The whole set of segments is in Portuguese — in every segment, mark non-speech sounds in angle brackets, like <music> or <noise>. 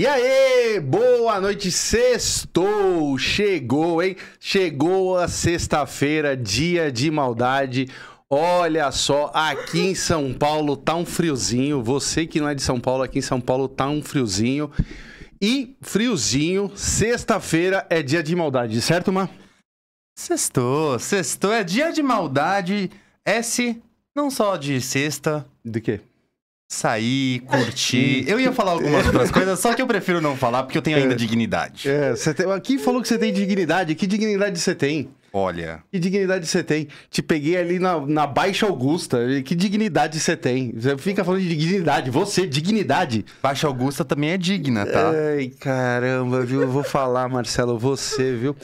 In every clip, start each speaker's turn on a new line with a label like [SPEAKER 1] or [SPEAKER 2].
[SPEAKER 1] E
[SPEAKER 2] aí, boa noite, sextou! Chegou, hein? Chegou a sexta-feira, dia de maldade. Olha só, aqui em São Paulo tá um friozinho. Você que não é de São Paulo, aqui em São Paulo tá um friozinho. E friozinho, sexta-feira é dia de maldade, certo, Má? Sextou, sextou é dia de maldade. S, não só de sexta. De quê? sair, curtir. Uhum. Eu ia falar algumas outras <laughs> coisas, só que eu prefiro não falar porque eu tenho ainda é, dignidade. É, você tem, quem falou que você tem dignidade? Que dignidade você tem? Olha. Que dignidade você tem? Te peguei ali na, na Baixa Augusta. Que dignidade você tem? Você fica falando de dignidade. Você, dignidade. Baixa Augusta também é digna, tá? Ai, caramba, viu? Eu vou falar, Marcelo, você, viu?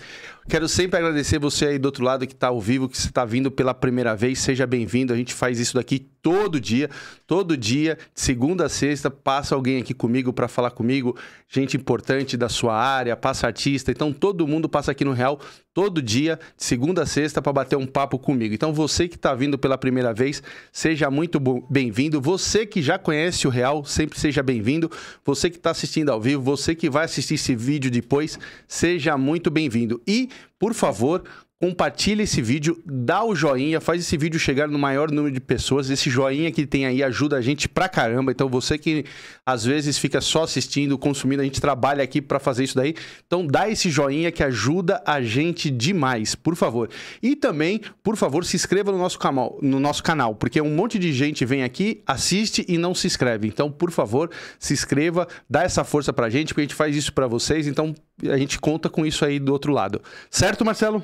[SPEAKER 2] Quero sempre agradecer você aí do outro lado que está ao vivo, que está vindo pela primeira vez. Seja bem-vindo. A gente faz isso daqui todo dia, todo dia, de segunda a sexta. Passa alguém aqui comigo para falar comigo, gente importante da sua área, passa artista. Então todo mundo passa aqui no Real todo dia, de segunda a sexta, para bater um papo comigo. Então você que está vindo pela primeira vez, seja muito bem-vindo. Você que já conhece o Real, sempre seja bem-vindo. Você que está assistindo ao vivo, você que vai assistir esse vídeo depois, seja muito bem-vindo. E por favor, compartilha esse vídeo, dá o joinha, faz esse vídeo chegar no maior número de pessoas. Esse joinha que tem aí ajuda a gente pra caramba. Então você que às vezes fica só assistindo, consumindo, a gente trabalha aqui para fazer isso daí. Então dá esse joinha que ajuda a gente demais, por favor. E também, por favor, se inscreva no nosso canal, no nosso canal, porque um monte de gente vem aqui, assiste e não se inscreve. Então, por favor, se inscreva, dá essa força pra gente, porque a gente faz isso para vocês. Então, a gente conta com isso aí do outro lado. Certo, Marcelo?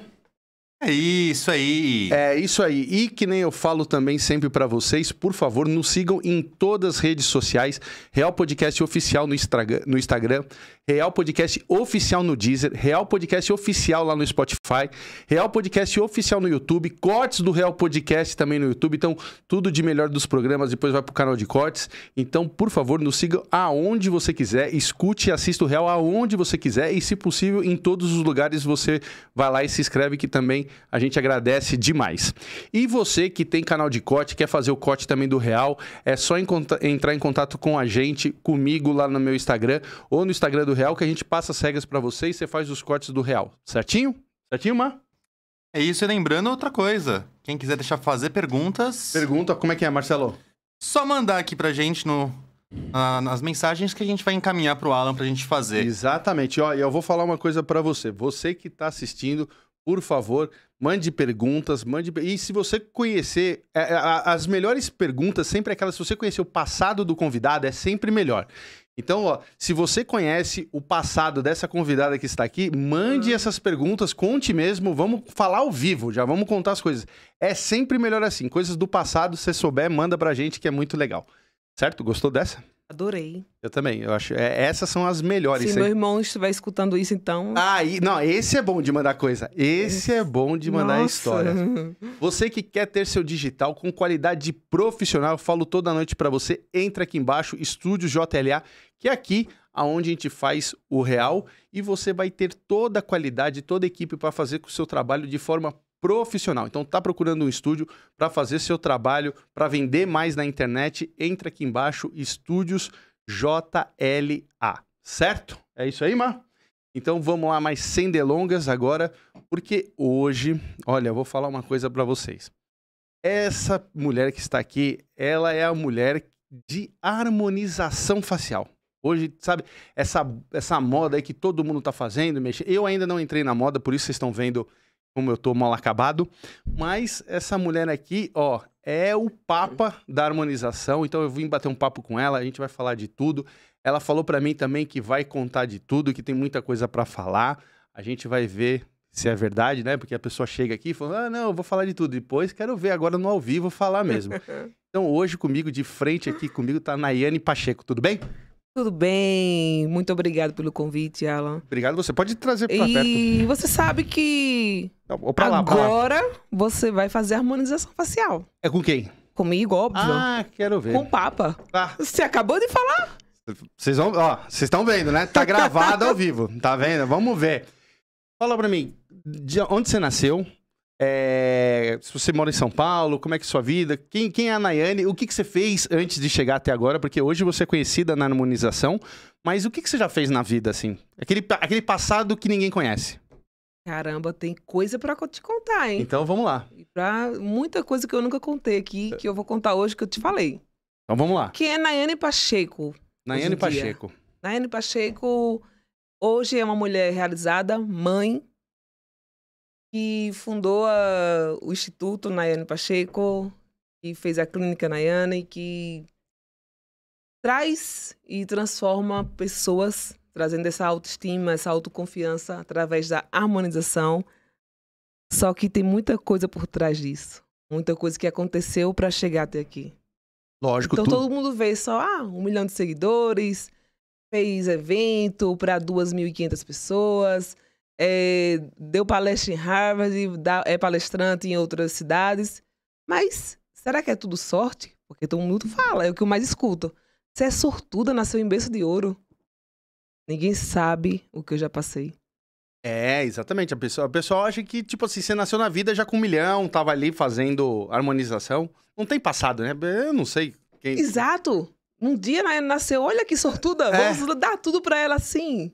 [SPEAKER 2] É isso aí. É isso aí. E que nem eu falo também sempre para vocês, por favor, nos sigam em todas as redes sociais. Real Podcast Oficial no, Instagram, no Instagram Real Podcast Oficial no Deezer, Real Podcast Oficial lá no Spotify, Real Podcast Oficial no YouTube, cortes do Real Podcast também no YouTube. Então, tudo de melhor dos programas, depois vai pro canal de cortes. Então, por favor, nos siga aonde você quiser, escute e assista o Real aonde você quiser e, se possível, em todos os lugares você vai lá e se inscreve, que também a gente agradece demais. E você que tem canal de corte, quer fazer o corte também do Real, é só entrar em contato com a gente, comigo lá no meu Instagram ou no Instagram do real que a gente passa as regras para você e você faz os cortes do real. Certinho? Certinho, Mar? É isso, e lembrando outra coisa. Quem quiser deixar fazer perguntas. Pergunta, como é que é, Marcelo? Só mandar aqui pra gente no, nas mensagens que a gente vai encaminhar para o Alan para a gente fazer. Exatamente. e eu vou falar uma coisa para você. Você que está assistindo, por favor, mande perguntas, mande. E se você conhecer. É, é, as melhores perguntas sempre aquelas. Se você conhecer o passado do convidado, é sempre melhor. Então, ó, se você conhece o passado dessa convidada que está aqui, mande hum. essas perguntas, conte mesmo, vamos falar ao vivo, já vamos contar as coisas. É sempre melhor assim, coisas do passado, se souber, manda pra gente que é muito legal. Certo? Gostou dessa? Adorei. Eu também, eu acho. É, essas são as melhores. Se meu
[SPEAKER 3] irmão estiver escutando isso, então. Ah,
[SPEAKER 2] e, não, esse é bom de mandar coisa. Esse é bom de mandar Nossa. história. Você que quer ter seu digital com qualidade de profissional, eu falo toda noite para você. Entra aqui embaixo, Estúdio JLA, que é aqui aonde a gente faz o real e você vai ter toda a qualidade, toda a equipe para fazer com o seu trabalho de forma profissional. Então tá procurando um estúdio para fazer seu trabalho, para vender mais na internet, entra aqui embaixo Estúdios JLA, certo? É isso aí, Mar? Então vamos lá, mais sem delongas agora, porque hoje, olha, eu vou falar uma coisa para vocês. Essa mulher que está aqui, ela é a mulher de harmonização facial. Hoje, sabe, essa, essa moda aí que todo mundo está fazendo, mexer. Eu ainda não entrei na moda, por isso vocês estão vendo como eu tô mal acabado. Mas essa mulher aqui, ó, é o papa da harmonização. Então eu vim bater um papo com ela, a gente vai falar de tudo. Ela falou para mim também que vai contar de tudo, que tem muita coisa para falar. A gente vai ver se é verdade, né? Porque a pessoa chega aqui e fala: "Ah, não, eu vou falar de tudo depois, quero ver agora no ao vivo falar mesmo". <laughs> então hoje comigo de frente aqui comigo tá a Nayane Pacheco, tudo bem?
[SPEAKER 3] Tudo bem, muito obrigado pelo convite, Alan.
[SPEAKER 2] Obrigado, você pode trazer pra e perto. E
[SPEAKER 3] você sabe que Não, pra lá, agora lá. você vai fazer harmonização facial. É com quem? Comigo, óbvio. Ah,
[SPEAKER 2] quero ver. Com o Papa. Ah. Você acabou de falar? Vocês vão, ó, vocês estão vendo, né? Tá gravado ao vivo, tá vendo? Vamos ver. Fala pra mim, onde você nasceu? É, se você mora em São Paulo, como é que é sua vida? Quem, quem é a Nayane? O que, que você fez antes de chegar até agora? Porque hoje você é conhecida na harmonização, mas o que, que você já fez na vida, assim? Aquele, aquele passado que ninguém conhece.
[SPEAKER 3] Caramba, tem coisa para te contar, hein?
[SPEAKER 2] Então vamos lá.
[SPEAKER 3] Pra muita coisa que eu nunca contei aqui, que eu vou contar hoje, que eu te falei. Então vamos lá. Quem é Nayane Pacheco? Nayane Pacheco. Nayane Pacheco hoje é uma mulher realizada, mãe, que fundou a, o Instituto Nayane Pacheco, que fez a clínica Nayane, e que traz e transforma pessoas, trazendo essa autoestima, essa autoconfiança através da harmonização. Só que tem muita coisa por trás disso, muita coisa que aconteceu para chegar até aqui. Lógico. Então tu... todo mundo vê só ah, um milhão de seguidores, fez evento para 2.500 pessoas é, deu palestra em Harvard, e dá, é palestrante em outras cidades. Mas será que é tudo sorte? Porque todo mundo fala, é o que eu mais escuto. Você é sortuda, nasceu em berço de ouro. Ninguém sabe o que eu já passei.
[SPEAKER 2] É, exatamente. A pessoa, a pessoa acha que, tipo assim, você nasceu na vida já com um milhão, tava ali fazendo harmonização. Não tem passado, né? Eu não sei. Quem...
[SPEAKER 3] Exato. Um dia nasceu, olha que sortuda, é. vamos dar tudo pra ela assim.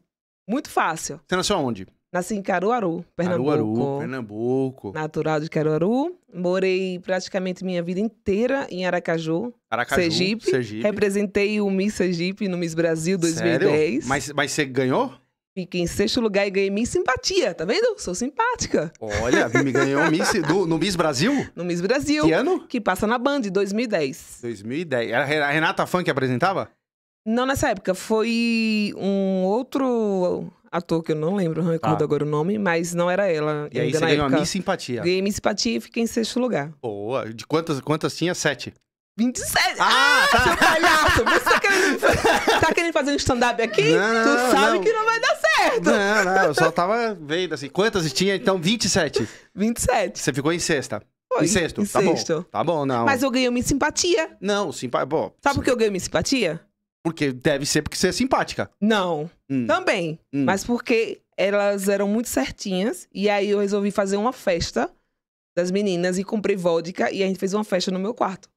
[SPEAKER 3] Muito fácil. Você nasceu onde? Nasci em Caruaru,
[SPEAKER 2] Pernambuco. Caruaru, Pernambuco.
[SPEAKER 3] Natural de Caruaru. Morei praticamente minha vida inteira em Aracaju, Aracaju Sergipe. Sergipe. Representei o Miss Sergipe no Miss Brasil 2010. Sério? Mas,
[SPEAKER 2] mas você ganhou?
[SPEAKER 3] Fiquei em sexto lugar e ganhei Miss Simpatia, tá vendo? Sou simpática.
[SPEAKER 2] Olha, <laughs> me ganhou Miss do, no Miss Brasil?
[SPEAKER 3] No Miss Brasil. Que ano? Que passa na Band, 2010.
[SPEAKER 2] 2010. Era a Renata Fã que apresentava?
[SPEAKER 3] Não nessa época, foi um outro ator que eu não lembro, não recordo tá. agora o nome, mas não era ela. E aí você ganhou época, a Miss Simpatia. Ganhei
[SPEAKER 2] Miss Simpatia e fiquei em sexto lugar. Boa. De quantas, quantas tinha? Sete.
[SPEAKER 3] 27! Ah, ah tá. seu palhaço! Você tá
[SPEAKER 2] querendo, tá querendo fazer um stand-up aqui? Não, tu sabe não. que não vai dar certo! Não, não, eu só tava vendo assim. Quantas tinha? Então, 27. 27. Você ficou em sexta. Foi, em sexto, em tá sexto. bom. Tá bom, não. Mas eu ganhei minha simpatia. Não, simpatia. Sabe por que eu ganhei minha simpatia? Porque deve ser porque você é simpática. Não. Hum.
[SPEAKER 3] Também. Hum. Mas porque elas eram muito certinhas. E aí eu resolvi fazer uma festa das meninas e comprei vodka. E a gente fez uma festa no meu quarto.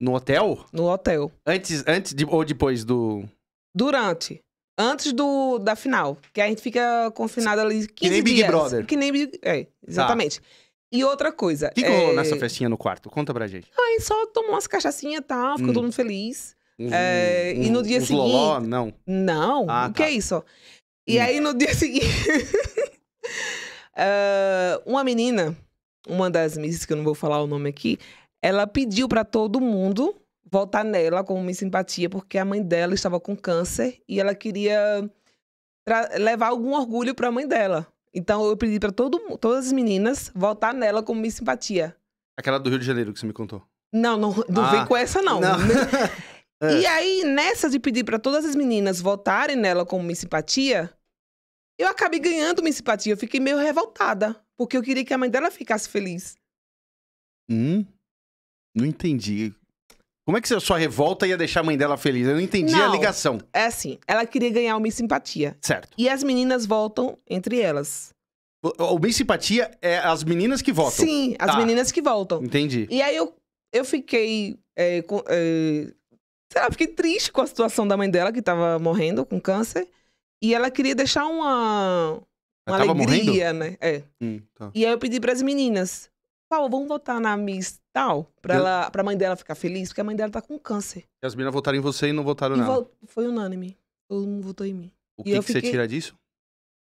[SPEAKER 2] No hotel? No hotel. Antes, antes de, ou depois do. Durante.
[SPEAKER 3] Antes do, da final. Que a gente fica confinado ali 15 dias. Que nem Big Brother. Que
[SPEAKER 2] nem Big... É, tá. exatamente.
[SPEAKER 3] Tá. E outra coisa. O
[SPEAKER 2] que, que é... rolou nessa festinha no quarto? Conta pra gente.
[SPEAKER 3] ai só tomou umas cachaçinhas e tá, tal, ficou hum. todo mundo feliz
[SPEAKER 2] é, um, e no dia seguinte. Loló, não. Não, ah, o
[SPEAKER 3] que é tá. isso? E hum. aí no dia <laughs> seguinte. uh, uma menina, uma das misses, que eu não vou falar o nome aqui, ela pediu para todo mundo votar nela com uma simpatia, porque a mãe dela estava com câncer e ela queria levar algum orgulho para a mãe dela. Então eu pedi para todas as meninas votar nela com uma simpatia.
[SPEAKER 2] Aquela do Rio de Janeiro que você me contou.
[SPEAKER 3] Não, não, não ah. vem com essa, não. não. <laughs> É. E aí, nessa de pedir para todas as meninas votarem nela como Miss Simpatia, eu acabei ganhando Miss Simpatia. Eu fiquei meio revoltada, porque eu queria que a mãe dela ficasse feliz.
[SPEAKER 2] Hum? Não entendi. Como é que a sua revolta ia deixar a mãe dela feliz? Eu não entendi não, a ligação.
[SPEAKER 3] É assim, ela queria ganhar o Miss Simpatia. Certo. E as meninas votam entre elas. O,
[SPEAKER 2] o Miss Simpatia é as meninas que votam? Sim, as tá. meninas que votam. Entendi.
[SPEAKER 3] E aí eu, eu fiquei é, com, é, lá, fiquei triste com a situação da mãe dela, que tava morrendo com câncer. E ela queria deixar uma, uma alegria, morrendo? né? É. Hum, tá. E aí eu pedi para as meninas, vamos votar na Miss tal, pra, eu... ela, pra mãe dela ficar feliz, porque a mãe dela tá com câncer.
[SPEAKER 2] E as meninas votaram em você e não votaram e Vo...
[SPEAKER 3] Foi unânime. Todo mundo votou em mim.
[SPEAKER 2] O que, que fiquei... você tira disso?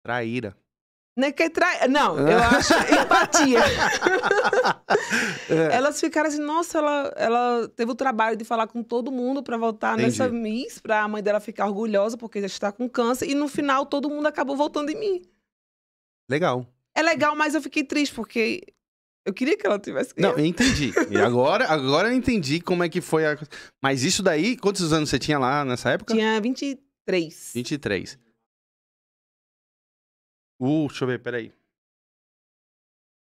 [SPEAKER 2] Traíra.
[SPEAKER 3] Não né, é que trai... Não, eu ah. acho empatia. <laughs> é. Elas ficaram assim, nossa, ela, ela teve o trabalho de falar com todo mundo para voltar Entendi. nessa Miss, pra a mãe dela ficar orgulhosa, porque já está com câncer. E no final, todo mundo acabou voltando em mim. Legal. É legal, mas eu fiquei triste, porque eu queria que
[SPEAKER 2] ela tivesse Não, eu entendi. E agora, agora eu entendi como é que foi a... Mas isso daí, quantos anos você tinha lá nessa época? Tinha 23. 23.
[SPEAKER 1] Uh, deixa eu ver, peraí.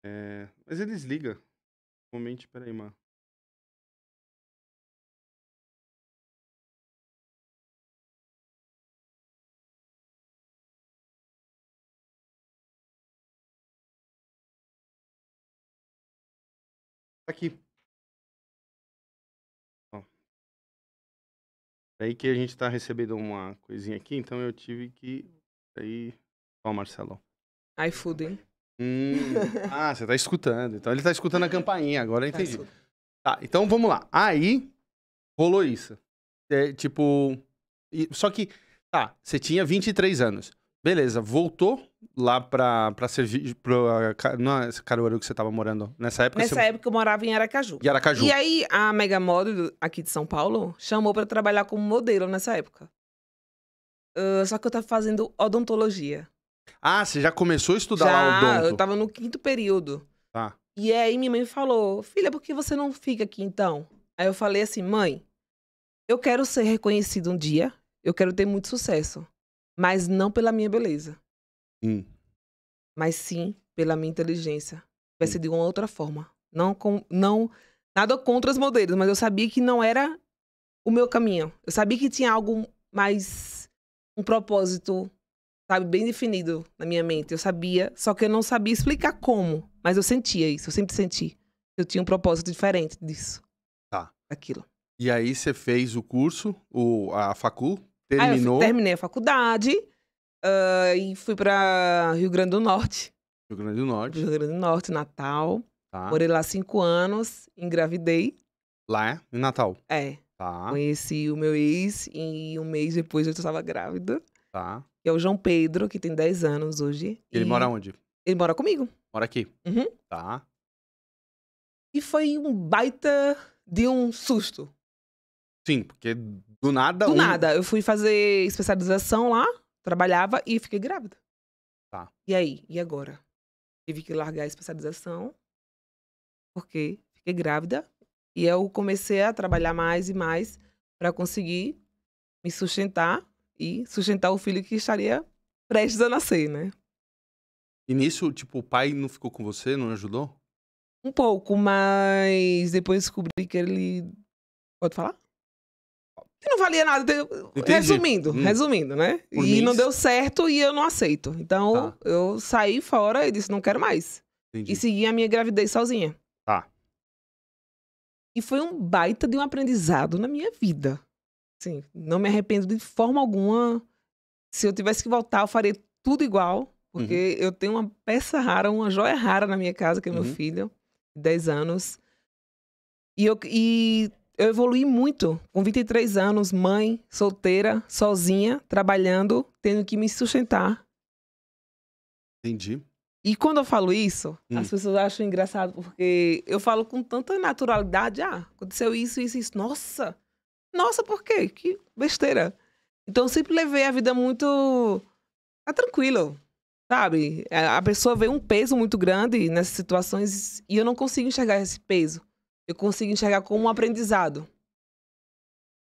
[SPEAKER 1] É... Mas ele desliga. Um momento, peraí, mano. Tá aqui. Ó. Daí que a gente tá recebendo uma coisinha aqui, então eu
[SPEAKER 2] tive que. Aí. Ó, Marcelo. iFood, hein? Hum, <laughs> ah, você tá escutando. Então ele tá escutando a <laughs> campainha, agora eu Tá entendi. Tá, então vamos lá. Aí rolou isso. É, tipo. só que, tá, você tinha 23 anos. Beleza, voltou lá pra, pra servir. Pra, é Caruaru que você tava morando nessa época? Nessa você...
[SPEAKER 3] época eu morava em Aracaju. E Aracaju. E aí a Mega Model aqui de São Paulo chamou pra trabalhar como modelo nessa época. Ah, só que eu tava fazendo odontologia.
[SPEAKER 2] Ah, você já começou a estudar já, lá o odonto? eu tava
[SPEAKER 3] no quinto período. Tá. E aí minha mãe falou, filha, por que você não fica aqui então? Aí eu falei assim, mãe, eu quero ser reconhecido um dia, eu quero ter muito sucesso, mas não pela minha beleza. Hum. Mas sim pela minha inteligência. Vai ser hum. de uma outra forma. Não com, não nada contra os modelos, mas eu sabia que não era o meu caminho. Eu sabia que tinha algo mais um propósito sabe, bem definido na minha mente. Eu sabia, só que eu não sabia explicar como, mas eu sentia isso, eu sempre senti. Eu tinha um propósito diferente disso.
[SPEAKER 2] Tá. Aquilo. E aí você fez o curso, o, a facu, terminou? eu
[SPEAKER 3] terminei a faculdade uh, e fui para Rio Grande do Norte. Rio Grande do Norte. Rio Grande do Norte, Natal. Tá. Morei lá cinco anos, engravidei. Lá, é? em Natal? É. Tá. Conheci o meu ex e um mês depois eu estava grávida. Tá. Que é o João Pedro, que tem 10 anos hoje. Ele e... mora onde? Ele mora comigo. Mora aqui. Uhum. Tá. E foi um baita de um susto.
[SPEAKER 2] Sim, porque do nada. Do um... nada.
[SPEAKER 3] Eu fui fazer especialização lá, trabalhava e fiquei grávida. Tá. E aí? E agora? Tive que largar a especialização, porque fiquei grávida. E eu comecei a trabalhar mais e mais para conseguir me sustentar e sustentar o filho que estaria prestes a
[SPEAKER 2] nascer, né? E nisso, tipo, o pai não ficou com você, não ajudou?
[SPEAKER 3] Um pouco, mas depois descobri que ele. Pode falar? Que não valia nada.
[SPEAKER 2] Entendi. Resumindo, hum. resumindo, né? Por e mim, não
[SPEAKER 3] deu certo e eu não aceito. Então tá. eu saí fora e disse: não quero mais. Entendi. E segui a minha gravidez sozinha. Tá. E foi um baita de um aprendizado na minha vida. Sim, não me arrependo de forma alguma. Se eu tivesse que voltar, eu faria tudo igual, porque uhum. eu tenho uma peça rara, uma joia rara na minha casa, que é meu uhum. filho, 10 anos. E eu, e eu evolui muito. Com 23 anos, mãe, solteira, sozinha, trabalhando, tendo que me sustentar. Entendi. E quando eu falo isso, hum. as pessoas acham engraçado, porque eu falo com tanta naturalidade: ah, aconteceu isso, isso, isso. Nossa, nossa, por quê? Que besteira. Então, sempre levei a vida muito. Tá tranquilo, sabe? A pessoa vê um peso muito grande nessas situações e eu não consigo enxergar esse peso. Eu consigo enxergar como um aprendizado.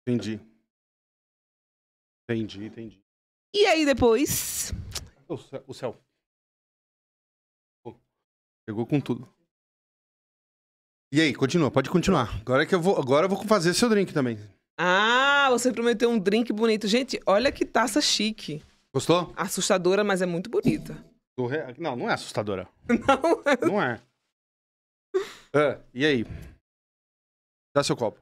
[SPEAKER 1] Entendi. Entendi, entendi.
[SPEAKER 3] E aí
[SPEAKER 4] depois? O céu.
[SPEAKER 1] chegou com tudo. E aí, continua, pode continuar. Agora que eu vou, agora eu vou fazer seu
[SPEAKER 2] drink também.
[SPEAKER 3] Ah, você prometeu um drink bonito. Gente, olha que taça chique. Gostou? Assustadora, mas é muito bonita.
[SPEAKER 2] Não, não é assustadora.
[SPEAKER 3] <laughs> Não é. Não ah,
[SPEAKER 1] é. e aí? Dá seu copo.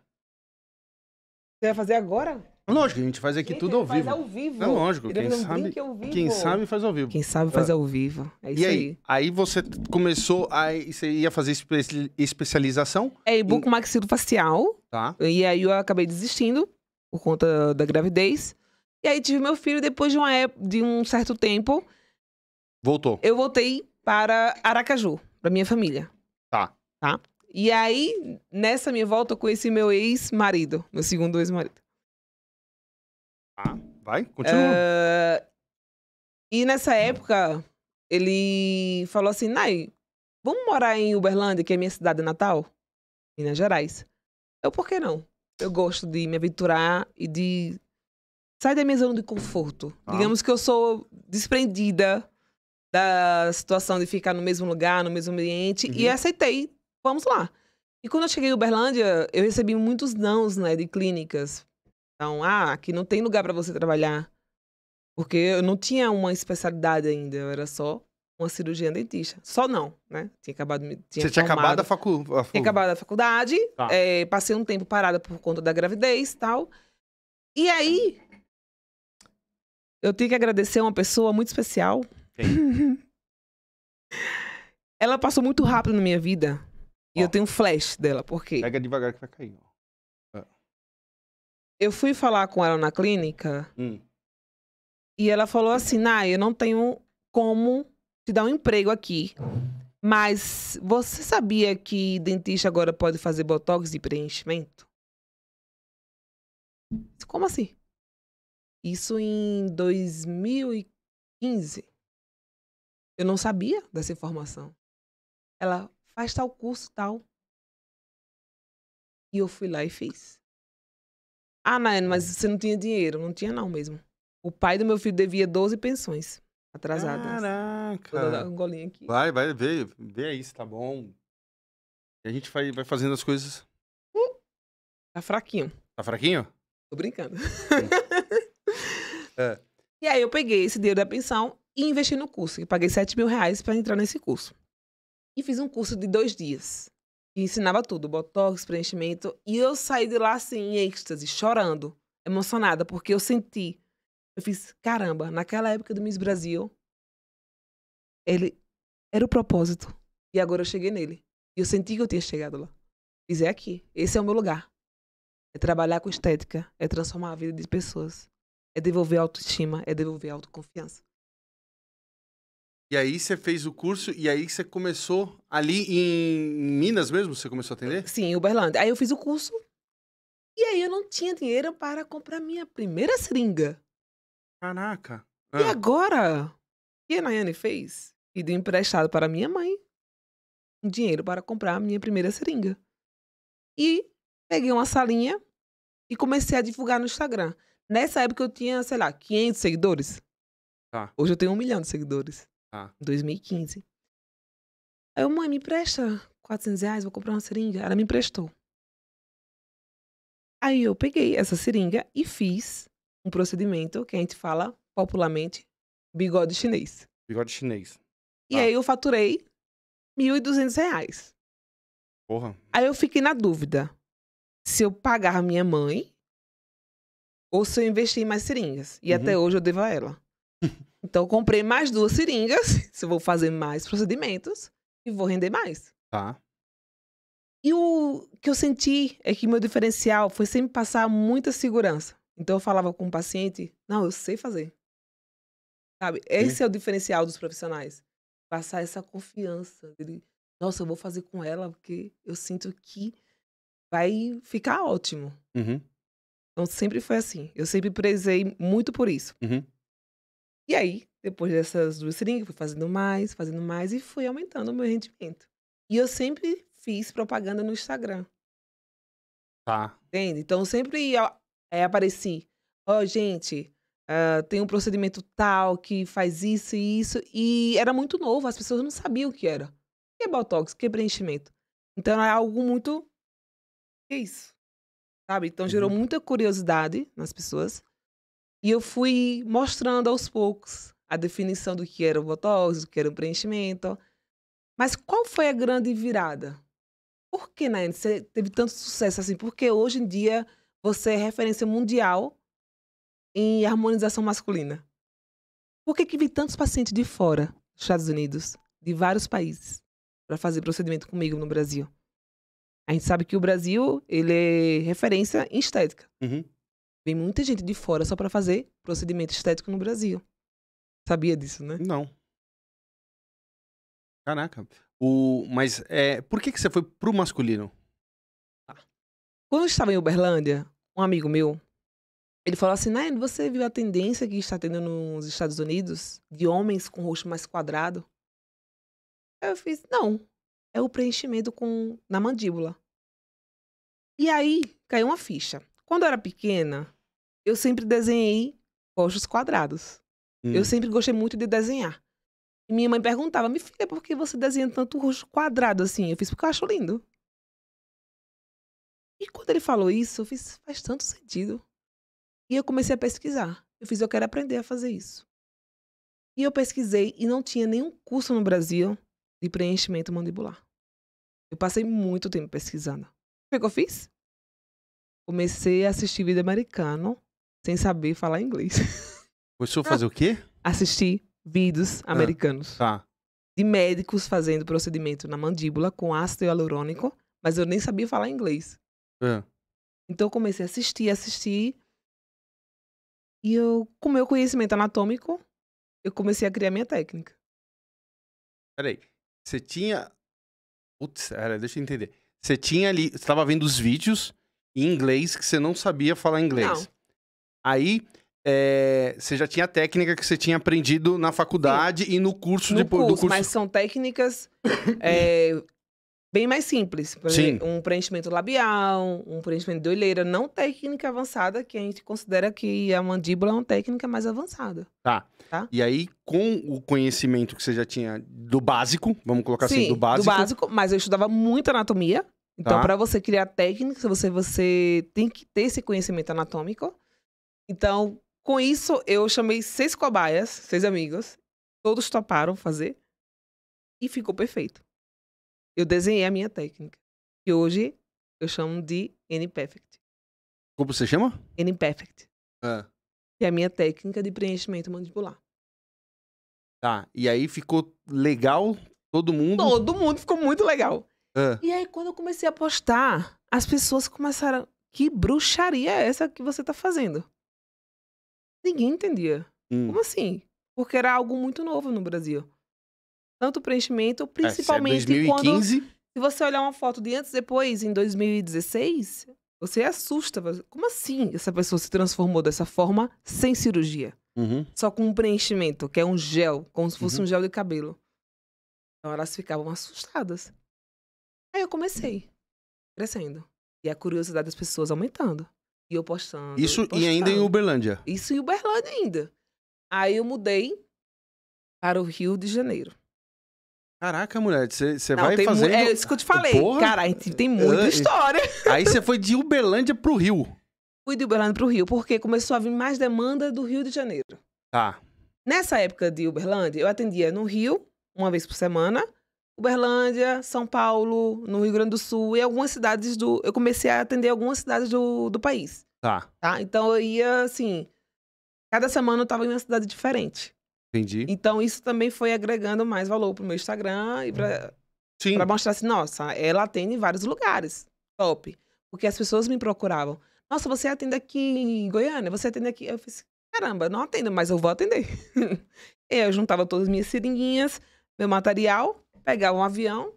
[SPEAKER 2] Você vai fazer agora?
[SPEAKER 1] Lógico, a gente faz aqui gente, tudo ao vivo. Faz ao
[SPEAKER 4] vivo. É lógico, quem sabe, quem sabe
[SPEAKER 2] faz ao vivo. Quem sabe faz é. ao vivo. É isso e aí, aí. Aí você começou a você ia fazer especialização?
[SPEAKER 3] É, facial Tá. E aí eu acabei desistindo por conta da gravidez. E aí tive meu filho depois de uma época, de um certo tempo. Voltou. Eu voltei para Aracaju, para minha família.
[SPEAKER 2] Tá. Tá?
[SPEAKER 3] E aí, nessa minha volta, eu conheci meu ex-marido, meu segundo ex-marido.
[SPEAKER 2] Ah, vai, continua. Uh,
[SPEAKER 3] e nessa época, ele falou assim, Nai, vamos morar em Uberlândia, que é minha cidade natal, Minas Gerais. Eu, por que não? Eu gosto de me aventurar e de sair da minha zona de conforto. Ah. Digamos que eu sou desprendida da situação de ficar no mesmo lugar, no mesmo ambiente, uhum. e aceitei, vamos lá. E quando eu cheguei em Uberlândia, eu recebi muitos nãos, né, de clínicas. Então, ah, aqui não tem lugar para você trabalhar. Porque eu não tinha uma especialidade ainda, eu era só uma cirurgia dentista. Só não, né? Tinha acabado.
[SPEAKER 2] Tinha Você tinha formado, acabado a faculdade? Tinha tá. eh, acabado
[SPEAKER 3] a faculdade. É, passei um tempo parada por conta da gravidez e tal. E aí, eu tenho que agradecer uma pessoa muito especial. <laughs> Ela passou muito rápido na minha vida. Ó. E eu tenho um flash dela, porque. Pega devagar que vai cair. Ó eu fui falar com ela na clínica hum. e ela falou assim: Nai, eu não tenho como te dar um emprego aqui. Mas você sabia que dentista agora pode fazer botox de preenchimento? Como assim? Isso em
[SPEAKER 4] 2015. Eu não sabia dessa informação.
[SPEAKER 3] Ela faz tal curso, tal. E eu fui lá e fiz. Ah, Nayane, mas é. você não tinha dinheiro? Não tinha, não mesmo. O pai do meu filho devia 12 pensões atrasadas. Caraca.
[SPEAKER 1] Vou dar um golinho
[SPEAKER 2] aqui. Vai, vai, vê, vê aí se tá bom. E a gente vai, vai fazendo as coisas. Uh! tá fraquinho. Tá fraquinho?
[SPEAKER 3] Tô brincando. Hum. <laughs> é. E aí eu peguei esse dinheiro da pensão e investi no curso. E paguei 7 mil reais pra entrar nesse curso. E fiz um curso de dois dias ensinava tudo, botox, preenchimento. E eu saí de lá assim, em êxtase, chorando, emocionada, porque eu senti. Eu fiz, caramba, naquela época do Miss Brasil, ele era o propósito. E agora eu cheguei nele. E eu senti que eu tinha chegado lá. Fiz, é aqui. Esse é o meu lugar. É trabalhar com estética, é transformar a vida de pessoas, é devolver autoestima, é devolver autoconfiança.
[SPEAKER 2] E aí você fez o curso e aí você começou ali em Minas mesmo? Você começou a atender?
[SPEAKER 3] Sim, em Uberlândia. Aí eu fiz o curso e aí eu não tinha dinheiro para comprar minha primeira seringa. Caraca. Ah. E agora? E a Nayane fez? E deu emprestado para minha mãe um dinheiro para comprar a minha primeira seringa. E peguei uma salinha e comecei a divulgar no Instagram. Nessa época eu tinha, sei lá, 500 seguidores. Tá. Hoje eu tenho um milhão de seguidores. 2015. Ah. Aí eu, mãe, me presta 400 reais, vou comprar uma seringa. Ela me emprestou. Aí eu peguei essa seringa e fiz um procedimento que a gente fala popularmente
[SPEAKER 2] bigode chinês. Bigode chinês.
[SPEAKER 3] E ah. aí eu faturei 1.200 reais. Porra. Aí eu fiquei na dúvida se eu pagar a minha mãe ou se eu investir em mais seringas. E uhum. até hoje eu devo a ela. <laughs> Então, eu comprei mais duas seringas, <laughs> se eu vou fazer mais procedimentos e vou render mais. Tá. E o que eu senti é que meu diferencial foi sempre passar muita segurança. Então, eu falava com o paciente: não, eu sei fazer. Sabe? Sim. Esse é o diferencial dos profissionais. Passar essa confiança. Nossa, eu vou fazer com ela porque eu sinto que vai ficar ótimo. Uhum. Então, sempre foi assim. Eu sempre prezei muito por isso. Uhum. E aí, depois dessas duas seringas, fui fazendo mais, fazendo mais e fui aumentando o meu rendimento. E eu sempre fiz propaganda no Instagram. Tá. Entende? Então, sempre é, apareci. Ó, oh, gente, uh, tem um procedimento tal que faz isso e isso. E era muito novo, as pessoas não sabiam o que era. O que é botox? O que é preenchimento? Então, é algo muito. O que é isso? Sabe? Então, uhum. gerou muita curiosidade nas pessoas. E eu fui mostrando aos poucos a definição do que era o botox, do que era o preenchimento. Mas qual foi a grande virada? Por que, Nayane, você teve tanto sucesso assim? Porque hoje em dia você é referência mundial em harmonização masculina. Por que, que vi tantos pacientes de fora dos Estados Unidos, de vários países, para fazer procedimento comigo no Brasil? A gente sabe que o Brasil ele é referência em estética. Uhum. Vem muita gente de fora só para fazer procedimento estético no Brasil. Sabia disso, né? Não.
[SPEAKER 2] Caraca. O, mas é, por que, que você foi pro masculino?
[SPEAKER 3] Ah. Quando eu estava em Uberlândia, um amigo meu, ele falou assim, né, você viu a tendência que está tendo nos Estados Unidos de homens com rosto mais quadrado? eu fiz, não, é o preenchimento com na mandíbula. E aí caiu uma ficha. Quando eu era pequena, eu sempre desenhei rochos quadrados. Hum. Eu sempre gostei muito de desenhar. E minha mãe perguntava, me filha, por que você desenha tanto roxo quadrado assim? Eu fiz porque eu acho lindo. E quando ele falou isso, eu fiz, faz tanto sentido. E eu comecei a pesquisar. Eu fiz, eu quero aprender a fazer isso. E eu pesquisei e não tinha nenhum curso no Brasil de preenchimento mandibular. Eu passei muito tempo pesquisando. O que, eu fiz? Comecei a assistir vídeo americano sem saber falar inglês.
[SPEAKER 2] Começou <laughs> a ah, fazer o quê?
[SPEAKER 3] Assistir vídeos ah, americanos. Tá. De médicos fazendo procedimento na mandíbula com ácido hialurônico, mas eu nem sabia falar inglês. É. Então eu comecei a assistir, assistir. E eu, com meu conhecimento anatômico, eu comecei a criar minha técnica.
[SPEAKER 1] Peraí, você tinha.
[SPEAKER 2] Putz, pera, deixa eu entender. Você tinha ali. Você estava vendo os vídeos em inglês que você não sabia falar inglês. Não. Aí é, você já tinha técnica que você tinha aprendido na faculdade Sim. e no curso no de, curso, do curso. Mas
[SPEAKER 3] são técnicas
[SPEAKER 2] é,
[SPEAKER 3] bem mais simples. Por exemplo, Sim. um preenchimento labial, um preenchimento de olheira, não técnica avançada, que a gente considera que a mandíbula é uma técnica mais avançada.
[SPEAKER 2] Tá. tá? E aí, com o conhecimento que você já tinha do básico, vamos colocar assim, Sim, assim, do básico. Do básico,
[SPEAKER 3] mas eu estudava muito anatomia. Então, tá. para você criar técnicas, você, você tem que ter esse conhecimento anatômico. Então, com isso, eu chamei seis cobaias, seis amigos. Todos toparam fazer. E ficou perfeito. Eu desenhei a minha técnica. Que hoje eu chamo de N-Perfect.
[SPEAKER 2] Como você chama?
[SPEAKER 3] N-Perfect. Ah. Que é a minha técnica de preenchimento mandibular.
[SPEAKER 2] Tá, e aí ficou legal todo mundo? Todo mundo ficou muito legal.
[SPEAKER 1] Ah.
[SPEAKER 3] E aí, quando eu comecei a postar, as pessoas começaram. Que bruxaria é essa que você tá fazendo? Ninguém entendia. Hum. Como assim? Porque era algo muito novo no Brasil. Tanto preenchimento, é, é principalmente é, 2015. quando. Se você olhar uma foto de antes e depois, em 2016, você assusta. Como assim essa pessoa se transformou dessa forma sem cirurgia? Uhum. Só com um preenchimento, que é um gel, como se fosse uhum. um gel de cabelo. Então elas ficavam assustadas. Aí eu comecei crescendo. E a curiosidade das pessoas aumentando. E eu postando. Isso postando. e ainda em Uberlândia? Isso em Uberlândia ainda. Aí eu mudei para o Rio de Janeiro.
[SPEAKER 2] Caraca, mulher, você vai tem fazendo... É isso
[SPEAKER 3] que eu te falei. Porra. Cara, tem muita é, história.
[SPEAKER 2] <laughs> Aí você foi de Uberlândia pro Rio.
[SPEAKER 3] Fui de Uberlândia pro Rio, porque começou a vir mais demanda do Rio de Janeiro. Tá. Nessa época de Uberlândia, eu atendia no Rio, uma vez por semana, Uberlândia, São Paulo, no Rio Grande do Sul e algumas cidades do. Eu comecei a atender algumas cidades do, do país. Tá. tá. Então eu ia, assim. Cada semana eu estava em uma cidade diferente. Entendi. Então isso também foi agregando mais valor pro meu Instagram e pra, Sim. pra mostrar assim: nossa, ela atende em vários lugares. Top. Porque as pessoas me procuravam. Nossa, você atende aqui em Goiânia, você atende aqui. Eu fiz, caramba, não atendo, mas eu vou atender. <laughs> eu juntava todas as minhas seringuinhas, meu material, pegava um avião,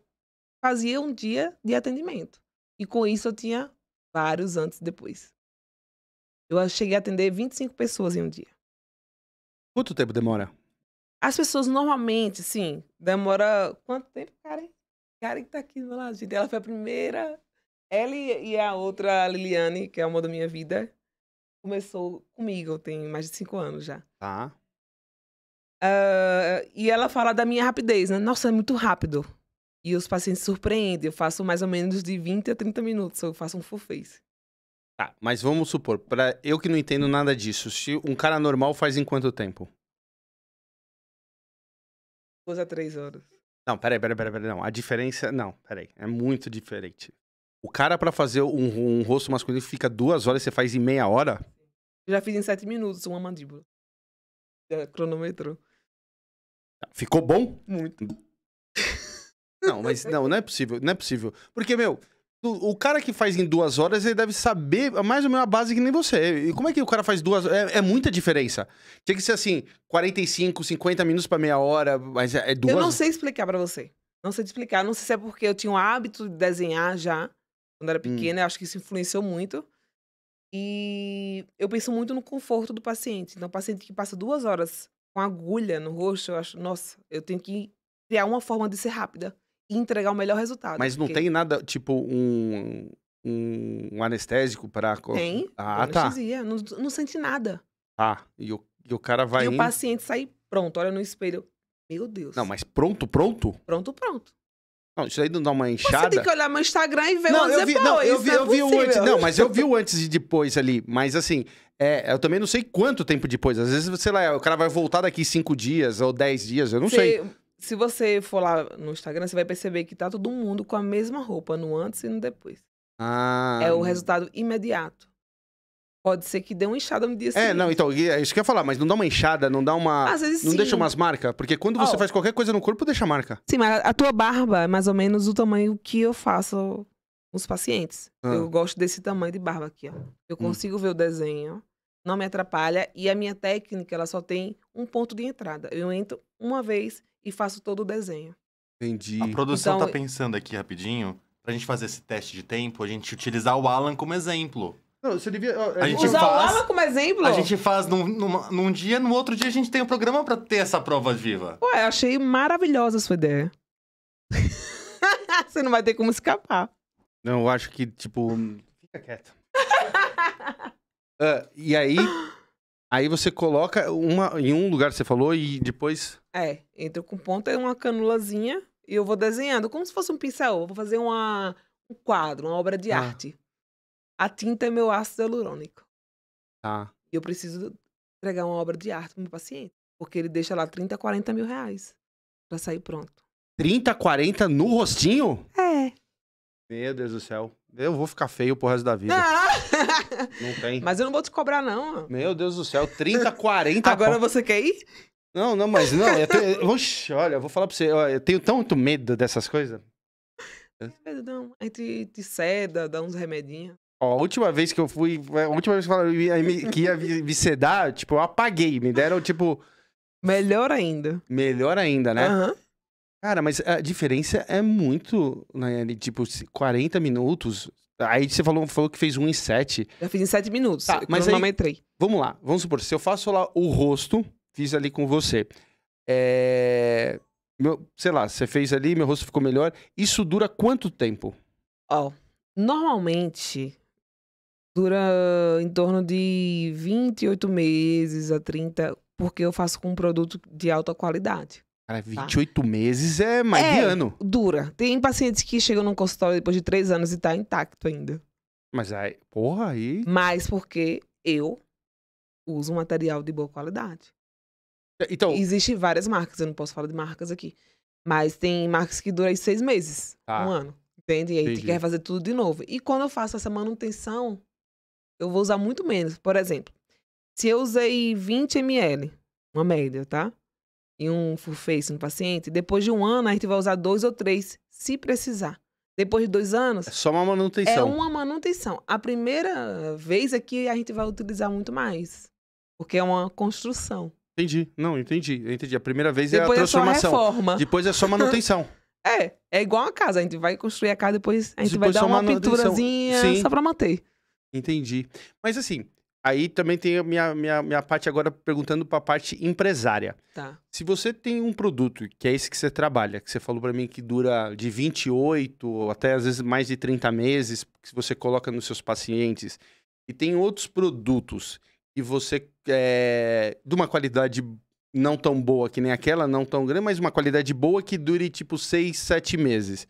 [SPEAKER 3] fazia um dia de atendimento. E com isso eu tinha vários antes e depois. Eu cheguei a atender 25 pessoas em um dia.
[SPEAKER 2] Quanto tempo demora?
[SPEAKER 3] As pessoas normalmente, sim, demora quanto tempo, Cara que tá aqui do lado, gente. Ela foi a primeira. Ela e a outra, a Liliane, que é a mãe da minha vida, começou comigo, tem mais de cinco anos já. Tá. Uh, e ela fala da minha rapidez, né? Nossa, é muito rápido. E os pacientes surpreendem. Eu faço mais ou menos de 20 a 30 minutos. Eu faço um full face.
[SPEAKER 2] Tá, mas vamos supor, para eu que não entendo nada disso, se um cara normal faz em quanto tempo?
[SPEAKER 3] Duas a três horas.
[SPEAKER 2] Não, peraí, peraí, peraí, peraí, não. A diferença, não, peraí, é muito diferente. O cara para fazer um, um, rosto masculino fica duas horas, você faz em meia hora?
[SPEAKER 3] já fiz em sete minutos uma mandíbula. Cronômetro. cronometrou.
[SPEAKER 2] Ficou bom? Muito. <laughs> Não, mas não, não é possível, não é possível. Porque, meu, o cara que faz em duas horas, ele deve saber mais ou menos a base que nem você. E como é que o cara faz duas É, é muita diferença. Tinha que ser assim, 45, 50 minutos para meia hora, mas é, é duas... Eu não sei
[SPEAKER 3] explicar para você. Não sei te explicar. Não sei se é porque eu tinha o hábito de desenhar já, quando era hum. pequena. Hum. acho que isso influenciou muito. E eu penso muito no conforto do paciente. Então, paciente que passa duas horas com agulha no rosto, eu acho, nossa, eu tenho que criar uma forma de ser rápida e entregar o melhor resultado. Mas não tem
[SPEAKER 2] nada, tipo, um, um, um anestésico para... Tem, ah, anestesia,
[SPEAKER 3] tá. não, não sente nada.
[SPEAKER 2] Ah, e o, e o cara vai... E indo... o paciente
[SPEAKER 3] sai pronto, olha no espelho, meu Deus.
[SPEAKER 2] Não, mas pronto, pronto? Pronto, pronto. Não, isso aí não dá uma enxada. Você tem que
[SPEAKER 3] olhar meu Instagram e ver não, eu vi, depois. Tá, não, eu vi, não é eu vi o antes. Não, mas eu
[SPEAKER 2] vi o antes e depois ali. Mas assim, é, eu também não sei quanto tempo depois. Às vezes, sei lá, o cara vai voltar daqui cinco dias ou dez dias, eu não sei.
[SPEAKER 3] Se você for lá no Instagram, você vai perceber que tá todo mundo com a mesma roupa no antes e no depois.
[SPEAKER 2] Ah. É o resultado
[SPEAKER 3] imediato. Pode ser que dê uma enxada no dia é, seguinte. É, não,
[SPEAKER 2] então, é isso que eu ia falar, mas não dá uma enxada, não dá uma. Às vezes, não sim. deixa umas marcas? Porque quando você oh. faz qualquer coisa no corpo, deixa marca.
[SPEAKER 3] Sim, mas a tua barba é mais ou menos o tamanho que eu faço os pacientes. Ah. Eu gosto desse tamanho de barba aqui, ó. Eu hum. consigo hum. ver o desenho não me atrapalha e a minha técnica ela só tem um ponto de entrada. Eu entro uma vez e faço todo o desenho.
[SPEAKER 2] Entendi. A produção então, tá pensando aqui rapidinho, pra gente fazer esse teste de tempo, a gente utilizar o Alan como exemplo. Não, você devia. A, a gente usar faz, o Alan como exemplo? A gente faz num, num, num, dia, no outro dia a gente tem um programa para ter essa prova viva.
[SPEAKER 3] Ué, achei maravilhosa a sua ideia. <laughs> você não vai ter como escapar.
[SPEAKER 2] Não, eu acho que, tipo. Fica quieto.
[SPEAKER 3] <laughs>
[SPEAKER 2] Uh, e aí. aí você coloca uma em um lugar, você falou, e depois.
[SPEAKER 3] É, entra com ponta e é uma canulazinha e eu vou desenhando, como se fosse um pincel. Eu vou fazer uma, um quadro, uma obra de ah. arte. A tinta é meu ácido hialurônico. Tá. Ah. E eu preciso entregar uma obra de arte pro meu paciente. Porque ele deixa lá 30, 40 mil reais pra sair pronto.
[SPEAKER 2] 30, 40 no rostinho? É. Meu Deus do céu. Eu vou ficar feio pro resto da vida.
[SPEAKER 3] Ah!
[SPEAKER 2] Não tem. Mas eu não vou te cobrar, não. Meu Deus do céu, 30, 40... Agora você quer ir? Não, não, mas não. Eu tenho... Oxi, olha, eu vou falar pra você. Eu tenho tanto medo dessas coisas.
[SPEAKER 3] Medo não. A gente te ceda, dá uns remedinhos.
[SPEAKER 2] Ó, a última vez que eu fui, a última vez que falaram que ia me sedar, tipo, eu apaguei. Me deram, tipo. Melhor ainda. Melhor ainda, né? Uhum. Cara, mas a diferença é muito, né? Tipo, 40 minutos. Aí você falou, falou que fez um em 7. Eu fiz em 7 minutos. Tá, mas não entrei. vamos lá, vamos supor, se eu faço lá o rosto, fiz ali com você. É. Meu, sei lá, você fez ali, meu rosto ficou melhor. Isso dura quanto tempo?
[SPEAKER 3] Ó, oh, normalmente dura em torno de 28 meses a 30, porque eu faço com um produto de alta qualidade.
[SPEAKER 2] Cara, 28 tá? meses é mais é, de ano.
[SPEAKER 3] Dura. Tem pacientes que chegam num consultório depois de três anos e tá intacto ainda.
[SPEAKER 2] Mas aí, porra, aí.
[SPEAKER 3] Mas porque eu uso um material de boa qualidade. É, então. Existem várias marcas, eu não posso falar de marcas aqui. Mas tem marcas que duram seis meses, tá. um ano. Entende? E aí tem que quer fazer tudo de novo. E quando eu faço essa manutenção, eu vou usar muito menos. Por exemplo, se eu usei 20 ml, uma média, tá? em um full face no paciente, depois de um ano a gente vai usar dois ou três, se precisar.
[SPEAKER 2] Depois de dois anos. É só uma é manutenção. É uma
[SPEAKER 3] manutenção. A primeira vez aqui é a gente vai utilizar muito mais. Porque é uma construção.
[SPEAKER 2] Entendi. Não, entendi. Entendi. A primeira vez é depois é a transformação. É só reforma. Depois é só manutenção.
[SPEAKER 3] <laughs> é, é igual a casa. A gente vai construir a casa, depois a gente depois vai dar uma manutenção. pinturazinha Sim. só pra manter.
[SPEAKER 2] Entendi. Mas assim, Aí também tem a minha, minha, minha parte agora perguntando para a parte empresária. Tá. Se você tem um produto, que é esse que você trabalha, que você falou para mim que dura de 28 até às vezes mais de 30 meses, que você coloca nos seus pacientes, e tem outros produtos que você, é, de uma qualidade não tão boa que nem aquela, não tão grande, mas uma qualidade boa que dure tipo 6, 7 meses.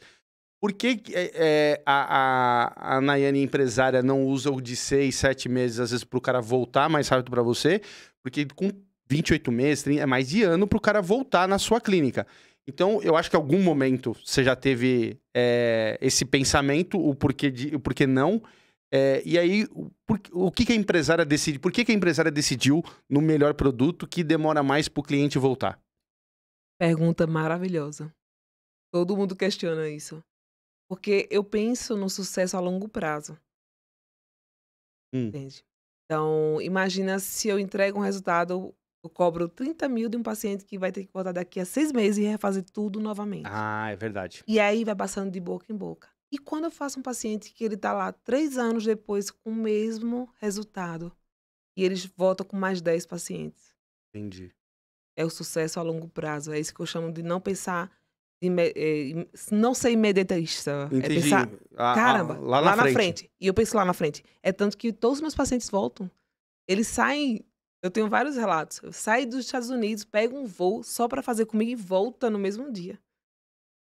[SPEAKER 2] Por que é, é, a, a, a Nayane empresária não usa o de seis, sete meses, às vezes, para o cara voltar mais rápido para você? Porque com 28 meses, é mais de ano para o cara voltar na sua clínica. Então, eu acho que em algum momento você já teve é, esse pensamento, o porquê, de, o porquê não. É, e aí, por, o que, que, a empresária decide? Por que, que a empresária decidiu no melhor produto que demora mais para o cliente voltar?
[SPEAKER 3] Pergunta maravilhosa. Todo mundo questiona isso. Porque eu penso no sucesso a longo prazo. Hum. Entende? Então, imagina se eu entrego um resultado, eu cobro 30 mil de um paciente que vai ter que voltar daqui a seis meses e refazer tudo novamente.
[SPEAKER 2] Ah, é verdade.
[SPEAKER 3] E aí vai passando de boca em boca. E quando eu faço um paciente que ele está lá três anos depois com o mesmo resultado, e eles voltam com mais 10 pacientes. Entendi. É o sucesso a longo prazo. É isso que eu chamo de não pensar eh, não ser imediatista, é Entendi. é pensar, a, ah, ah, caramba, a, lá, lá, na, frente. frente. E eu penso lá na frente. É tanto que todos os meus pacientes voltam. Eles saem, eu tenho vários relatos, saio dos Estados Unidos, pego um voo só para fazer comigo e volta no mesmo dia.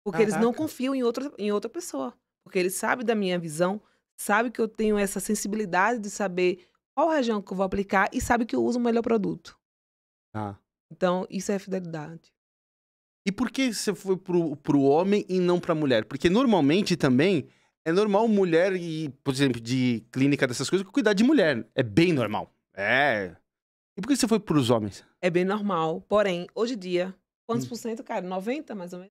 [SPEAKER 3] Porque Caraca. eles não confiam em outra, em outra pessoa. Porque eles sabem da minha visão, sabem que eu tenho essa sensibilidade de saber qual região que eu vou aplicar e sabe que eu uso o melhor produto. Ah. Então, isso é fidelidade.
[SPEAKER 2] E por que você foi pro, pro homem e não pra mulher? Porque normalmente também é normal mulher e, por exemplo, de clínica dessas coisas, cuidar de mulher. É bem normal. É. E por que você foi pros homens?
[SPEAKER 3] É bem normal. Porém, hoje em dia, quantos hum. por cento, cara? 90 mais ou menos?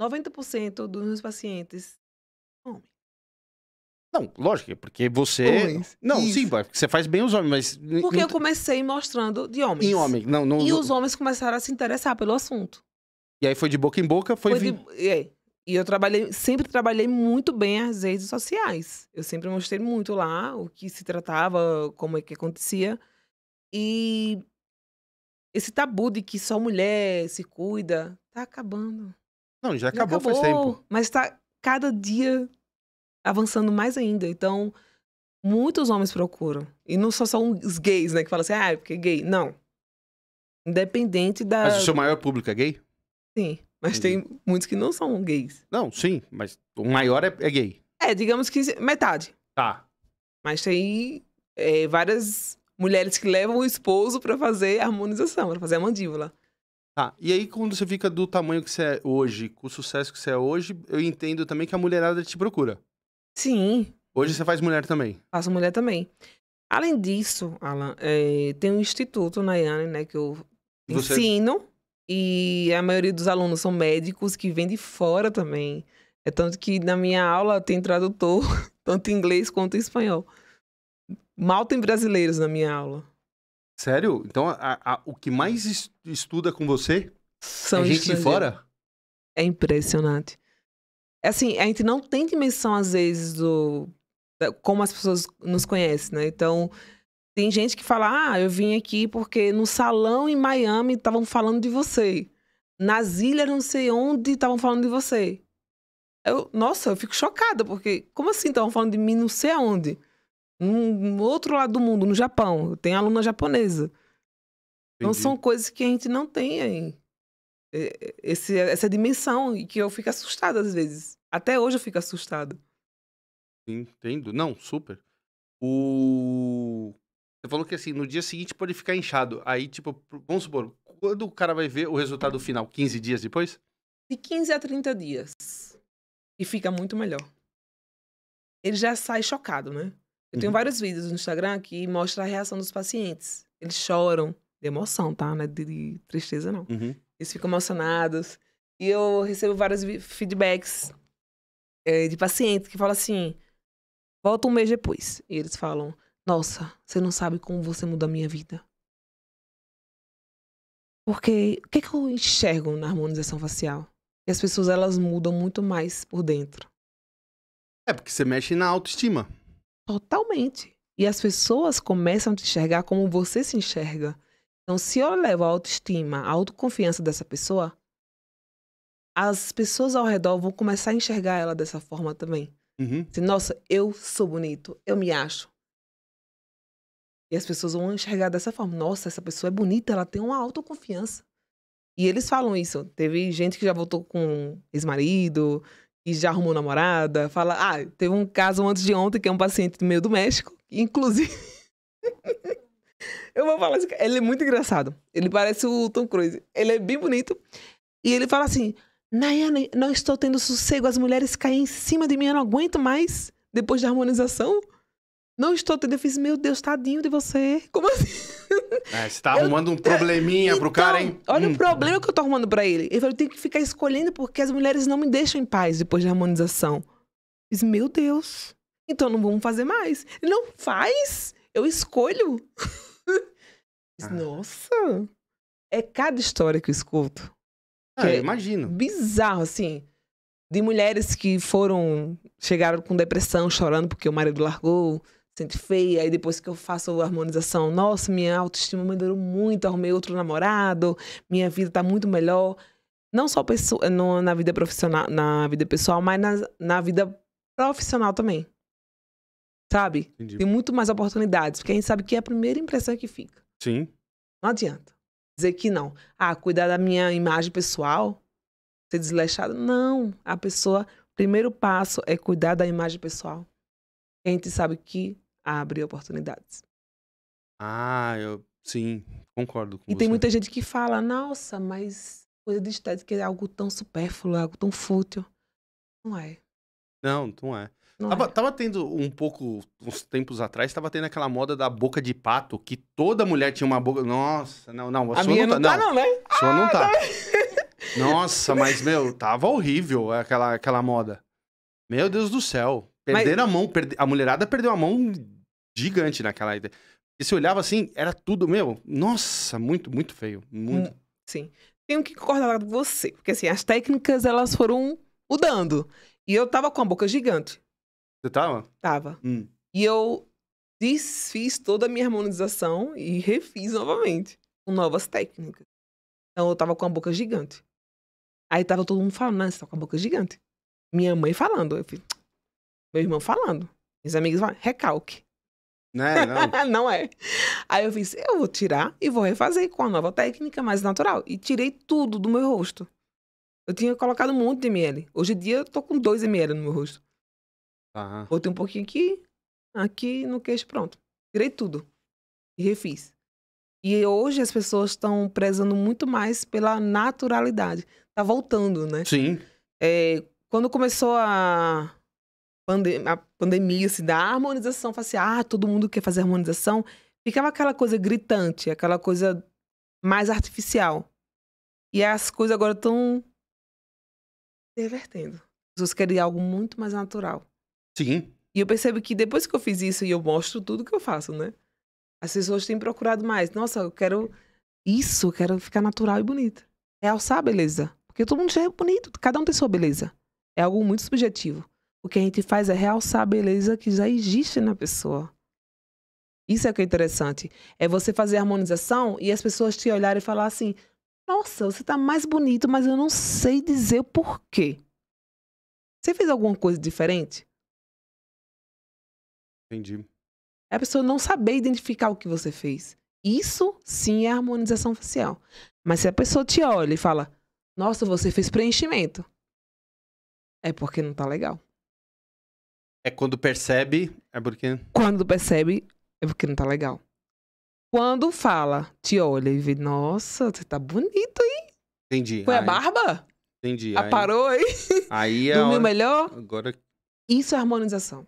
[SPEAKER 3] 90% dos meus pacientes homens.
[SPEAKER 1] Não, lógico, porque você. Homens. Não, Isso. sim,
[SPEAKER 2] você faz bem os homens, mas. Porque eu
[SPEAKER 3] comecei mostrando de homens. Em homem, não, não. E os homens começaram a se interessar pelo assunto.
[SPEAKER 2] E aí foi de boca em boca, foi, foi
[SPEAKER 3] de... é. E eu trabalhei, sempre trabalhei muito bem as redes sociais. Eu sempre mostrei muito lá o que se tratava, como é que acontecia. E esse tabu de que só mulher se cuida, tá acabando.
[SPEAKER 1] Não, já acabou, já acabou
[SPEAKER 3] tempo. Mas tá cada dia avançando mais ainda. Então, muitos homens procuram. E não só são os gays, né? Que falam assim, ah, é porque é gay. Não. Independente da. Mas o seu
[SPEAKER 2] maior público é gay? Sim, mas tem uhum. muitos que não são gays. Não, sim, mas o maior é, é gay. É, digamos que metade. Tá. Mas tem é,
[SPEAKER 3] várias mulheres que levam o esposo para fazer harmonização, para fazer a mandíbula.
[SPEAKER 2] Tá. E aí, quando você fica do tamanho que você é hoje, com o sucesso que você é hoje, eu entendo também que a mulherada te procura. Sim. Hoje você faz mulher também.
[SPEAKER 3] Faço mulher também. Além disso, Alan, é, tem um instituto na IANE, né, que eu você... ensino e a maioria dos alunos são médicos que vêm de fora também. É tanto que na minha aula tem tradutor, <laughs> tanto em inglês quanto em espanhol. Mal tem brasileiros na minha aula.
[SPEAKER 2] Sério? Então, a, a, o que mais estuda com você são é gente de fora?
[SPEAKER 3] É impressionante. É assim, a gente não tem dimensão, às vezes, do como as pessoas nos conhecem, né? Então, tem gente que fala: ah, eu vim aqui porque no salão em Miami estavam falando de você. Nas ilhas não sei onde estavam falando de você. Eu, nossa, eu fico chocada, porque como assim estavam falando de mim não sei aonde? No outro lado do mundo, no Japão. tem aluna japonesa. Então Entendi. Então são coisas que a gente não tem aí. Esse, essa dimensão e que eu fico assustada às vezes. Até hoje eu fico assustado.
[SPEAKER 2] Entendo. Não, super. O... Você falou que assim, no dia seguinte pode ficar inchado. Aí, tipo, vamos supor, quando o cara vai ver o resultado final? 15 dias depois?
[SPEAKER 3] De 15 a 30 dias. E fica muito melhor. Ele já sai chocado, né? Eu uhum. tenho vários vídeos no Instagram que mostra a reação dos pacientes. Eles choram de emoção, tá? Não é de tristeza, não. Uhum. Eles ficam emocionados. E eu recebo vários feedbacks é, de pacientes que falam assim: volta um mês depois. E eles falam: nossa, você não sabe como você muda a minha vida. Porque o que, é que eu enxergo na harmonização facial? Que as pessoas elas mudam muito mais por dentro.
[SPEAKER 2] É porque você mexe na autoestima.
[SPEAKER 3] Totalmente. E as pessoas começam a te enxergar como você se enxerga. Então, se eu levo a autoestima, a autoconfiança dessa pessoa, as pessoas ao redor vão começar a enxergar ela dessa forma também. Uhum. Nossa, eu sou bonito, eu me acho. E as pessoas vão enxergar dessa forma. Nossa, essa pessoa é bonita, ela tem uma autoconfiança. E eles falam isso. Teve gente que já voltou com ex-marido, que já arrumou namorada. Fala, ah, teve um caso antes de ontem que é um paciente do meio do México, inclusive. <laughs> Eu vou falar assim, ele é muito engraçado. Ele parece o Tom Cruise. Ele é bem bonito. E ele fala assim: Nayane, não estou tendo sossego, as mulheres caem em cima de mim, eu não aguento mais depois da harmonização. Não estou tendo Eu fiz, meu Deus, tadinho de você. Como assim?
[SPEAKER 2] <laughs> É, você tá arrumando eu... um probleminha então, pro cara, então, hein? Olha hum. o
[SPEAKER 3] problema que eu tô arrumando pra ele. Ele falou, eu tenho que ficar escolhendo porque as mulheres não me deixam em paz depois da harmonização. Eu fiz, meu Deus. Então não vamos fazer mais. Ele, não faz. Eu escolho. <laughs> fiz, ah. Nossa. É cada história que eu escuto.
[SPEAKER 2] Ah, eu é imagino.
[SPEAKER 3] Bizarro, assim de mulheres que foram chegaram com depressão, chorando porque o marido largou, sente feia, e depois que eu faço a harmonização, nossa, minha autoestima melhorou muito, arrumei outro namorado, minha vida tá muito melhor. Não só na vida profissional, na vida pessoal, mas na, na vida profissional também. Sabe? Entendi. Tem muito mais oportunidades, porque a gente sabe que é a primeira impressão que fica. Sim. Não adianta dizer que não. Ah, cuidar da minha imagem pessoal, ser desleixado. Não. A pessoa, primeiro passo é cuidar da imagem pessoal. A gente sabe que a abrir oportunidades.
[SPEAKER 2] Ah, eu sim, concordo com e você. E tem muita gente
[SPEAKER 3] que fala, nossa, mas coisa de estética é algo tão supérfluo, algo tão fútil. Não é.
[SPEAKER 2] Não, não é. Não tava, é. tava tendo um pouco, uns tempos atrás, tava tendo aquela moda da boca de pato, que toda mulher tinha uma boca. Nossa, não, não. A, a minha tá, não tá, não, não, né? A sua ah, não tá. Não. Tá. Nossa, mas, meu, tava horrível aquela, aquela moda. Meu Deus do céu. Perderam Mas... a mão, perde... a mulherada perdeu a mão gigante naquela ideia. E se olhava assim, era tudo, meu, nossa, muito, muito feio. Muito. Hum,
[SPEAKER 3] sim. Tenho que concordar com você, porque assim, as técnicas elas foram mudando. E eu tava com a boca gigante. Você tava? Tava. Hum. E eu desfiz toda a minha harmonização e refiz novamente, com novas técnicas. Então eu tava com a boca gigante. Aí tava todo mundo falando, não, você tá com a boca gigante. Minha mãe falando, eu falei, meu irmão falando. Meus amigos falam, recalque. Né, não é, <laughs> não. não é. Aí eu fiz, eu vou tirar e vou refazer com a nova técnica mais natural. E tirei tudo do meu rosto. Eu tinha colocado um monte de ml. Hoje em dia eu tô com 2 ml no meu rosto. Uhum. Botei um pouquinho aqui, aqui no queixo, pronto. Tirei tudo. E refiz. E hoje as pessoas estão prezando muito mais pela naturalidade. Tá voltando, né? Sim. É, quando começou a pandem a pandemia, se assim, da harmonização facial, ah, todo mundo quer fazer harmonização, ficava aquela coisa gritante, aquela coisa mais artificial. E as coisas agora estão revertendo. As pessoas querem algo muito mais natural. Sim. E eu percebo que depois que eu fiz isso e eu mostro tudo que eu faço, né? As pessoas têm procurado mais. Nossa, eu quero isso, eu quero ficar natural e bonita. Realçar é a beleza. Porque todo mundo já é bonito, cada um tem sua beleza. É algo muito subjetivo. O que a gente faz é realçar a beleza que já existe na pessoa. Isso é o que é interessante. É você fazer a harmonização e as pessoas te olharem e falar assim: Nossa, você está mais bonito, mas eu não sei dizer o porquê. Você fez alguma coisa diferente? Entendi. É a pessoa não saber identificar o que você fez. Isso sim é harmonização facial. Mas se a pessoa te olha e fala: Nossa, você fez preenchimento. É porque não tá legal.
[SPEAKER 2] É quando percebe, é porque.
[SPEAKER 3] Quando percebe, é porque não tá legal. Quando fala, te olha e vê, nossa, você tá bonito, hein? Entendi. Foi aí... a barba?
[SPEAKER 2] Entendi. Aparou, ah, aí... hein? Aí <laughs> é. Dormiu hora... melhor? Agora.
[SPEAKER 3] Isso é harmonização.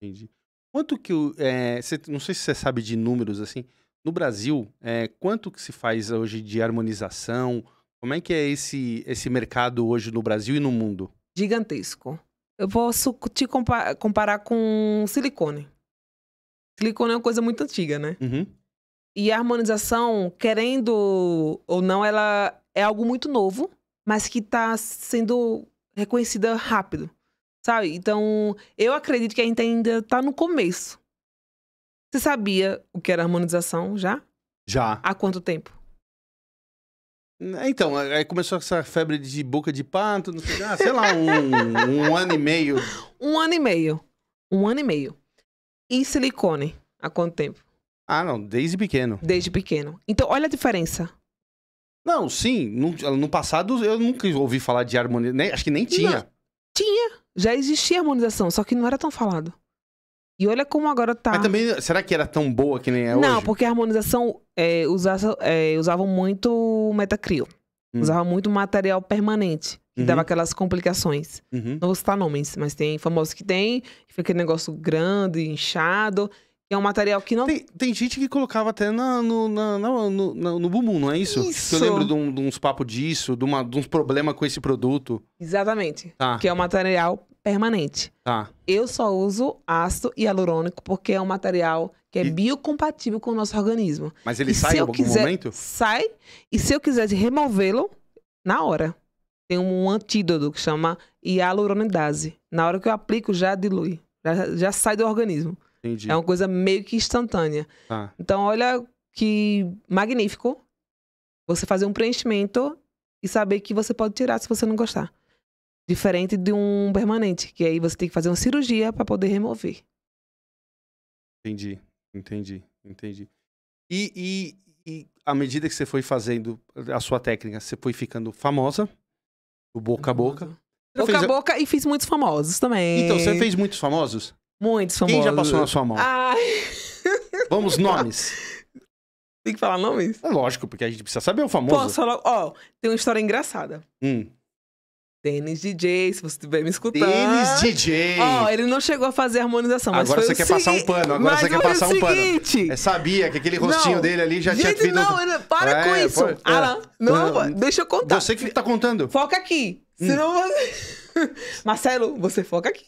[SPEAKER 2] Entendi. Quanto que o. É, cê, não sei se você sabe de números assim. No Brasil, é, quanto que se faz hoje de harmonização? Como é que é esse, esse mercado hoje no Brasil e no mundo? Gigantesco.
[SPEAKER 3] Eu posso te
[SPEAKER 2] compa comparar com silicone. Silicone é uma
[SPEAKER 3] coisa muito antiga, né? Uhum. E a harmonização, querendo ou não, ela é algo muito novo, mas que está sendo reconhecida rápido, sabe? Então, eu acredito que a gente ainda está no começo. Você sabia o que era harmonização já? Já. Há quanto tempo?
[SPEAKER 2] É, então, aí começou essa febre de boca de pato, não sei, ah, sei lá, um, um, ano e meio. <laughs>
[SPEAKER 3] Um ano e meio. Um ano e meio. E silicone, há quanto tempo?
[SPEAKER 2] Ah, não, desde pequeno. Desde pequeno.
[SPEAKER 3] Então, olha a diferença.
[SPEAKER 2] Não, sim. No, no passado, eu nunca ouvi falar de harmonização. Acho que nem tinha. Não, tinha.
[SPEAKER 3] Já existia harmonização, só que não era tão falado. E olha como agora tá. Mas também,
[SPEAKER 2] será que era tão boa que nem é Não, hoje? Não,
[SPEAKER 3] porque a harmonização é, usava, é, usava muito metacrio. Hum. Usava muito material permanente. Que uhum. dava aquelas complicações. Uhum. Não vou citar nomes, mas tem famosos que tem. Fica aquele negócio grande, inchado. É um material
[SPEAKER 2] que não. Tem, tem gente que colocava até na, no, na, na, no, no bumbum, não é isso? isso. Eu lembro de, um, de uns papos disso, de, uma, de uns problemas com esse produto.
[SPEAKER 3] Exatamente. Tá. Que é um material permanente. Tá. Eu só uso ácido hialurônico porque é um material que é e... biocompatível com o nosso organismo. Mas ele e sai em algum quiser, momento? Sai. E se eu quiser removê-lo, na hora. Tem um antídoto que chama hialuronidase. Na hora que eu aplico, já dilui. Já, já sai do organismo. Entendi. É uma coisa meio que instantânea. Tá. Então, olha que magnífico você fazer um preenchimento e saber que você pode tirar se você não gostar. Diferente de um permanente, que aí você tem que fazer uma cirurgia para poder remover.
[SPEAKER 2] Entendi, entendi, entendi. E, e, e, à medida que você foi fazendo a sua técnica, você foi ficando famosa, do boca a boca. Boca
[SPEAKER 3] fez... a boca e fiz muitos famosos também. Então, você fez
[SPEAKER 2] muitos famosos?
[SPEAKER 3] Muitos famosos. Quem já passou na sua mão? Ai.
[SPEAKER 2] Vamos, nomes. Tem que falar nomes? É lógico, porque a gente precisa saber o famoso. Posso falar?
[SPEAKER 3] Ó, oh, tem uma história engraçada. Hum. Tênis DJ, se você estiver me escutando. Tênis DJ! Ó, oh, ele não chegou a fazer harmonização, agora você quer segui... passar um pano, agora mas você quer passar um seguinte...
[SPEAKER 2] pano. É, eu sabia que aquele rostinho não, dele ali já gente, tinha vindo... não, eu... para é, com isso! É. Alan, não, não, deixa eu contar. Você que tá contando. Foca aqui, hum. senão você... <laughs> Marcelo,
[SPEAKER 3] você foca aqui.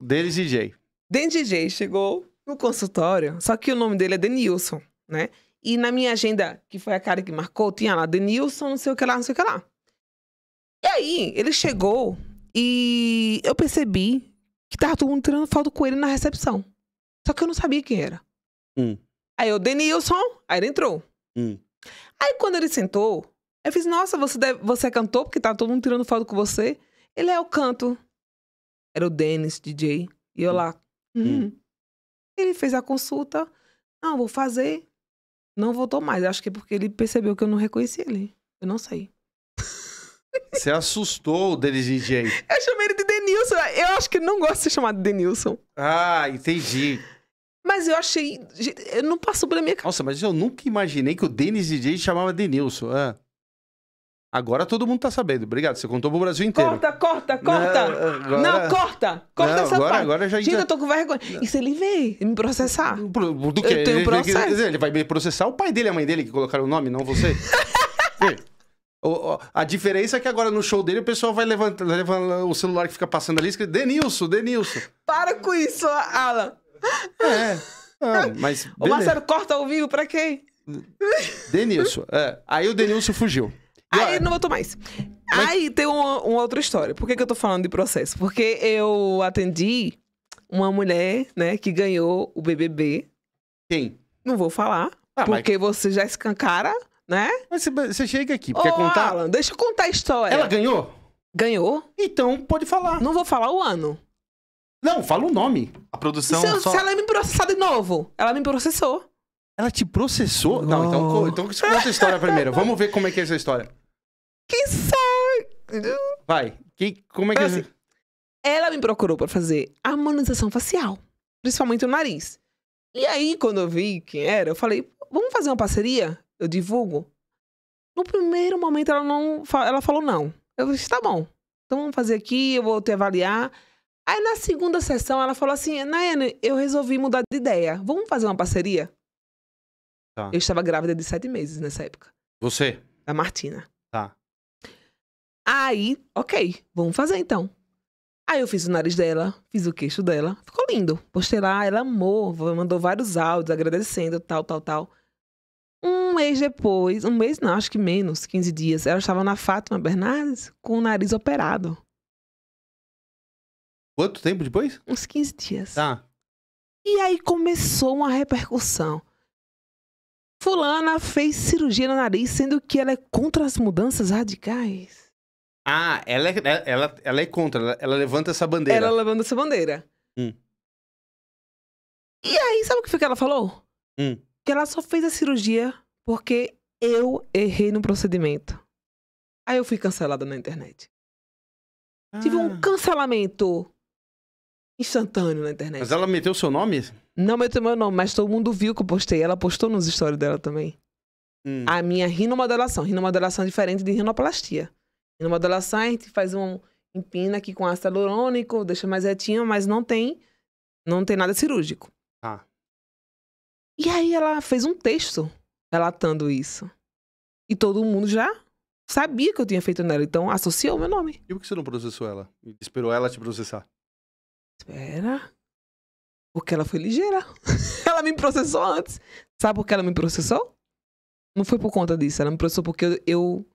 [SPEAKER 2] Denis DJ.
[SPEAKER 3] Denis DJ chegou no consultório, só que o nome dele é Denilson, né? E na minha agenda, que foi a cara que marcou, tinha lá Denilson, não sei o que lá, não sei o que lá. E aí, ele chegou e eu percebi que tava todo mundo tirando foto com ele na recepção. Só que eu não sabia quem era. Hum. Aí eu, Denilson, aí ele entrou. Hum. Aí quando ele sentou, eu fiz, nossa, você, deve, você é cantor porque tá todo mundo tirando foto com você. Ele é o canto. Era o Denis, DJ. E eu hum. lá. Hum. Hum. Ele fez a consulta. Não, vou fazer. Não voltou mais. Acho que é porque ele percebeu que eu não reconheci ele. Eu não sei.
[SPEAKER 2] Você assustou o DJ. Eu
[SPEAKER 3] chamei ele de Denilson.
[SPEAKER 2] Eu acho que ele não gosta de ser chamado de Denilson. Ah, entendi. Mas eu achei. Eu não passou pela minha cabeça. Nossa, mas eu nunca imaginei que o Denis DJ chamava Denilson. Ah. Agora todo mundo tá sabendo. Obrigado, você contou pro Brasil inteiro. Corta, corta, corta! Não, agora... não corta! Corta não, essa agora, parte. Agora já... Gente, eu tô
[SPEAKER 3] com vergonha. E se ele veio me processar? do
[SPEAKER 2] que Eu tenho ele, processo. Ele, vai me processar o pai dele e a mãe dele que colocaram o nome, não você? <laughs> A diferença é que agora no show dele o pessoal vai levantando levanta o celular que fica passando ali e escreve Denilson, Denilson.
[SPEAKER 3] Para com isso, Alan. É. Ah, mas o <laughs> Marcelo corta ao vivo pra quem?
[SPEAKER 2] Denilson. É. Aí o Denilson fugiu.
[SPEAKER 3] E Aí ó, não voltou mais. Mas... Aí tem uma, outra história. Por que, que eu tô falando de processo? Porque eu atendi uma mulher, né, que ganhou o BBB. Quem? Não vou falar. Ah, porque mas... você já escancara né? Mas você, chega aqui, Ô, quer contar? Alan, deixa eu contar a história. Ela ganhou? Ganhou? Então pode falar. Não vou falar o ano.
[SPEAKER 2] Não, fala o nome. A produção. Se, só... se ela me processar de novo, ela me processou. Ela te processou? Oh. Não, então, então conta a história primeiro. Vamos ver como é que é essa história.
[SPEAKER 3] Que sabe?
[SPEAKER 2] Vai. Que, como é que é? Assim,
[SPEAKER 3] ela me procurou para fazer harmonização facial, principalmente o nariz. E aí, quando eu vi quem era, eu falei: vamos fazer uma parceria? eu divulgo. No primeiro momento ela não ela falou não. Eu disse, tá bom. Então vamos fazer aqui, eu vou te avaliar. Aí na segunda sessão ela falou assim, Nayane, eu resolvi mudar de ideia. Vamos fazer uma parceria? Tá. Eu estava grávida de sete meses nessa época. Você? Da Martina. Tá. Aí, ok, vamos fazer então. Aí eu fiz o nariz dela, fiz o queixo dela, ficou lindo. Postei lá, ela amou, mandou vários áudios agradecendo, tal, tal, tal. Um mês depois, um mês não, acho que menos, 15 dias, ela estava na Fátima Bernardes com o nariz operado.
[SPEAKER 2] Quanto tempo depois? Uns 15 dias. Tá.
[SPEAKER 3] E aí começou uma repercussão. Fulana fez cirurgia no nariz, sendo que ela é contra as mudanças radicais.
[SPEAKER 2] Ah, ela é, ela, ela é contra, ela, ela levanta essa bandeira. Ela
[SPEAKER 3] levanta essa bandeira. Hum. E aí, sabe o que foi que ela falou? Hum que ela só fez a cirurgia porque eu errei no procedimento. Aí eu fui cancelada na internet. Ah. Tive um ah. cancelamento instantâneo na internet. Mas ela
[SPEAKER 2] meteu seu nome?
[SPEAKER 3] Não meteu meu nome, mas todo mundo viu que eu postei. Ela postou nos stories dela também. Hum. A minha rinomodelação. Rinomodelação é diferente de rinoplastia. Rinomodelação a gente faz um empina aqui com ácido hialurônico, deixa mais retinho, mas não tem não tem nada cirúrgico. E aí ela fez um texto relatando isso. E todo mundo já sabia que eu tinha feito nela, então associou
[SPEAKER 2] meu nome. E por que você não processou ela? esperou ela te processar?
[SPEAKER 3] Espera. Porque ela foi ligeira. <laughs> ela me processou antes. Sabe por que ela me processou? Não foi por conta disso. Ela me processou porque eu, eu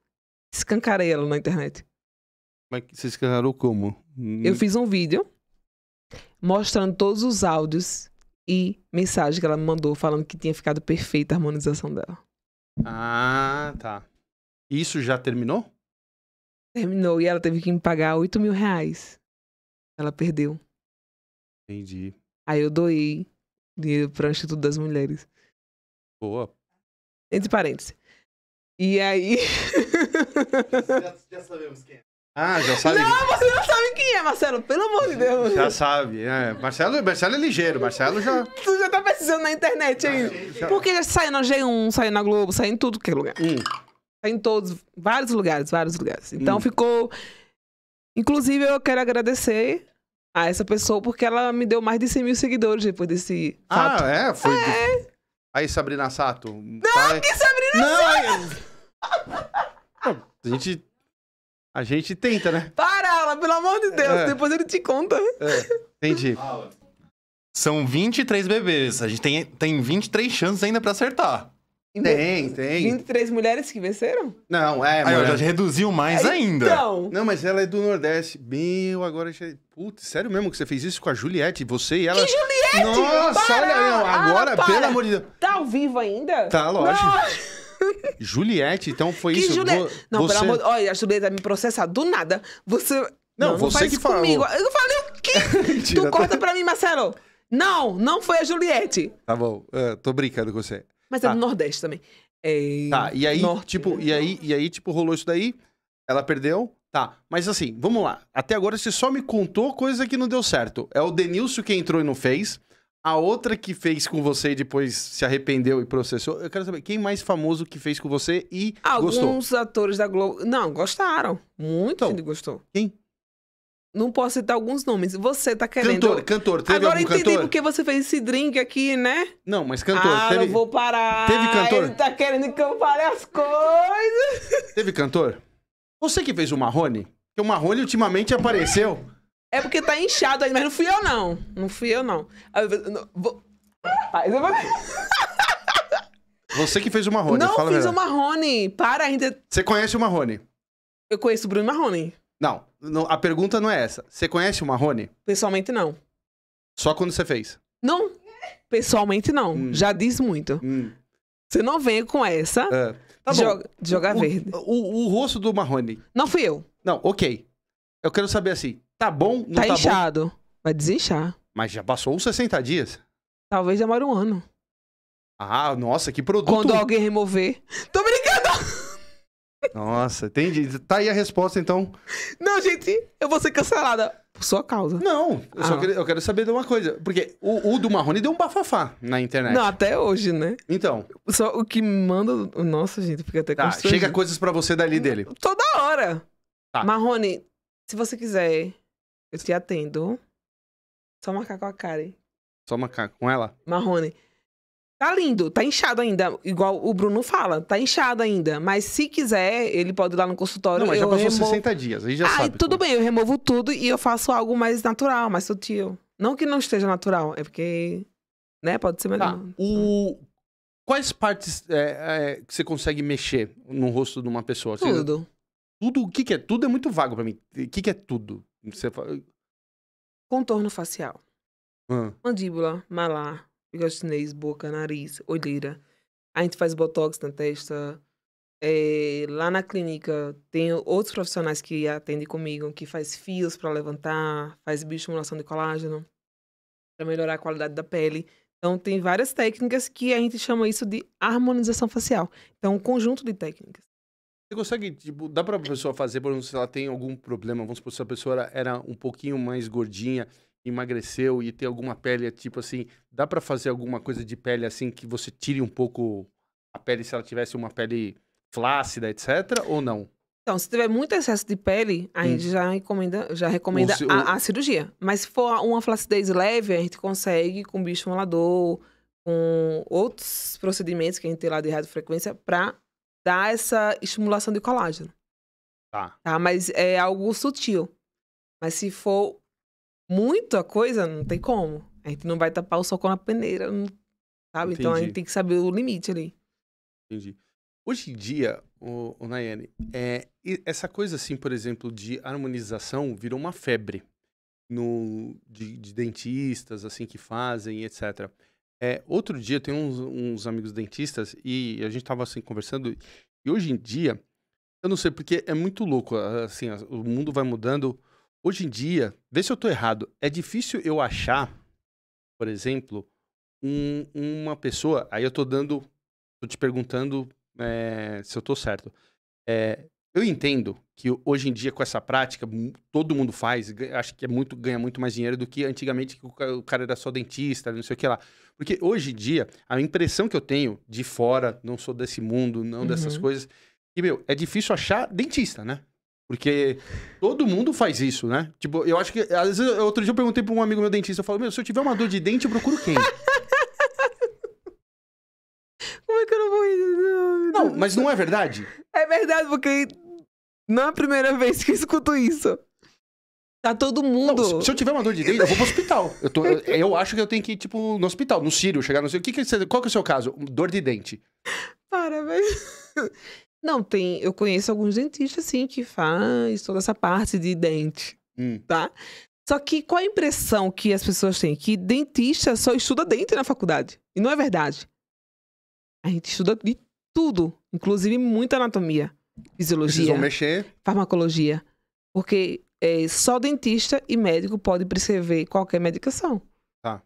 [SPEAKER 3] escancarei ela na internet.
[SPEAKER 2] Mas você escancarou como? Eu fiz
[SPEAKER 3] um vídeo mostrando todos os áudios e mensagem que ela me mandou falando que tinha ficado perfeita a harmonização dela.
[SPEAKER 2] Ah, tá. Isso já terminou?
[SPEAKER 3] Terminou e ela teve que me pagar 8 mil reais. Ela perdeu. Entendi. Aí eu doei dinheiro para o Instituto das Mulheres. Boa. Entre parênteses. E aí. <laughs>
[SPEAKER 2] já, já sabemos quem é. Ah, já sabe. Não, é. você não
[SPEAKER 3] sabe quem é, Marcelo, pelo amor
[SPEAKER 2] de Deus. Já sabe, é. Marcelo, Marcelo é ligeiro, Marcelo já.
[SPEAKER 3] Tu já tá pesquisando na internet aí. Ah, já... Porque já sai na G1, sai na Globo, sai em tudo que é lugar. Hum. Sai em todos, vários lugares, vários lugares. Então hum. ficou. Inclusive, eu quero agradecer a essa pessoa porque ela me deu mais de 100 mil seguidores depois desse. Ah, fato. Ah, é? Foi.
[SPEAKER 1] É.
[SPEAKER 2] Aí, Sabrina Sato. Não,
[SPEAKER 1] que Sabrina não, Sato!
[SPEAKER 2] É- não, A gente a gente tenta, né?
[SPEAKER 3] Para, Alan, pelo amor
[SPEAKER 4] de Deus, é.
[SPEAKER 2] depois ele te conta. É. Entendi. São 23 bebês. A gente tem, tem 23 chances ainda para acertar. Tem, tem. 23 mulheres que venceram? Não, é. Aí, mulher... já reduziu mais é, ainda. Então. Não, mas ela é do Nordeste. Meu, agora. É- Putz, sério mesmo que você fez isso com a Juliette? Você e ela. Que Juliette? Nossa, para! olha, Agora, ah, pelo amor de Deus.
[SPEAKER 3] Tá ao vivo ainda? Tá, lógico. Não.
[SPEAKER 2] Juliette, então foi que isso. Juliette? Vo... Não, você... pelo amor.
[SPEAKER 3] Olha, a Juliette vai me processar do nada. Você. Não, não você não que falou. comigo. Eu falei o quê? <laughs> tu tá corta pra mim, Marcelo. Não, não foi a Juliette.
[SPEAKER 2] Tá bom, uh, tô brincando com você. Mas tá. é do tá. Nordeste também. É... Tá, e aí, Norte, tipo, né? e aí, e aí, tipo, rolou isso daí. Ela perdeu. Tá, mas assim, vamos lá. Até agora você só me contou coisa que não deu certo. É o Denilson que entrou e não fez. A outra que fez com você e depois se arrependeu e processou, eu quero saber quem mais famoso que fez com você e Alguns gostou? Alguns
[SPEAKER 3] atores da Globo. Não, gostaram. Muito então, gente gostou. Quem? Não posso citar alguns nomes. Você tá querendo. Cantor, cantor, teve Agora algum entendi por porque você fez esse drink aqui, né? Não, mas cantor. Ah, teve... eu vou parar. Teve cantor? Ele tá querendo que eu fale as coisas.
[SPEAKER 2] Teve cantor? Você que fez o Marrone? Porque o Marrone ultimamente apareceu. É porque tá inchado aí, mas não fui eu, não. Não fui eu, não. Tá, vou... Você que fez o Marrone, Não fala fiz o
[SPEAKER 3] Marrone. Para ainda.
[SPEAKER 2] Você conhece o Marrone? Eu conheço o Bruno Marrone. Não, não, a pergunta não é essa. Você conhece o Marrone? Pessoalmente, não. Só quando você fez? Não. Pessoalmente, não. Hum. Já diz muito. Hum. Você não vem com essa. É. Tá joga, o, verde. O, o, o rosto do Marrone. Não fui eu. Não, ok. Eu quero saber assim. Tá bom? Não tá, tá inchado.
[SPEAKER 3] Bom. Vai desinchar.
[SPEAKER 2] Mas já passou uns 60 dias? Talvez demore um ano. Ah, nossa, que produto. Quando alguém remover. Tô brincando! <laughs> Nossa, entendi. Tá aí a resposta, então. Não, gente, eu vou ser cancelada. Por sua causa. Não, eu ah. só quero, eu quero saber de uma coisa. Porque o, o, do Marrone deu um bafafá na internet. Não, até hoje, né? Então. Só o que manda. Nossa, gente, fica até tá, Chega coisas para você dali dele.
[SPEAKER 3] Toda hora. Tá. Marrone, se você quiser eu te atendo. Só marcar com a Karen.
[SPEAKER 2] Só marcar com ela?
[SPEAKER 3] Marrone. Tá lindo, tá inchado ainda, igual o Bruno fala, tá inchado ainda. Mas se quiser, ele pode ir lá no consultório.
[SPEAKER 2] Não, mas já passou removo... 60 dias, aí já ah, sabe.
[SPEAKER 3] Tudo como. bem, eu removo tudo e eu faço algo mais natural, mais sutil. Não que não esteja natural, é porque, né, pode ser melhor. Tá. O...
[SPEAKER 2] Quais partes é, é, que você consegue mexer no rosto de uma pessoa? Assim? Tudo. Você... Tudo, o que que é? Tudo é muito vago para mim. O que que é tudo? Você eh,
[SPEAKER 3] Contorno facial. Ah. Mandíbula, malar, chinês, boca, nariz, olheira. A gente faz botox na testa. É, lá na clínica tem outros profissionais que atendem comigo, que faz fios para levantar, faz bioestimulação de colágeno para melhorar a qualidade da pele. Então tem várias técnicas que a gente chama isso de harmonização facial. Então um conjunto de técnicas.
[SPEAKER 2] Você consegue, tipo, dá pra pessoa fazer, por exemplo, se ela tem algum problema, vamos supor, se a pessoa era um pouquinho mais gordinha, emagreceu e tem alguma pele, tipo assim, dá para fazer alguma coisa de pele assim que você tire um pouco a pele se ela tivesse uma pele flácida, etc, ou não?
[SPEAKER 3] Então, se tiver muito excesso de pele, a hum. gente já recomenda, já recomenda a, a, cirurgia. Mas se for uma flacidez leve, a gente consegue com bicho molador, com outros procedimentos que a gente tem lá de radiofrequência para dá essa estimulação de colágeno. Tá. tá. Mas é algo sutil. Mas se for muita coisa, não tem como. A gente não vai tapar o soco na peneira, não... sabe? Entendi. Então a gente tem que saber o limite ali.
[SPEAKER 2] Entendi. Hoje em dia, o, o Nayane, é, essa coisa assim, por exemplo, de harmonização virou uma febre no, de, de dentistas, assim, que fazem, etc. É, outro dia tem uns, uns, amigos dentistas e a gente tava assim conversando. E hoje em dia, eu não sei porque é muito louco, assim, o mundo vai mudando. Hoje em dia, vê se eu tô errado, é difícil eu achar, por exemplo, um, uma pessoa. Aí eu tô dando, tô te perguntando é, se eu tô certo. É, eu entendo que hoje em dia, com essa prática, todo mundo faz, acho que é muito, ganha muito mais dinheiro do que antigamente, que o cara era só dentista, não sei o que lá. Porque hoje em dia, a impressão que eu tenho de fora, não sou desse mundo, não uhum. dessas coisas, E meu, é difícil achar dentista, né? Porque todo mundo faz isso, né? Tipo, eu acho que. Às vezes, outro dia eu perguntei pra um amigo meu dentista, eu falo, meu, se eu tiver uma dor de dente, eu procuro quem? <laughs> Como é que eu não vou rir? Não, mas não é verdade? É verdade, porque
[SPEAKER 3] não é a primeira vez que eu escuto isso. Tá todo mundo. Não, se eu tiver uma dor
[SPEAKER 2] de dente, eu vou pro hospital. Eu, tô, eu, acho que eu tenho que ir, tipo, no hospital, no Sírio, chegar no Sírio. Que que é, qual que é o seu caso? Dor de dente.
[SPEAKER 3] Para, <laughs> Não, tem. Eu conheço alguns dentistas, assim, que faz toda essa parte de dente, hum. tá? Só que qual a impressão que as pessoas têm? Que dentista só estuda dente na faculdade. E não é verdade. A gente estuda de tudo, inclusive muita anatomia fisiologia, mexer. farmacologia. Porque é, só dentista e médico pode prescrever qualquer medicação. Tá.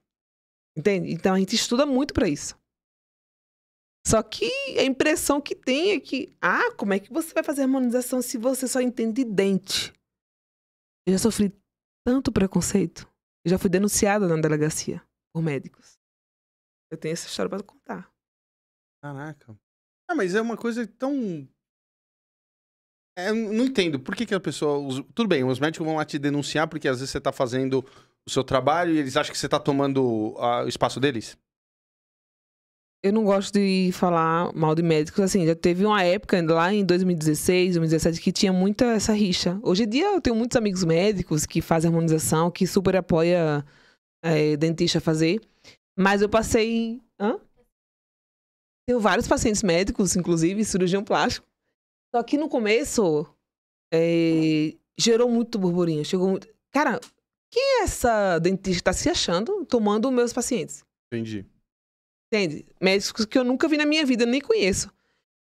[SPEAKER 3] Entende? Então a gente estuda muito para isso. Só que a impressão que tem é que, ah, como é que você vai fazer harmonização se você só entende dente? Eu já sofri tanto preconceito. Eu já fui denunciada na delegacia por médicos. Eu tenho essa história para contar.
[SPEAKER 1] Caraca. Ah, mas é uma coisa tão
[SPEAKER 2] é, não entendo. Por que, que a pessoa. Usa... Tudo bem, os médicos vão lá te denunciar porque às vezes você está fazendo o seu trabalho e eles acham que você está tomando o espaço deles?
[SPEAKER 3] Eu não gosto de falar mal de médicos. Assim, já teve uma época lá em 2016, 2017 que tinha muita essa rixa. Hoje em dia eu tenho muitos amigos médicos que fazem harmonização, que super apoia é, dentista a fazer. Mas eu passei. Hã? Tenho vários pacientes médicos, inclusive cirurgião plástico, só que no começo é, gerou muito burburinho. Chegou muito... Cara, quem é essa dentista tá se achando tomando meus pacientes? Entendi. Entende? Médicos que eu nunca vi na minha vida, nem conheço.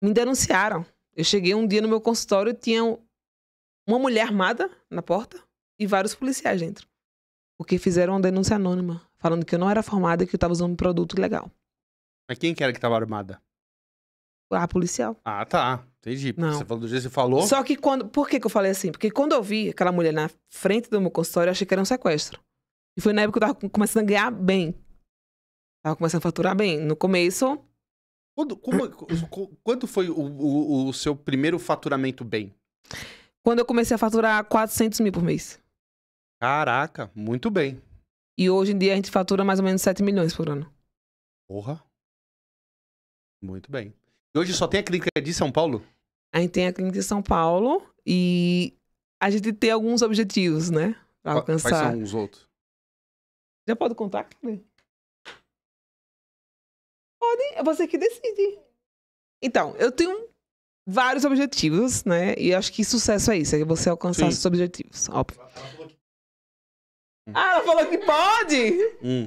[SPEAKER 3] Me denunciaram. Eu cheguei um dia no meu consultório e tinha uma mulher armada na porta e vários policiais dentro. Porque fizeram uma denúncia anônima, falando que eu não era formada e que eu estava usando um produto legal.
[SPEAKER 2] Mas quem que era que estava armada? a policial. Ah, tá. Entendi. Não. Você falou do jeito que você falou. Só
[SPEAKER 3] que quando. Por que, que eu falei assim? Porque quando eu vi aquela mulher na frente do meu consultório, eu achei que era um sequestro. E foi na época que eu tava começando a ganhar bem. Tava começando a faturar bem. No começo.
[SPEAKER 2] Quando, como, quando foi o, o, o, seu primeiro faturamento bem?
[SPEAKER 3] Quando eu comecei a faturar 400 mil por mês.
[SPEAKER 2] Caraca, muito bem.
[SPEAKER 3] E hoje em dia a gente fatura mais ou menos 7 milhões por ano.
[SPEAKER 2] Porra. Muito bem. E hoje só tem a clínica de São Paulo?
[SPEAKER 3] A gente tem a clínica de São Paulo e a gente tem alguns objetivos, né?
[SPEAKER 2] Pra alcançar. Quais são
[SPEAKER 1] os outros?
[SPEAKER 4] Já pode contar, Pode, é
[SPEAKER 3] você que decide. Então, eu tenho vários objetivos, né? E acho que sucesso é isso, é você alcançar Sim. seus objetivos, óbvio. Ah, ela falou que pode? Hum.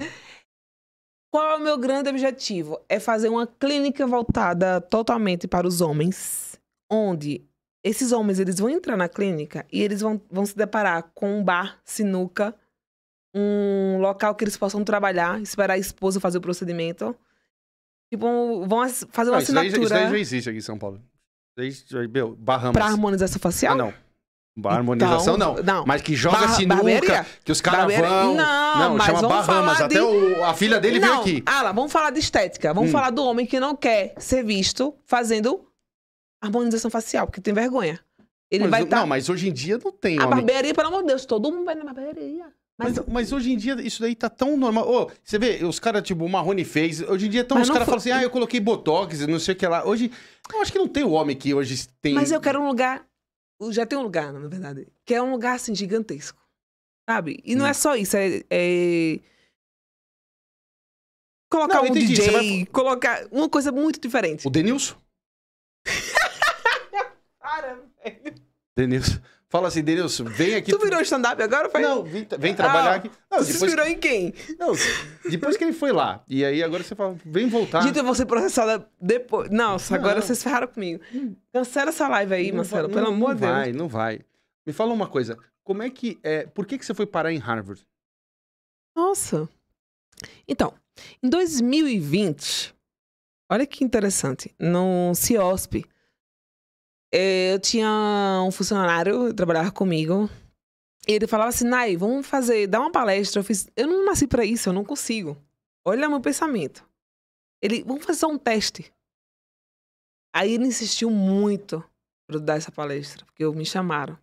[SPEAKER 3] Qual é o meu grande objetivo? É fazer uma clínica voltada totalmente para os homens, onde esses homens eles vão entrar na clínica e eles vão, vão se deparar com um bar, sinuca, um local que eles possam trabalhar, esperar a esposa fazer o procedimento. Tipo, vão fazer uma
[SPEAKER 2] ah, assinatura. Isso isso já existe aqui em São Paulo. Meu, barramos. Pra
[SPEAKER 3] harmonização facial? Ah, não.
[SPEAKER 2] Então, harmonização então, não, não, Mas que joga sinuca, barbearia? que os caras vão. Não, não mas chama Bahamas. Até de... o, a filha dele não. veio aqui. Ah,
[SPEAKER 3] lá, vamos falar de estética. Vamos hum. falar do homem que não quer ser visto fazendo harmonização facial, porque tem vergonha. Ele mas, vai tá... Não,
[SPEAKER 2] mas hoje em dia não tem. A homem.
[SPEAKER 3] barbearia, pelo amor de Deus, todo mundo vai na barbearia.
[SPEAKER 2] Mas, mas, mas, hoje em dia isso daí tá tão normal. Ô, você vê, os caras, tipo, o Marrone fez. Hoje em dia tão, os caras foi... falam assim, ah, eu coloquei botox, não sei o que lá. Hoje, eu acho que não tem o homem que hoje tem. Mas eu quero um lugar
[SPEAKER 3] já tem um lugar, na verdade, que é um lugar assim gigantesco. Sabe? E não é hum. é só isso, é, é... colocar não, um entendi, DJ, vai... colocar uma coisa muito diferente. O Denilson? <laughs> Para, velho.
[SPEAKER 2] Denilson. Fala assim, Denilson, vem aqui. Tu virou stand-up agora? Não, vem, tá, vem trabalhar ah, aqui. Não, tu depois... virou em quem? Não, depois que ele foi lá. E aí agora você fala, vem voltar. Dito, eu vou ser processada depois. Nossa, não, agora vocês ferraram
[SPEAKER 3] comigo. Cancela essa live aí, não, Marcelo, pelo amor de Deus. Não vai,
[SPEAKER 2] não vai. Me fala uma coisa. Como é que. É, por que, que você foi parar em Harvard?
[SPEAKER 3] Nossa. Então, em 2020, olha que interessante. No CIOSP, eh, eu tinha um funcionário que trabalhava comigo. E ele falava assim, Nai, vamos fazer, dar uma palestra. Eu fiz, eu não nasci para isso, eu não consigo. Olha meu pensamento. Ele, vamos fazer só um teste. Aí ele insistiu muito para dar essa palestra, porque me chamaram.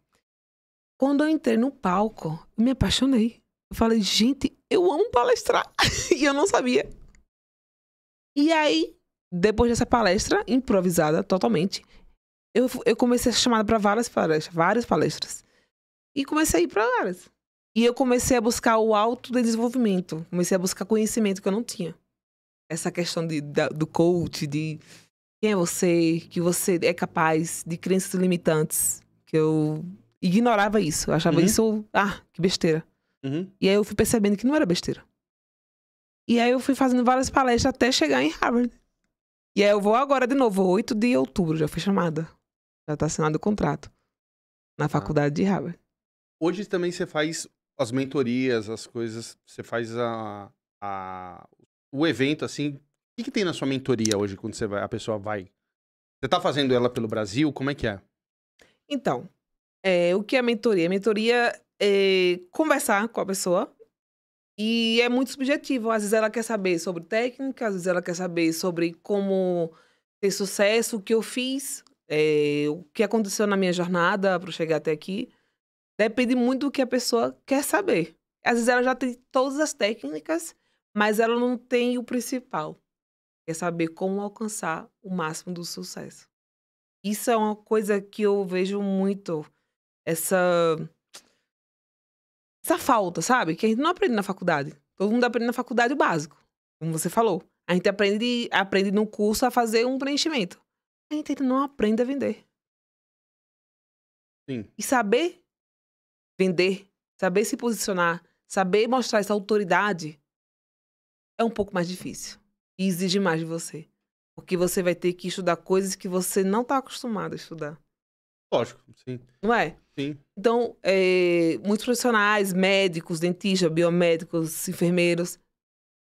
[SPEAKER 3] Quando eu entrei no palco, eu me apaixonei. Eu falei, gente, eu amo palestrar. <laughs> e eu não sabia. E aí, depois dessa palestra, improvisada totalmente, eu, eu comecei a ser chamada para várias palestras, várias palestras. E comecei a ir para várias. E eu comecei a buscar o autodesenvolvimento. Comecei a buscar conhecimento que eu não tinha. Essa questão de, da, do coach, de quem é você, que você é capaz, de crenças limitantes. Que eu ignorava isso. Eu achava uhum. isso, ah, que besteira. Uhum. E aí eu fui percebendo que não era besteira. E aí eu fui fazendo várias palestras até chegar em Harvard. E aí eu vou agora de novo, 8 de outubro, já fui chamada. Já está assinado o contrato. Na tá. faculdade de Harvard.
[SPEAKER 2] Hoje também você faz as mentorias, as coisas, você faz a, a o evento assim. O que, que, tem na sua mentoria hoje quando você vai, a pessoa vai? Você está fazendo ela pelo Brasil? Como é que é?
[SPEAKER 3] Então, é, o que é a mentoria? A mentoria é conversar com a pessoa e é muito subjetivo. Às vezes ela quer saber sobre técnica, às vezes ela quer saber sobre como ter sucesso, o que eu fiz, é, o que aconteceu na minha jornada para chegar até aqui, depende muito do que a pessoa quer saber. Às vezes ela já tem todas as técnicas, mas ela não tem o principal, é saber como alcançar o máximo do sucesso. Isso é uma coisa que eu vejo muito, essa essa falta, sabe? Que a gente não aprende na faculdade. Todo mundo aprende na faculdade o básico, como você falou. A gente aprende, aprende no curso a fazer um preenchimento a gente ainda não aprende a vender. Sim. E saber vender, saber se posicionar, saber mostrar essa autoridade é um pouco mais difícil e exige mais de você. Porque você vai ter que estudar coisas que você não está acostumado a estudar.
[SPEAKER 2] Lógico, sim.
[SPEAKER 3] Não é? Sim. Então, é, muitos profissionais, médicos, dentistas, biomédicos, enfermeiros,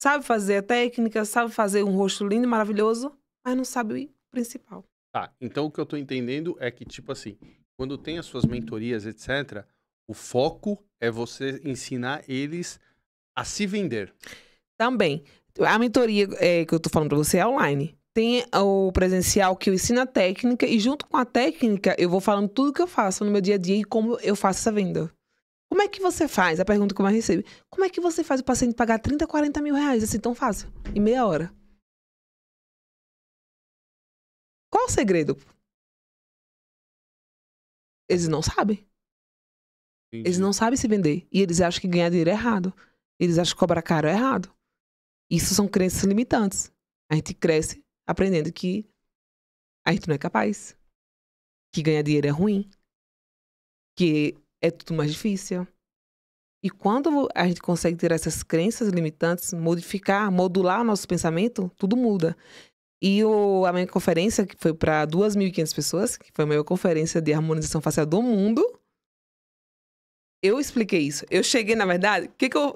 [SPEAKER 3] sabe fazer a técnica, sabe fazer um rosto lindo e maravilhoso, mas não sabe principal.
[SPEAKER 2] Tá, então o que eu estou entendendo é que, tipo assim, quando tem as suas mentorias, etc., o foco é você ensinar eles a se vender.
[SPEAKER 3] Também. A mentoria é, que eu estou falando para você é online. Tem o presencial que eu ensino a técnica e junto com a técnica eu vou falando tudo que eu faço no meu dia a dia e como eu faço essa venda. Como é que você faz? A pergunta que eu mais recebo. Como é que você faz o paciente pagar 30, 40 mil reais assim tão fácil? Em meia hora. Qual o segredo? Eles não sabem. Entendi. Eles não sabem se vender. E eles acham que ganhar dinheiro é errado. Eles acham que cobrar caro é errado. Isso são crenças limitantes. A gente cresce aprendendo que a gente não é capaz. Que ganhar dinheiro é ruim. Que é tudo mais difícil. E quando a gente consegue ter essas crenças limitantes, modificar, modular o nosso pensamento, tudo muda. E o, a minha conferência, que foi para 2.500 pessoas, que foi a maior conferência de harmonização facial do mundo, eu expliquei isso. Eu cheguei, na verdade, o que, que, eu,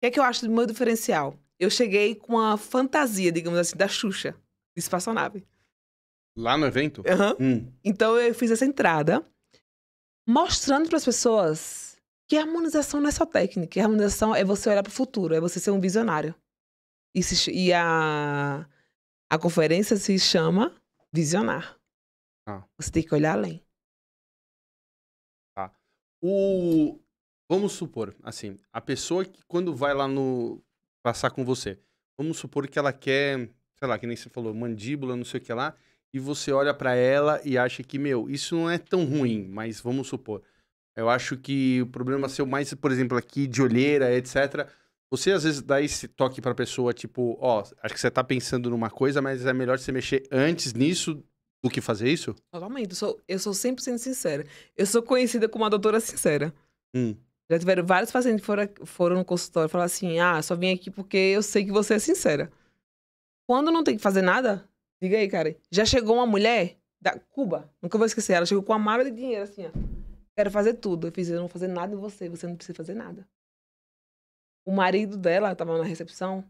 [SPEAKER 3] que, é que eu acho do meu diferencial? Eu cheguei com a fantasia, digamos assim, da Xuxa, de espaçonave.
[SPEAKER 2] Lá no evento? Uhum. Hum.
[SPEAKER 3] Então eu fiz essa entrada mostrando para as pessoas que a harmonização não é só técnica, a harmonização é você olhar para o futuro, é você ser um visionário. E, se, e a a conferência se chama Visionar. Ah. Você tem que olhar além.
[SPEAKER 2] Tá. O... Vamos supor, assim, a pessoa que quando vai lá no. passar com você, vamos supor que ela quer, sei lá, que nem você falou, mandíbula, não sei o que lá, e você olha para ela e acha que, meu, isso não é tão ruim, mas vamos supor. Eu acho que o problema seu mais, por exemplo, aqui de olheira, etc. Você às vezes dá esse toque pra pessoa, tipo, ó, acho que você tá pensando numa coisa, mas é melhor você mexer antes nisso do que fazer isso?
[SPEAKER 3] Totalmente. Eu sou, eu sou 100% sincera. Eu sou conhecida como uma doutora sincera. Hum. Já tiveram vários pacientes que foram, foram no consultório e falaram assim: ah, só vim aqui porque eu sei que você é sincera. Quando não tem que fazer nada, diga aí, cara. Já chegou uma mulher da Cuba, nunca vou esquecer, ela chegou com uma mala de dinheiro assim, ó. Quero fazer tudo. Eu fiz, eu não vou fazer nada em você, você não precisa fazer nada. O marido dela, estava na recepção,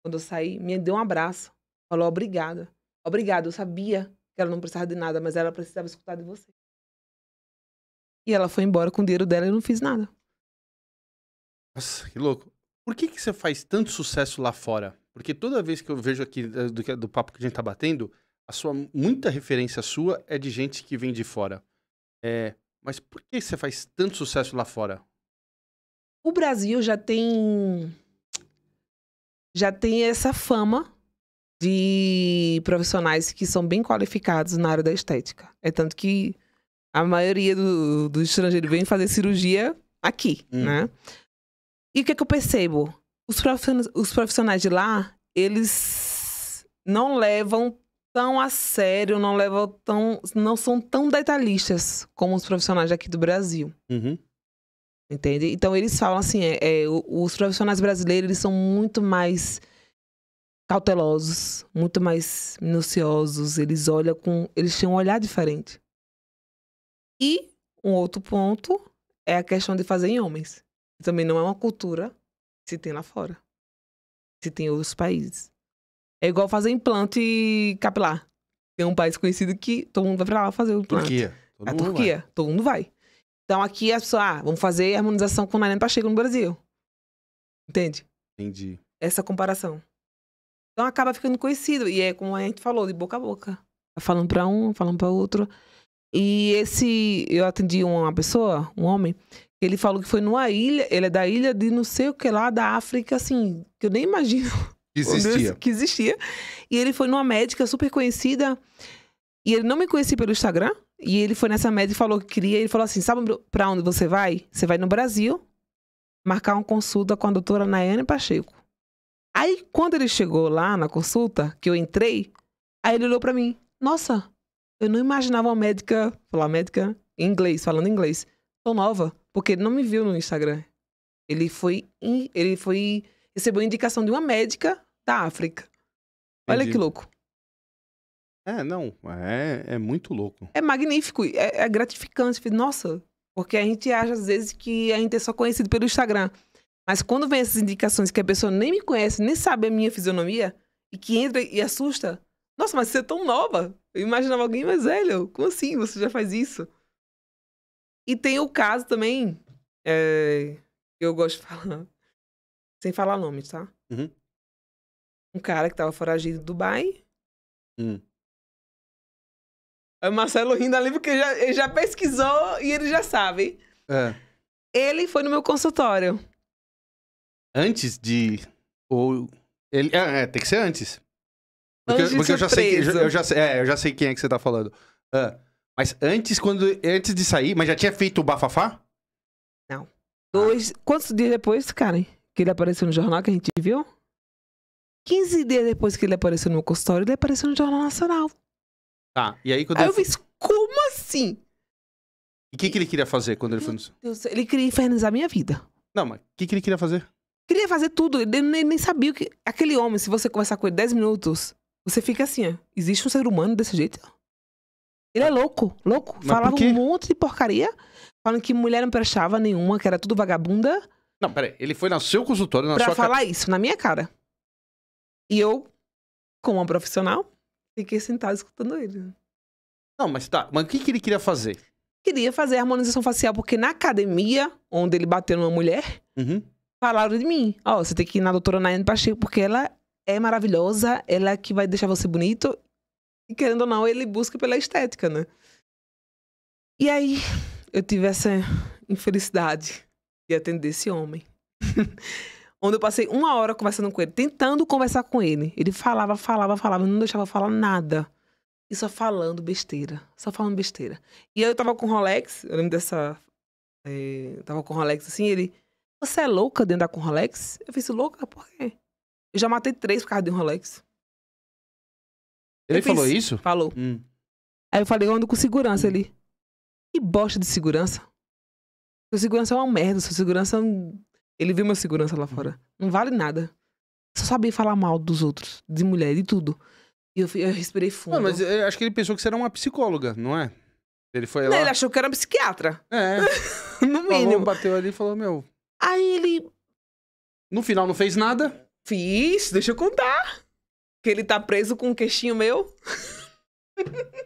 [SPEAKER 3] quando eu saí, me deu um abraço. Falou, obrigada. Obrigada, eu sabia que ela não precisava de nada, mas ela precisava escutar de você. E ela foi embora com o dinheiro dela e eu não fiz nada.
[SPEAKER 2] Nossa, que louco. Por que, que você faz tanto sucesso lá fora? Porque toda vez que eu vejo aqui eh, do, do papo que a gente tá batendo, a sua muita referência sua é de gente que vem de fora. É, mas por que você faz tanto sucesso lá fora?
[SPEAKER 3] O Brasil já tem já tem essa fama de profissionais que são bem qualificados na área da estética. É tanto que a maioria do, do estrangeiro vem fazer cirurgia aqui, hum. né? E o que, é que eu percebo? Os profissionais, os profissionais de lá, eles não levam tão a sério, não levam tão, não são tão detalhistas como os profissionais aqui do Brasil. Uhum. Entende? Então eles falam assim, é, é, os profissionais brasileiros eles são muito mais cautelosos, muito mais minuciosos, eles olham com, eles têm um olhar diferente. E um outro ponto é a questão de fazer em homens. Também não é uma cultura se tem lá fora. Se tem em outros países. É igual fazer implante capilar. Tem um país conhecido que todo mundo vai pra lá fazer o implante. Turquia. Todo a Turquia, vai. todo mundo vai. Então aqui a é pessoa, ah, vamos fazer harmonização com Nariano Pacheco no Brasil. Entende? Entendi. Essa comparação. Então acaba ficando conhecido. E é como a gente falou, de boca a boca. Falando para um, falando para outro. E esse, eu atendi uma pessoa, um homem, ele falou que foi numa ilha, ele é da ilha de não sei o que lá, da África, assim, que eu nem imagino. <laughs> Que existia. Que existia. E ele foi numa médica super conhecida. E ele não me conhecia pelo Instagram, e ele foi nessa médica e falou que queria. Ele falou assim: sabe para onde você vai? Você vai no Brasil marcar uma consulta com a doutora Nayane Pacheco. Aí, quando ele chegou lá na consulta, que eu entrei, aí ele olhou para mim: Nossa, eu não imaginava uma médica, falar médica em inglês, falando inglês, Tô nova, porque ele não me viu no Instagram. Ele foi, ele foi, recebeu indicação de uma médica da África.
[SPEAKER 2] Olha Entendi. que louco. É, não, é, é muito louco.
[SPEAKER 3] É magnífico, é, é gratificante. Nossa, porque a gente acha às vezes que a gente é só conhecido pelo Instagram. Mas quando vem essas indicações que a pessoa nem me conhece, nem sabe a minha fisionomia, e que entra e assusta. Nossa, mas você é tão nova. Eu imaginava alguém mais velho. Como assim você já faz isso? E tem o caso também, é, eu gosto de falar, <laughs> sem falar nomes, tá? Uhum. Um cara que tava foragido do Dubai.
[SPEAKER 1] Uhum.
[SPEAKER 4] O Marcelo rindo ali porque já, ele já
[SPEAKER 3] pesquisou e ele já sabe. É. Ele foi no meu consultório.
[SPEAKER 2] Antes de. Ou. Ele... É, é tem que ser antes. Porque, antes porque eu já sei. Que, eu já, é, eu já sei quem é que você tá falando. É, mas antes, quando. Antes de sair, mas já tinha feito o bafafá?
[SPEAKER 3] Não. Dois. Ah. Quantos dias depois, Karen? Que ele apareceu no jornal que a gente viu? 15 dias depois que ele apareceu no meu consultório, ele apareceu no Jornal Nacional.
[SPEAKER 2] Tá, e aí quando. Aí eu fiz,
[SPEAKER 3] como assim?
[SPEAKER 2] E o que, que ele queria fazer quando ele foi no
[SPEAKER 3] Ele queria infernizar minha vida.
[SPEAKER 2] Não, mas o que, que ele queria fazer?
[SPEAKER 3] Queria fazer tudo. Ele nem, nem sabia que. Aquele homem, se você conversar com ele 10 minutos, você fica assim, ó. Existe um ser humano desse jeito? Ele é louco, louco. Mas Falava um monte de porcaria, falando que mulher não prestava nenhuma, que era tudo vagabunda.
[SPEAKER 2] Não, peraí. Ele foi no seu consultório, na pra sua Pra falar
[SPEAKER 3] isso, na minha cara. E eu, como uma profissional, Fiquei sentado escutando ele.
[SPEAKER 2] Não, mas tá. Mas o que, que ele queria fazer?
[SPEAKER 3] Queria fazer harmonização facial, porque na academia, onde ele bateu numa mulher, uhum. falaram de mim. Ó, oh, você tem que ir na doutora Nayane Pacheco, porque ela é maravilhosa, ela é que vai deixar você bonito. E querendo ou não, ele busca pela estética, né? E aí, eu tive essa infelicidade de atender esse homem. <laughs> onde eu passei uma hora conversando com ele, tentando conversar com ele. Ele falava, falava, falava, não deixava falar nada. E só falando besteira, só falando besteira. E eu tava com o Rolex, eu lembro dessa. É, tava com o Rolex assim, ele. Você é louca de andar com Rolex? Eu fiz louca? Por quê? Eu já matei três por causa de um Rolex. Ele falou isso? Falou. Hum. Aí eu falei, eu ando com segurança. ali. que bosta de segurança. Seu segurança é uma merda, sua segurança é ele viu meu segurança lá fora. Uhum. Não vale nada. Só sabia falar mal dos outros, de mulher, de tudo. E eu, eu respirei fundo. Não, mas eu
[SPEAKER 2] eh, acho que ele pensou que você era uma psicóloga, não é? Ele foi não, lá. Ele achou que era uma psiquiatra. É. <laughs>
[SPEAKER 3] no mínimo. Falou, bateu ali
[SPEAKER 2] e falou, meu. Aí ele.
[SPEAKER 3] No final não fez nada? Fiz, deixa eu contar. Que ele tá preso com um queixinho meu. <laughs>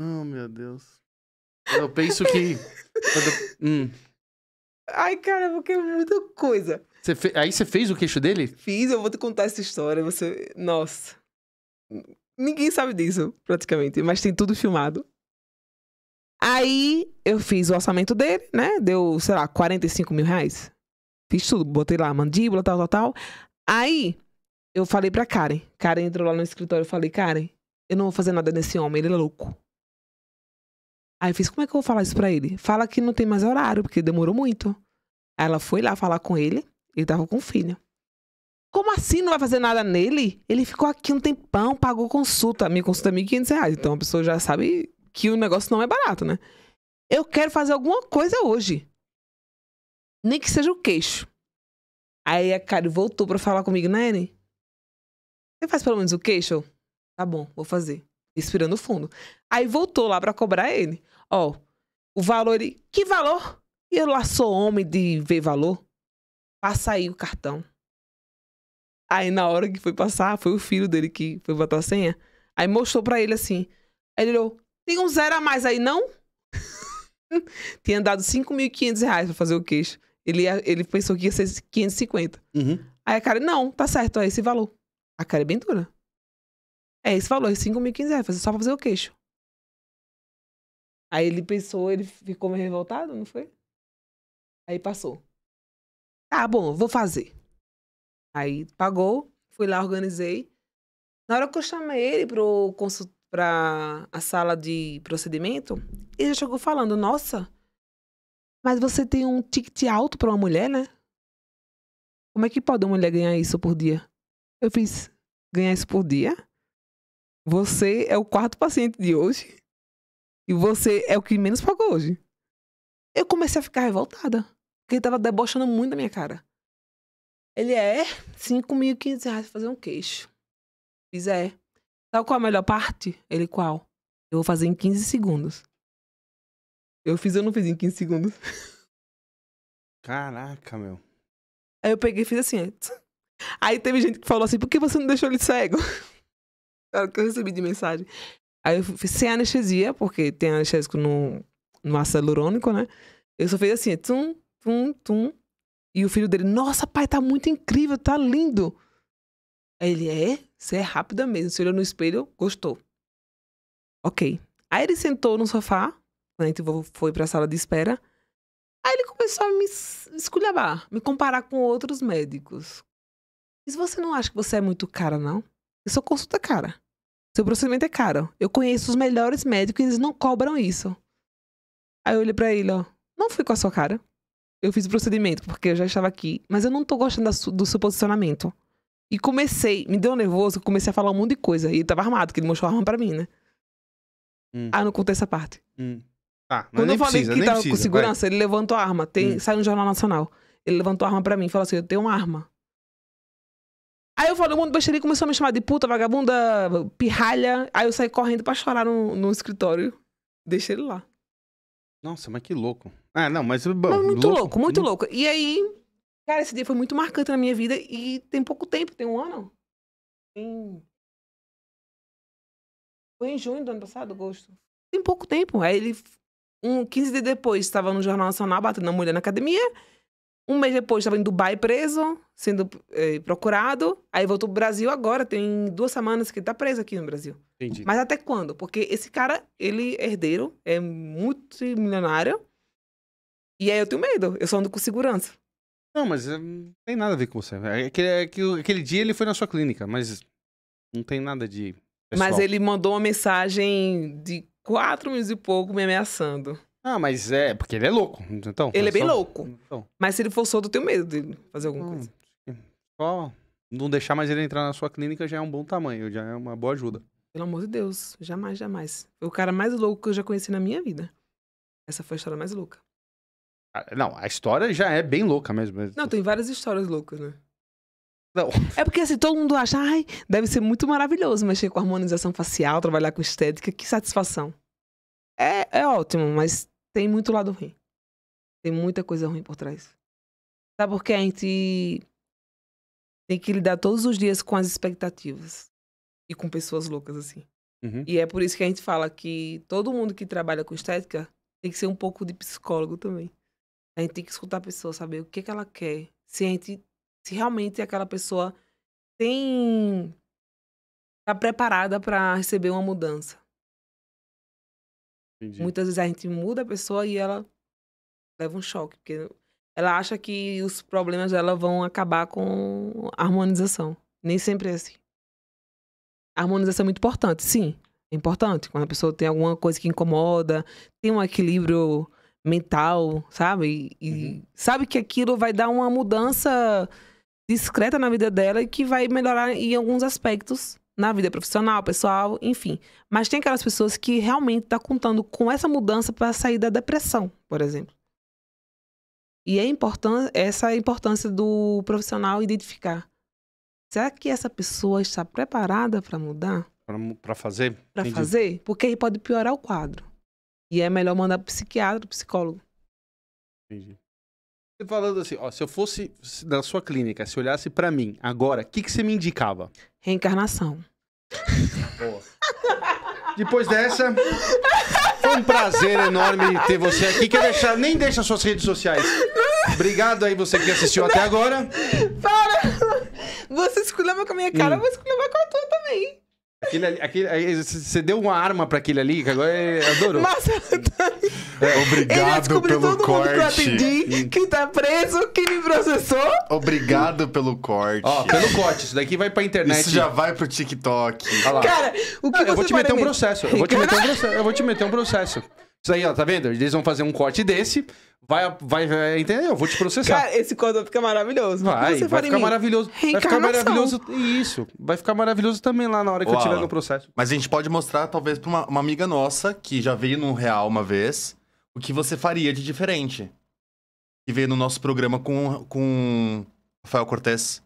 [SPEAKER 1] oh, meu Deus.
[SPEAKER 2] Eu penso que. Hum.
[SPEAKER 3] Ai, cara, porque muita coisa.
[SPEAKER 2] Você fe... Aí você fez o queixo dele?
[SPEAKER 3] Fiz, eu vou te contar essa história. Você. Nossa. Ninguém sabe disso, praticamente, mas tem tudo filmado. Aí eu fiz o orçamento dele, né? Deu, sei lá, 45 mil reais. Fiz tudo, botei lá mandíbula, tal, tal, tal. Aí eu falei pra Karen. Karen entrou lá no escritório, e falei, Karen, eu não vou fazer nada nesse homem, ele é louco. Aí eu fiz, como é que eu vou falar isso pra ele? Fala que não tem mais horário, porque demorou muito. Aí ela foi lá falar com ele, ele tava com o filho. Como assim não vai fazer nada nele? Ele ficou aqui um tempão, pagou consulta. Minha consulta é 1.500 reais. Então a pessoa já sabe que o negócio não é barato, né? Eu quero fazer alguma coisa hoje. Nem que seja o queixo. Aí a cara voltou pra falar comigo, Nene, você faz pelo menos o queixo? Tá bom, vou fazer. Respirando fundo. Aí voltou lá pra cobrar ele. Ó, o valor, ele, que valor? E eu lá sou homem de ver valor. Passa aí o cartão. Aí na hora que foi passar, foi o filho dele que foi botar a senha. Aí mostrou para ele assim. Aí ele olhou, tem um zero a mais aí não? <laughs> Tinha dado 5.500 reais pra fazer o queixo. Ele, ele pensou que ia ser 550. Uhum. Aí a cara, não, tá certo, é esse valor. A cara é bem dura. É esse valor, é 5.500 reais, só pra fazer o queixo. Aí ele pensou, ele ficou meio revoltado, não foi? Aí passou. Tá bom, vou fazer. Aí pagou, fui lá, organizei. Na hora que eu chamei ele pro consult... pra a sala de procedimento, ele já chegou falando, nossa, mas você tem um ticket alto para uma mulher, né? Como é que pode uma mulher ganhar isso por dia? Eu fiz, ganhar isso por dia? Você é o quarto paciente de hoje. E você é o que menos pagou hoje. Eu comecei a ficar revoltada. Porque ele tava debochando muito da minha cara. Ele é 5.500 reais pra fazer um queixo. Fiz é. Sabe qual é a melhor parte? Ele qual? Eu vou fazer em 15 segundos. Eu fiz, eu não fiz em 15 segundos.
[SPEAKER 1] Caraca, meu.
[SPEAKER 3] Aí eu peguei e fiz assim. Aí teve gente que falou assim: por que você não deixou ele cego? <laughs> o que eu recebi de mensagem. Aí eu fiz sem anestesia, porque tem anestésico no, no ácido hialurônico, né? Eu só fiz assim, tum, tum, tum. E o filho dele, nossa, pai, tá muito incrível, tá lindo. Aí ele, é, você é rápida mesmo. Se olhou no espelho, gostou. Ok. Aí ele sentou no sofá, a né? gente foi pra sala de espera. Aí ele começou a me esculhambar, me comparar com outros médicos. Mas você não acha que você é muito cara, não? Eu sou consulta cara. Seu procedimento é caro. Eu conheço os melhores médicos e eles não cobram isso. Aí eu olhei pra ele, ó. Não fui com a sua cara. Eu fiz o procedimento, porque eu já estava aqui. Mas eu não tô gostando do seu posicionamento. E comecei, me deu nervoso, comecei a falar um monte de coisa. E ele tava armado, que ele mostrou a arma pra mim, né? Hum. Ah, não contei essa parte.
[SPEAKER 1] Hum. Tá, mas Quando eu falei precisa, que tava precisa, com segurança,
[SPEAKER 3] vai. ele levantou a arma. Tem, hum. Saiu no Jornal Nacional. Ele levantou a arma pra mim e falou assim: Eu tenho uma arma. Aí eu falei, um monte de besteira começou a me chamar de puta, vagabunda, pirralha. Aí eu saí correndo pra chorar no, no escritório. Deixei ele lá.
[SPEAKER 2] Nossa, mas que louco. Ah, não, mas. mas muito louco, louco muito hum.
[SPEAKER 3] louco. E aí, cara, esse dia foi muito marcante na minha vida e tem pouco tempo, tem um ano. Tem. Foi em junho do ano passado, agosto. Tem pouco tempo. Aí ele, um 15 dias depois, estava no Jornal Nacional batendo a mulher na academia. Um mês depois estava em Dubai preso, sendo eh, procurado. Aí voltou para o Brasil agora, tem duas semanas que está preso aqui no Brasil. Entendi. Mas até quando? Porque esse cara, ele é herdeiro, é multimilionário. E aí eu tenho medo, eu só ando com segurança.
[SPEAKER 2] Não, mas eh, não tem nada a ver com você. Aquele, é é aquele dia ele foi na sua clínica, mas não tem nada de. Pessoal. Mas ele
[SPEAKER 3] mandou uma mensagem de quatro meses e pouco me ameaçando.
[SPEAKER 2] Ah, mas é, porque ele é louco. Então, ele é bem louco. Então.
[SPEAKER 3] Mas se ele for solto, eu tenho medo de fazer alguma hum, coisa.
[SPEAKER 2] Só não deixar mais ele entrar na sua clínica já é um bom tamanho, já é uma boa ajuda.
[SPEAKER 3] Pelo amor de Deus, jamais, jamais. Foi o cara mais louco que eu já conheci na minha vida. Essa foi a história mais louca.
[SPEAKER 2] Ah, não, a história já é bem louca mesmo. Mas...
[SPEAKER 3] Não, tem várias histórias loucas, né? Não. É porque assim, todo mundo acha, ai, deve ser muito maravilhoso mexer com harmonização facial, trabalhar com estética, que satisfação. É, é ótimo, mas tem muito lado ruim. Tem muita coisa ruim por trás. Sabe por que a gente tem que lidar todos os dias com as expectativas e com pessoas loucas assim. Uhum. E é por isso que a gente fala que todo mundo que trabalha com estética tem que ser um pouco de psicólogo também. A gente tem que escutar a pessoa, saber o que, é que ela quer. Se, a gente, se realmente aquela pessoa tem. tá preparada para receber uma mudança. Entendi. Muitas vezes a gente muda a pessoa e ela leva um choque, porque ela acha que os problemas dela vão acabar com a harmonização. Nem sempre é assim. A harmonização é muito importante, sim. É importante. Quando a pessoa tem alguma coisa que incomoda, tem um equilíbrio mental, sabe? E, uhum. sabe que aquilo vai dar uma mudança discreta na vida dela e que vai melhorar em alguns aspectos na vida profissional, pessoal, enfim. Mas tem aquelas pessoas que realmente estão tá contando com essa mudança para sair da depressão, por exemplo. E é importante essa é a importância do profissional identificar. Será que essa pessoa está preparada para mudar?
[SPEAKER 2] Para fazer? Para fazer?
[SPEAKER 3] Porque aí pode piorar o quadro. E é melhor mandar para psiquiatra, psicólogo.
[SPEAKER 2] Entendi. Você falando assim, ó, se eu fosse na sua clínica, se olhasse para mim agora, o que, que você me indicava?
[SPEAKER 3] Reencarnação. Boa.
[SPEAKER 2] Depois dessa, foi um prazer enorme ter você aqui. Quer deixar, nem deixa suas redes sociais. Obrigado aí você que assistiu até agora.
[SPEAKER 3] Para! Você esculhamba com a minha cara, hum. eu vou esculhambar com a tua também.
[SPEAKER 2] Aquele ali, aquele, você deu uma arma pra aquele ali, que agora ele é, adorou. É <laughs> Marcelo tá Antônio. É,
[SPEAKER 1] obrigado pelo todo corte. Mundo que eu
[SPEAKER 2] atendi, que tá preso, que me processou. Obrigado pelo corte. Ó, pelo corte. Isso daqui vai pra internet. Isso já vai pro TikTok. Cara, o que Não, eu vou te meter mesmo? um processo. Eu vou te meter um <laughs> processo. Eu vou te meter um processo. Isso aí, ó, tá vendo? Eles vão fazer um corte desse, vai, vai, vai entender, eu vou te processar. Cara, esse vai fica maravilhoso. Vai, vai, vai ficar mim? maravilhoso. Vai ficar maravilhoso. Isso, vai ficar maravilhoso também lá na hora que Uau. eu tiver no processo. Mas a gente pode mostrar, talvez, pra uma, uma amiga nossa, que já veio no Real uma vez, o que você faria de diferente. Que veio no nosso programa com, com Rafael Cortez.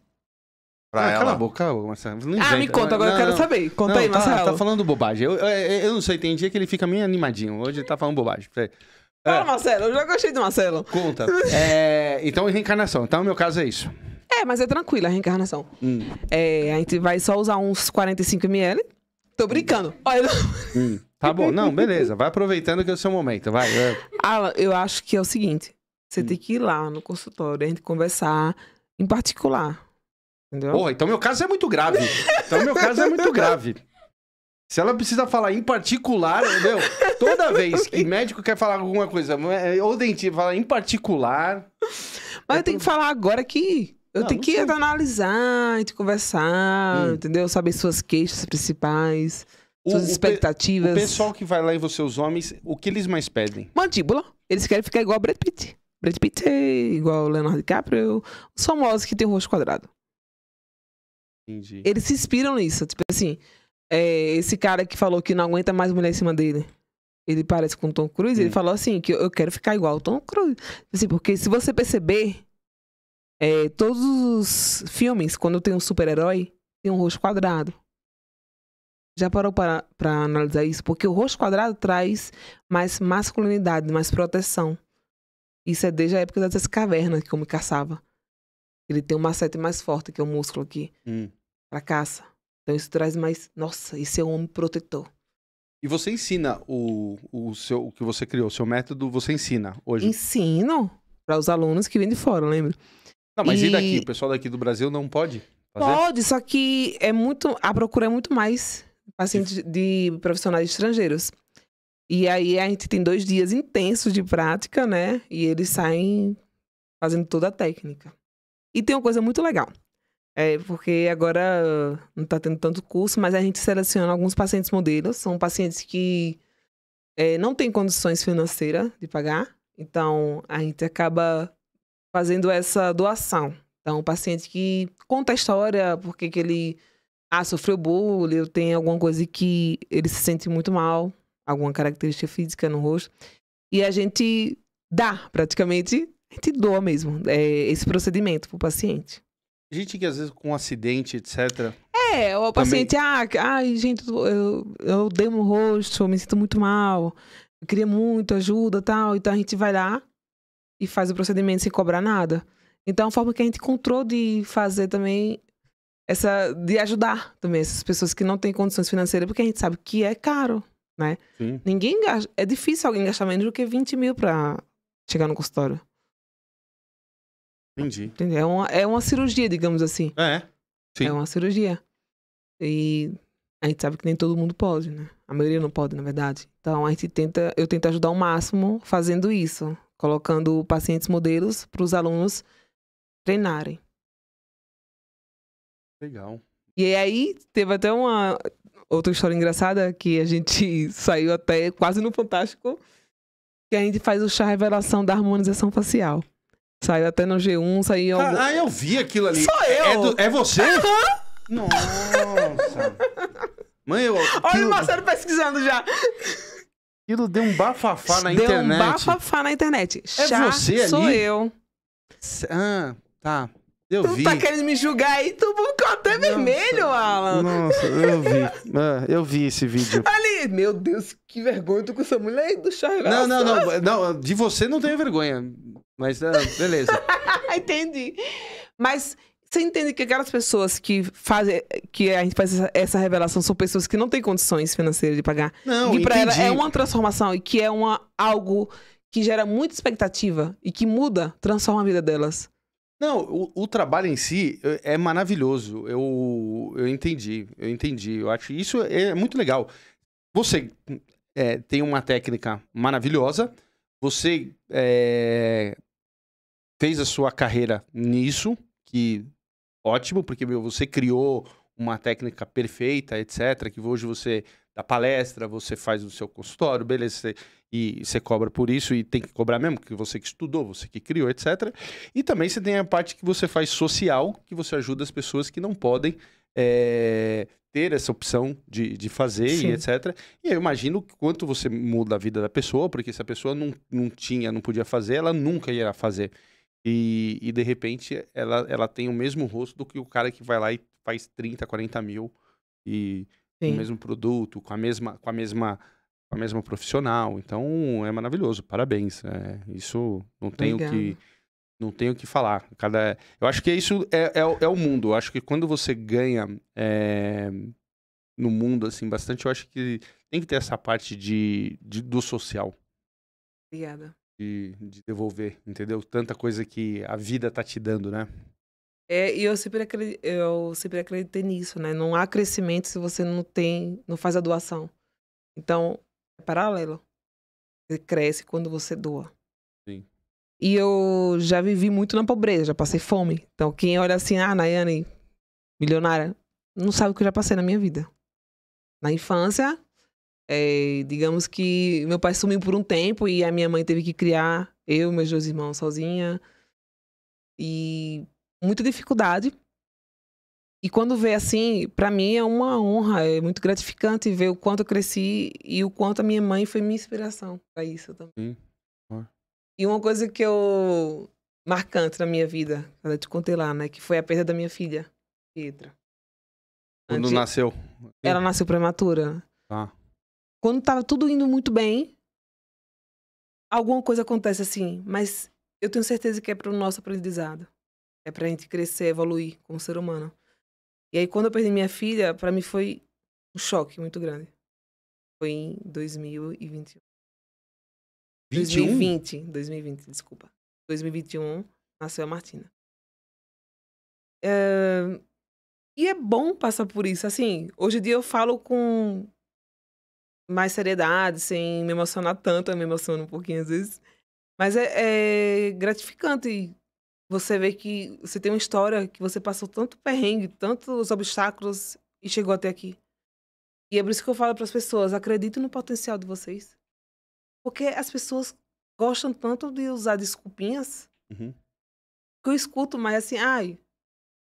[SPEAKER 2] Pra ah, ela. cala a boca, Marcelo. Ah, me conta, né? agora não, eu quero saber. Conta não, aí, tá, tá Marcelo. Tá falando bobagem. Eu, eu, eu, não sei, tem dia que ele fica meio animadinho. Hoje ele tá falando bobagem. É, Fala, é. Marcelo, eu já gostei do Marcelo. Conta. é, então, reencarnação. Então, no meu caso, é isso.
[SPEAKER 3] É, mas é tranquila a reencarnação. Hum. É, a gente vai só usar uns 45 ml. Tô brincando. Olha.
[SPEAKER 2] Hum. Tá bom, não, beleza. Vai aproveitando que é o seu momento, vai. vai.
[SPEAKER 3] Alan, eu acho que é o seguinte: você hum. tem que ir lá no consultório, a gente conversar em
[SPEAKER 2] particular. Entendeu? Porra, então meu caso é muito grave. Então meu caso é muito grave. Se ela precisa falar em particular, entendeu? Toda vez que médico quer falar alguma coisa, é, ou dentista fala em particular. Mas é eu tenho que falar agora que
[SPEAKER 3] eu não, tenho que analisar, te conversar, hum. entendeu? Saber suas queixas principais, o, suas o expectativas. Pe o pessoal
[SPEAKER 2] que vai lá em você, os homens, o que eles mais pedem? Mandíbula.
[SPEAKER 3] Eles querem ficar igual a Brad Pitt. Brad Pitt, é igual o Leonardo DiCaprio. Os famosos que tem o rosto quadrado. Entendi. Eles se inspiram nisso. Tipo assim, é, esse cara que falou que não aguenta mais mulher em cima dele. Ele parece com o Tom Cruise. Ele hum. falou assim: que eu quero ficar igual o Tom Cruise. Tipo assim, porque se você perceber, é, todos os filmes, quando tem um super-herói, tem um rosto quadrado. Já parou para, para analisar isso? Porque o rosto quadrado traz mais masculinidade, mais proteção. Isso é desde a época das cavernas, como caçava. Ele tem um macete mais forte, que o músculo aqui, hum. para caça. Então isso traz mais. Nossa, esse é um homem protetor.
[SPEAKER 2] E você ensina o, o, seu, o que você criou, o seu método, você ensina hoje?
[SPEAKER 3] Ensino para os alunos que vêm de fora, lembra?
[SPEAKER 2] Não, mas e... e daqui? O pessoal daqui do Brasil não pode? Fazer? Pode,
[SPEAKER 3] só que é muito. A procura é muito mais pacientes assim, de profissionais estrangeiros. E aí a gente tem dois dias intensos de prática, né? E eles saem fazendo toda a técnica. E tem uma coisa muito legal. É porque agora não está tendo tanto curso, mas a gente seleciona alguns pacientes modelos. São pacientes que é, não têm condições financeiras de pagar, então a gente acaba fazendo essa doação. Então, o paciente que conta a história, porque que ele ah, sofreu bullying, ou tem alguma coisa que ele se sente muito mal, alguma característica física no rosto. E a gente dá praticamente te gente doa mesmo é, esse procedimento pro paciente.
[SPEAKER 2] Gente que às vezes com um acidente, etc.
[SPEAKER 3] É, o paciente, ah, ai, gente, eu, eu dei no rosto, eu me sinto muito mal, eu queria muito ajuda tal. Então a gente vai lá e faz o procedimento sem cobrar nada. Então é uma forma que a gente encontrou de fazer também essa de ajudar também essas pessoas que não têm condições financeiras, porque a gente sabe que é caro, né? Sim. Ninguém gasta, é difícil alguém gastar menos do que 20 mil para chegar no consultório. Entendi. Entendeu? É uma, é uma cirurgia, digamos assim. Ah, é. Sim. É uma cirurgia. E a gente sabe que nem todo mundo pode, né? A maioria não pode, na verdade. Então a gente tenta, eu tento ajudar o máximo fazendo isso, colocando pacientes modelos para os alunos treinarem. Legal. E aí teve até uma outra história engraçada que a gente <laughs> saiu até quase no fantástico, que a gente faz o chá revelação da harmonização facial. Saiu até no G1, saiu. Ah, algum...
[SPEAKER 2] eu vi aquilo ali. Sou eu! É, do... é você? Nossa! Mãe, eu. Olha aquilo... o Marcelo pesquisando já. Aquilo deu um bafafá na deu internet. Deu um
[SPEAKER 3] bafafá na internet. É já você ali? Sou eu.
[SPEAKER 2] Ah, tá. Eu tu vi. tá querendo
[SPEAKER 3] me julgar aí? Tu ficou até nossa, vermelho, Alan.
[SPEAKER 2] Nossa, eu vi. <laughs> Ah, eu vi esse vídeo.
[SPEAKER 3] Ali, meu Deus, que vergonha.
[SPEAKER 2] Eu tô com essa mulher aí do Charles. Não, não, não, não. De você não tenho vergonha. Mas, ah, beleza.
[SPEAKER 3] <laughs> Entendi. Mas você entende que aquelas pessoas que fazem, que a gente faz essa revelação são pessoas que não têm condições financeiras de pagar. Não, E para ela é uma transformação e que é uma, algo que gera muita expectativa e que muda, transforma a vida delas.
[SPEAKER 2] Não, o, o trabalho em si é maravilhoso. Eu, eu entendi, eu entendi. Eu acho isso é, é muito legal. Você é, tem uma técnica maravilhosa, você é, fez a sua carreira nisso, que ótimo, porque meu, você criou uma técnica perfeita, etc., que hoje você dá palestra, você faz o seu consultório, beleza, você, e você cobra por isso, e tem que cobrar mesmo, porque você que estudou, você que criou, etc. E também você tem a parte que você faz social, que você ajuda as pessoas que não podem é, ter essa opção de, de fazer Sim. e etc. E eu imagino o quanto você muda a vida da pessoa, porque se a pessoa não, não tinha, não podia fazer, ela nunca irá fazer. E, e de repente ela, ela tem o mesmo rosto do que o cara que vai lá e faz 30, 40 mil e Sim. o mesmo produto, com a mesma, com a mesma, com a mesma profissional. Então é maravilhoso, parabéns. É, isso não tenho que não tenho que falar. Cada, eu acho que é isso é, é, é o mundo. Eu acho que quando você ganha é, no mundo assim bastante, eu acho que tem que ter essa parte de, de do social. Obrigada de, de devolver, entendeu? Tanta coisa que a vida tá te dando, né?
[SPEAKER 3] É, e eu sempre, acredito, eu sempre acreditei nisso, né? Não há crescimento se você não tem, não faz a doação. Então, é paralelo. Você cresce quando você doa. Sim. E eu já vivi muito na pobreza, já passei fome. Então, quem olha assim, ah, Nayane, milionária, não sabe o que eu já passei na minha vida. Na infância, é, digamos que meu pai sumiu por um tempo e a minha mãe teve que criar eu e meus dois irmãos sozinha. E muita dificuldade. E quando vê assim, para mim é uma honra, é muito gratificante ver o quanto eu cresci e o quanto a minha mãe foi minha inspiração para isso também. E uma coisa que eu marcante na minha vida, eu te contei lá, né, que foi a perda da minha filha, Pietra.
[SPEAKER 2] Quando Antes, nasceu? Ela nasceu
[SPEAKER 3] prematura. Ah. Quando tava tudo indo muito bem, alguma coisa acontece assim, mas eu tenho certeza que é para o nosso aprendizado. É para a gente crescer, evoluir como ser humano. E aí quando eu perdi minha filha, para mim foi um choque muito grande. Foi em 2021. 21? 2020, 2020, desculpa. 2021 nasceu a Martina. É... E é bom passar por isso. Assim, hoje em dia eu falo com mais seriedade, sem me emocionar tanto. Eu me emociono um pouquinho às vezes. Mas é, é gratificante você ver que você tem uma história que você passou tanto perrengue, tantos obstáculos e chegou até aqui. E é por isso que eu falo para as pessoas: acreditem no potencial de vocês. Porque as pessoas gostam tanto de usar desculpinhas uhum. que eu escuto mais assim, ai,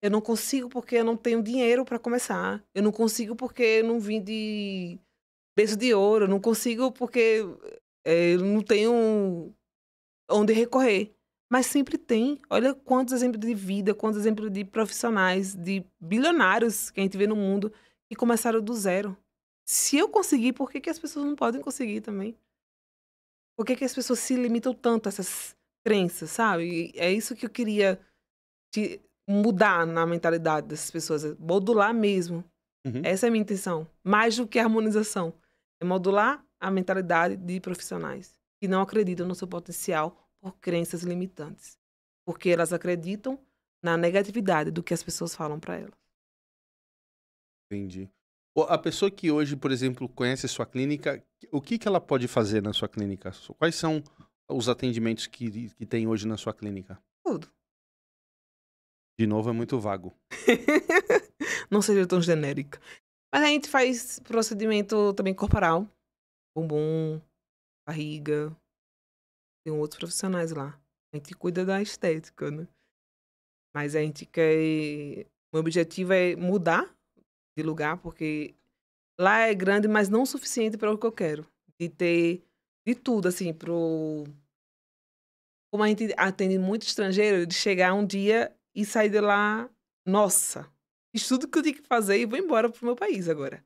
[SPEAKER 3] eu não consigo porque eu não tenho dinheiro para começar. Eu não consigo porque eu não vim de Beijo de ouro, não consigo porque é, não tenho onde recorrer. Mas sempre tem. Olha quantos exemplos de vida, quantos exemplos de profissionais, de bilionários que a gente vê no mundo que começaram do zero. Se eu conseguir, por que, que as pessoas não podem conseguir também? Por que, que as pessoas se limitam tanto a essas crenças, sabe? E é isso que eu queria te mudar na mentalidade dessas pessoas, é modular mesmo. Uhum. Essa é a minha intenção. Mais do que harmonização. É modular a mentalidade de profissionais que não acreditam no seu potencial por crenças limitantes, porque elas acreditam na negatividade do que as pessoas falam para elas.
[SPEAKER 2] Entendi. A pessoa que hoje, por exemplo, conhece a sua clínica, o que, que ela pode fazer na sua clínica? Quais são os atendimentos que, que tem hoje na sua clínica? Tudo. De novo, é muito vago. <laughs> não seja tão genérica.
[SPEAKER 3] Mas a gente faz procedimento também corporal. Bumbum, barriga. Tem outros profissionais lá. A gente cuida da estética, né? Mas a gente quer. O objetivo é mudar de lugar, porque lá é grande, mas não o suficiente para o que eu quero. De ter de tudo, assim, pro. Como a gente atende muito estrangeiro, de chegar um dia e sair de lá, nossa, Estudo que eu tinha que fazer e vou embora pro meu país agora.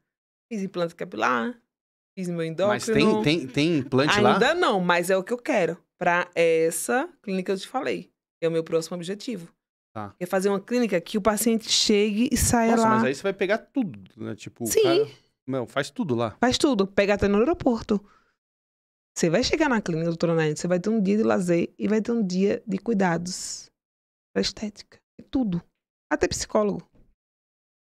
[SPEAKER 3] Fiz implante capilar, fiz meu endócrino. Mas tem, tem,
[SPEAKER 2] tem implante Ainda lá? Ainda
[SPEAKER 3] não, mas é o que eu quero. Pra essa clínica que eu te falei. É o meu próximo objetivo. Tá. É fazer uma clínica que o paciente chegue e saia Nossa, lá. Mas aí você
[SPEAKER 2] vai pegar tudo, né? Tipo, Sim. Cara... Não, faz tudo lá.
[SPEAKER 3] Faz tudo. Pega até no aeroporto. Você vai chegar na clínica, doutora Nath, você vai ter um dia de lazer e vai ter um dia de cuidados pra estética. tudo. Até psicólogo.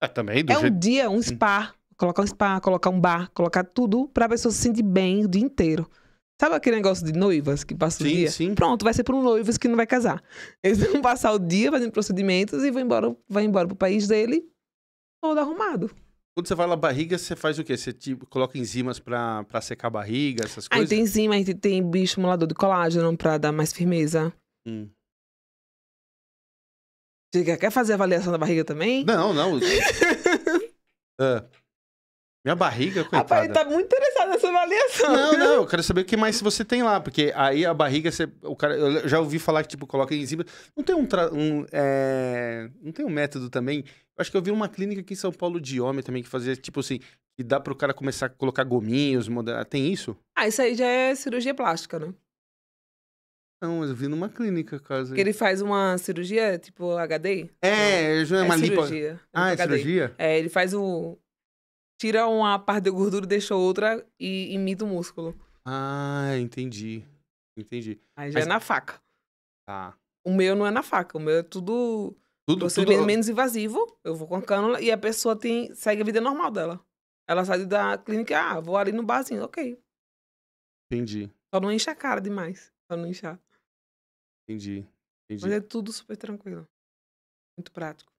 [SPEAKER 2] É, também, do é jeito... um dia, um
[SPEAKER 3] spa. Colocar um spa, colocar um bar, colocar tudo pra pessoa se sentir bem o dia inteiro. Sabe aquele negócio de noivas que passa sim, o dia? Sim. Pronto, vai ser para um noivo que não vai casar. Eles vão passar o dia fazendo procedimentos e vão embora, vai embora pro país dele todo arrumado.
[SPEAKER 2] Quando você vai lá barriga, você faz o quê? Você tipo, coloca enzimas pra, pra secar a barriga, essas coisas? Aí tem
[SPEAKER 3] enzima, gente tem molador de colágeno pra dar mais firmeza. Hum. Você quer fazer avaliação da barriga também? Não, não. uh,
[SPEAKER 1] <laughs> minha barriga,
[SPEAKER 2] coitada. Rapaz, tá
[SPEAKER 3] muito interessado nessa avaliação.
[SPEAKER 2] Não, não, eu quero saber o que mais você tem lá, porque aí a barriga, você, o cara, eu já ouvi falar que, tipo, coloca enzima. Não tem um, um é... não tem um método também? Eu acho que eu vi uma clínica aqui em São Paulo de homem também que fazia, tipo assim, que dá pro cara começar a colocar gominhos, mudar. Tem isso?
[SPEAKER 3] Ah, isso aí já é cirurgia plástica, né?
[SPEAKER 2] Não, eu vi numa clínica quase. Que ele
[SPEAKER 3] faz uma cirurgia, tipo HD?
[SPEAKER 2] É, é, é uma é lipo... cirurgia. É ah, é cirurgia?
[SPEAKER 3] É, ele faz o... Tira uma parte da gordura deixa outra e imita o músculo.
[SPEAKER 2] Ah, entendi. Entendi. Aí já é Mas... é na faca. Tá.
[SPEAKER 3] O meu não é na faca, o meu é tudo... Tudo, Você tudo... menos invasivo, eu vou com a cânula e a pessoa tem... segue a vida normal dela. Ela sai da clínica, ah, vou ali no barzinho, ok. Entendi. Só não enche a cara demais pra não
[SPEAKER 2] inchar.
[SPEAKER 1] Entendi. Entendi. Mas é
[SPEAKER 3] tudo super tranquilo. Muito prático.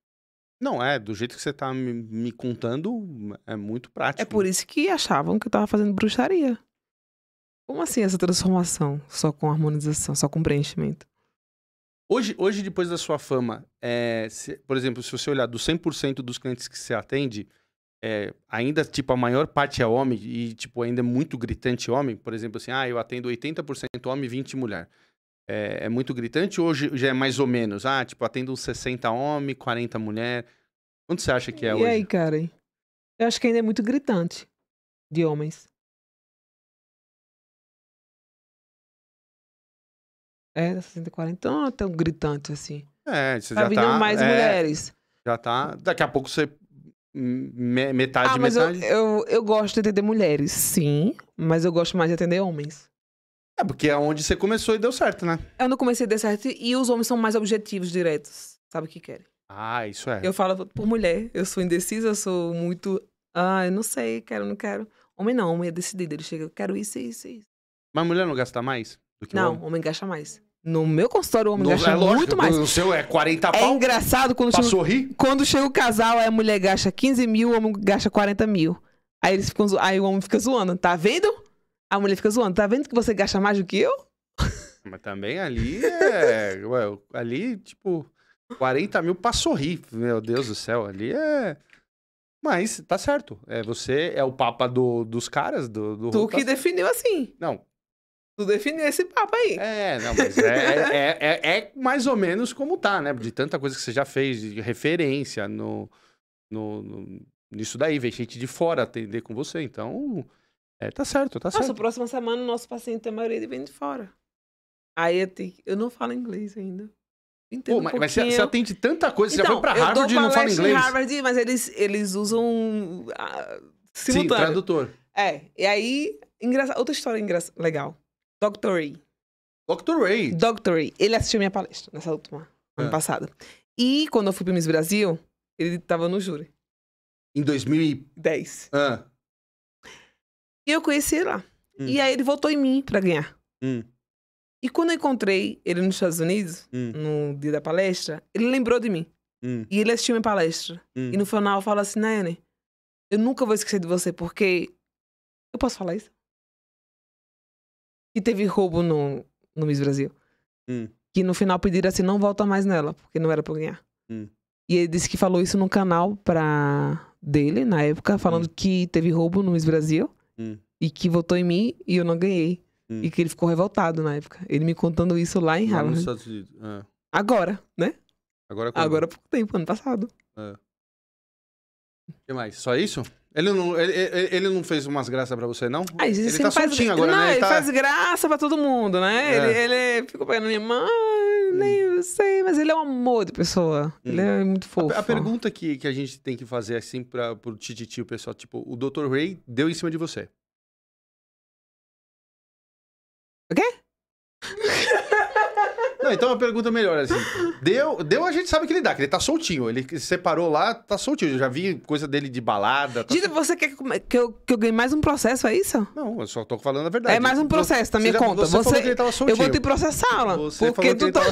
[SPEAKER 2] Não, é, do jeito que você tá me, me contando, é muito é prático. É por isso
[SPEAKER 3] que achavam que eu tava fazendo bruxaria. Como assim essa transformação? Só com harmonização, só com preenchimento?
[SPEAKER 2] Hoje, hoje depois da sua fama, é, se, por exemplo, se você olhar dos 100% dos clientes que você atende, é, ainda, tipo, a maior parte é homem e, tipo, ainda é muito gritante homem, por exemplo, assim, ah, eu atendo 80% homem e 20% mulher. É, é, muito gritante ou já é mais ou menos? Ah, tipo, atendo uns 60 homem, 40
[SPEAKER 1] mulher. Quanto você acha que é e hoje? E aí,
[SPEAKER 3] cara? Eu acho que ainda é muito gritante de homens. É, 60, 40, então é tão gritante assim.
[SPEAKER 1] É, você tá já vindo tá... mais é, mulheres.
[SPEAKER 2] Já tá... Daqui a pouco você me, metade, ah, mas metade? Eu, eu, eu gosto
[SPEAKER 3] de atender mulheres, sim, mas eu gosto mais de atender homens.
[SPEAKER 2] É, porque é onde você começou e deu certo, né?
[SPEAKER 3] É eu não comecei e deu certo, e os homens são mais objetivos, diretos. Sabe o que querem.
[SPEAKER 2] Ah, isso é. Eu
[SPEAKER 3] falo por mulher, eu sou indecisa, eu sou muito. Ah, eu não sei, quero, não quero. Homem não, homem é decidido, ele chega, eu quero isso, isso, isso.
[SPEAKER 2] Mas mulher não gasta mais do que Não, homem?
[SPEAKER 3] homem gasta mais.
[SPEAKER 2] No meu consultório, o homem no, gasta é lógico, muito mais. O seu é 40 é pau. É
[SPEAKER 3] engraçado quando chega, sorrir? quando chega o casal, a mulher gasta 15 mil, o homem gasta 40 mil. Aí, eles ficam, aí o homem fica zoando. Tá vendo? A mulher fica zoando. Tá vendo que você gasta mais do que eu?
[SPEAKER 2] <laughs> Mas também ali é. ali, tipo, 40 mil pra sorrir. Meu Deus do céu, ali é. Mas tá certo. É, você é o papa do, dos caras, do, do Tu que definiu assim. Não, tu definir esse papo aí. É, não, mas é, é, é, é, mais ou menos como tá, né? De tanta coisa que você já fez, de referência no, no, no nisso daí, vem gente de fora atender com você. Então, é, tá certo, tá Nossa, certo. Nossa,
[SPEAKER 3] próxima semana o nosso paciente, a maioria vem de fora. Aí eu, eu não falo inglês ainda. Pô, um mas, você, atende
[SPEAKER 2] tanta coisa, então, você já foi pra
[SPEAKER 3] Harvard e não fala inglês. Eu Harvard, mas eles, eles usam ah, simultâneo. Sim, tradutor. É, e aí, engraçado, outra história engraçada, legal Dr. Ray. Dr. Ray? Dr. Ray. Ele assistiu minha palestra nessa última, é. ano passado. E quando eu fui pro Miss Brasil, ele tava no júri.
[SPEAKER 2] Em 2010. Ah.
[SPEAKER 3] E eu conheci ele lá. Hum. E aí ele votou em mim para ganhar. Hum. E quando eu encontrei ele nos Estados Unidos, hum. no dia da palestra, ele lembrou de mim. Hum. E ele assistiu minha palestra. Hum. E no final falou assim, Nene, eu nunca vou esquecer de você, porque. Eu posso falar isso? que teve roubo no, no Miss Brasil. Hum. Que no final pediram assim, não volta mais nela, porque não era pra ganhar. Hum. E ele disse que falou isso no canal pra dele, na época, falando hum. que teve roubo no Miss Brasil hum. e que votou em mim e eu não ganhei. Hum. E que ele ficou revoltado na época. Ele me contando isso lá em Harvard. É. Agora,
[SPEAKER 2] né? Agora, Agora há pouco
[SPEAKER 3] tempo, ano passado.
[SPEAKER 2] É. O que mais? Só isso? Ele não, ele, ele não fez umas graças pra você, não? Ah, ele, tá ele tá faz... soltinho agora, não, né? Ele, ele tá... faz
[SPEAKER 3] graça pra todo mundo, né? É. Ele,
[SPEAKER 2] ele ficou pegando minha mãe,
[SPEAKER 3] nem hum. sei, mas ele é um amor de pessoa. Hum. Ele é muito fofo. A, a,
[SPEAKER 2] pergunta que, que a gente tem que fazer, assim, pra, pro Tititi, o pessoal, tipo, o Dr. Ray deu em cima de você. O quê? <laughs> Não, então é uma pergunta melhor, assim. Deu, deu a gente sabe que ele dá, que ele tá soltinho. Ele separou lá, tá soltinho. Eu já vi coisa dele de balada. Tá Dita, você quer que eu, que eu ganhe mais um processo, é isso? Não, eu só tô falando a verdade. É mais um processo, tá? Minha você conta. Já, você, você... Falou que ele tava soltinho. Eu vou te processar, Alan. Você porque tu tá <laughs>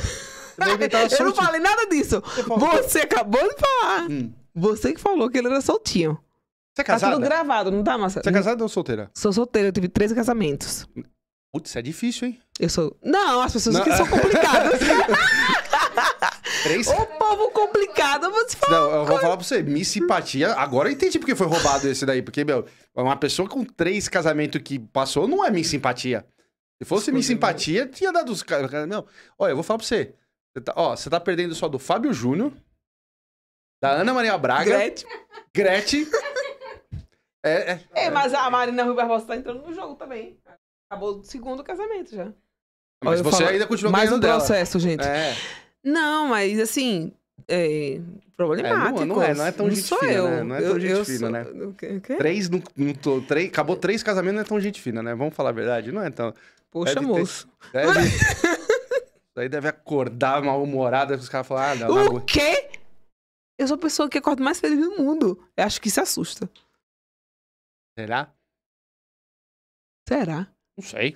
[SPEAKER 3] ele Tava... eu não falei
[SPEAKER 2] nada disso. Você, você acabou de
[SPEAKER 3] falar. Hum. Você que falou que ele era soltinho. Você é casada? Tá tudo gravado, não tá, Marcelo? Você é casada ou solteira? Sou solteira, eu tive três casamentos.
[SPEAKER 2] Putz, isso é difícil, hein?
[SPEAKER 3] Eu sou. Não, as
[SPEAKER 2] pessoas não. que são complicadas. <laughs> Três? O povo complicado, eu vou te falar. Não, eu vou falar pra você, minha simpatia. Agora eu entendi porque foi roubado esse daí. Porque, meu, uma pessoa com três casamentos que passou não é minha simpatia. Se fosse minha simpatia, tinha dado os caras. Não, olha, eu vou falar pra você. você tá, ó, você tá perdendo só do Fábio Júnior, da Ana Maria Braga. Gretchen. Gretchen. é, é. mas a
[SPEAKER 3] Marina Rui Barbosa tá entrando no jogo também. Acabou o segundo casamento já. Mas você falo, ainda continua mais um dela. processo, gente. É. Não, mas assim, é,
[SPEAKER 2] problemático. É, não, não, é, não é tão não gente fina, eu. né? Não é tão eu, gente eu fina, sou... né? Três, não, não três, acabou três casamentos, não é tão gente fina, né? Vamos falar a verdade, não é tão... Poxa, deve moço. Ter... Deve... <laughs> deve acordar mal-humorada, os caras falam, ah, não, O não... quê?
[SPEAKER 3] Eu sou a pessoa que acorda mais feliz do mundo. Eu acho que se assusta. Será? Será?
[SPEAKER 2] Não sei.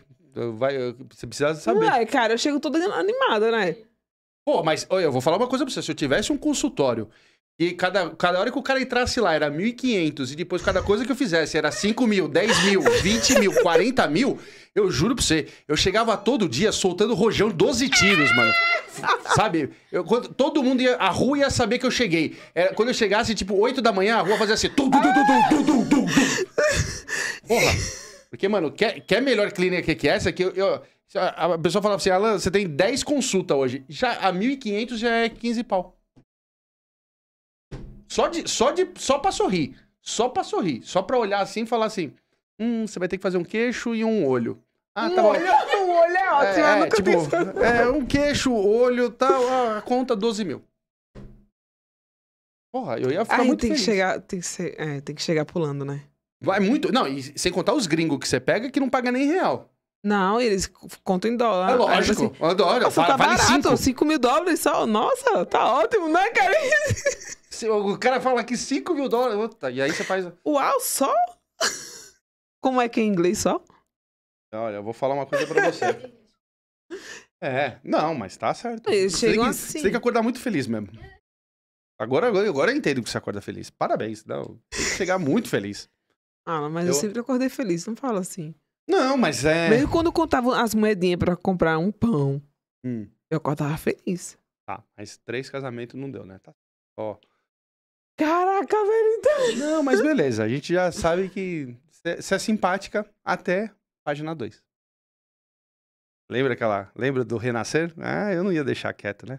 [SPEAKER 2] Vai, você precisa saber. Ai, cara, eu chego toda animada, né? Pô, mas olha, eu vou falar uma coisa pra você. Se eu tivesse um consultório e cada, cada hora que o cara entrasse lá era 1.500 e depois cada coisa que eu fizesse era 5 mil, 10 mil, 20 mil, 40 mil, eu juro pra você, eu chegava todo dia soltando rojão 12 tiros, mano. Sabe? Eu, quando, todo mundo ia, a rua ia saber que eu cheguei. Era, é, quando eu chegasse, tipo, 8 da manhã, a rua fazia assim. Tum, tum, tum, tum, tum, tum, tum, tum. Porra. Porque, mano, quer, quer melhor clínica que essa? Que eu, eu a pessoa falava assim, Alan, você tem 10 consultas hoje. Já, a 1.500 já é 15 pau. Só de, só de, só pra sorrir. Só pra sorrir. Só pra olhar assim e falar assim, hum, você vai ter que fazer um queixo e um olho. Ah, um tá bom. Olho, um
[SPEAKER 4] olho é ótimo, é, eu é, nunca tipo,
[SPEAKER 2] É, um queixo, olho, tal, tá, a conta 12 mil.
[SPEAKER 3] Porra, eu ia ficar Ai, muito tem feliz. Que chegar, tem, que ser, é, tem que chegar pulando, né?
[SPEAKER 2] Vai muito. Não, e sem contar os gringos que você pega que não paga nem real. Não, eles contam em dólar. É lógico. Assim, adoro.
[SPEAKER 3] Nossa, tá vale barato, 5 mil dólares só. Nossa,
[SPEAKER 2] tá ótimo, né, cara? <laughs> o cara fala que 5 mil dólares. Puta, e aí você faz. Uau, só?
[SPEAKER 3] Como é que é em inglês só?
[SPEAKER 2] Olha, eu vou falar uma coisa pra você.
[SPEAKER 1] <laughs>
[SPEAKER 2] é, não, mas tá certo. Eles você que, assim. Você tem que acordar muito feliz mesmo. Agora, agora eu entendo que você acorda feliz. Parabéns. Não, tem que chegar muito feliz.
[SPEAKER 3] Ah, mas eu... eu, sempre acordei feliz, não fala assim.
[SPEAKER 2] Não, mas é. Mesmo
[SPEAKER 3] quando contavam as moedinhas para comprar um pão,
[SPEAKER 2] hum. eu acordava feliz. Tá, mas três casamentos não deu, né? Tá. Ó. Caraca, velho. Então. Não, mas <laughs> beleza. A gente já sabe que você é simpática até página 2. Lembra aquela? Lembra do Renascer? Ah, eu não ia deixar quieto, né?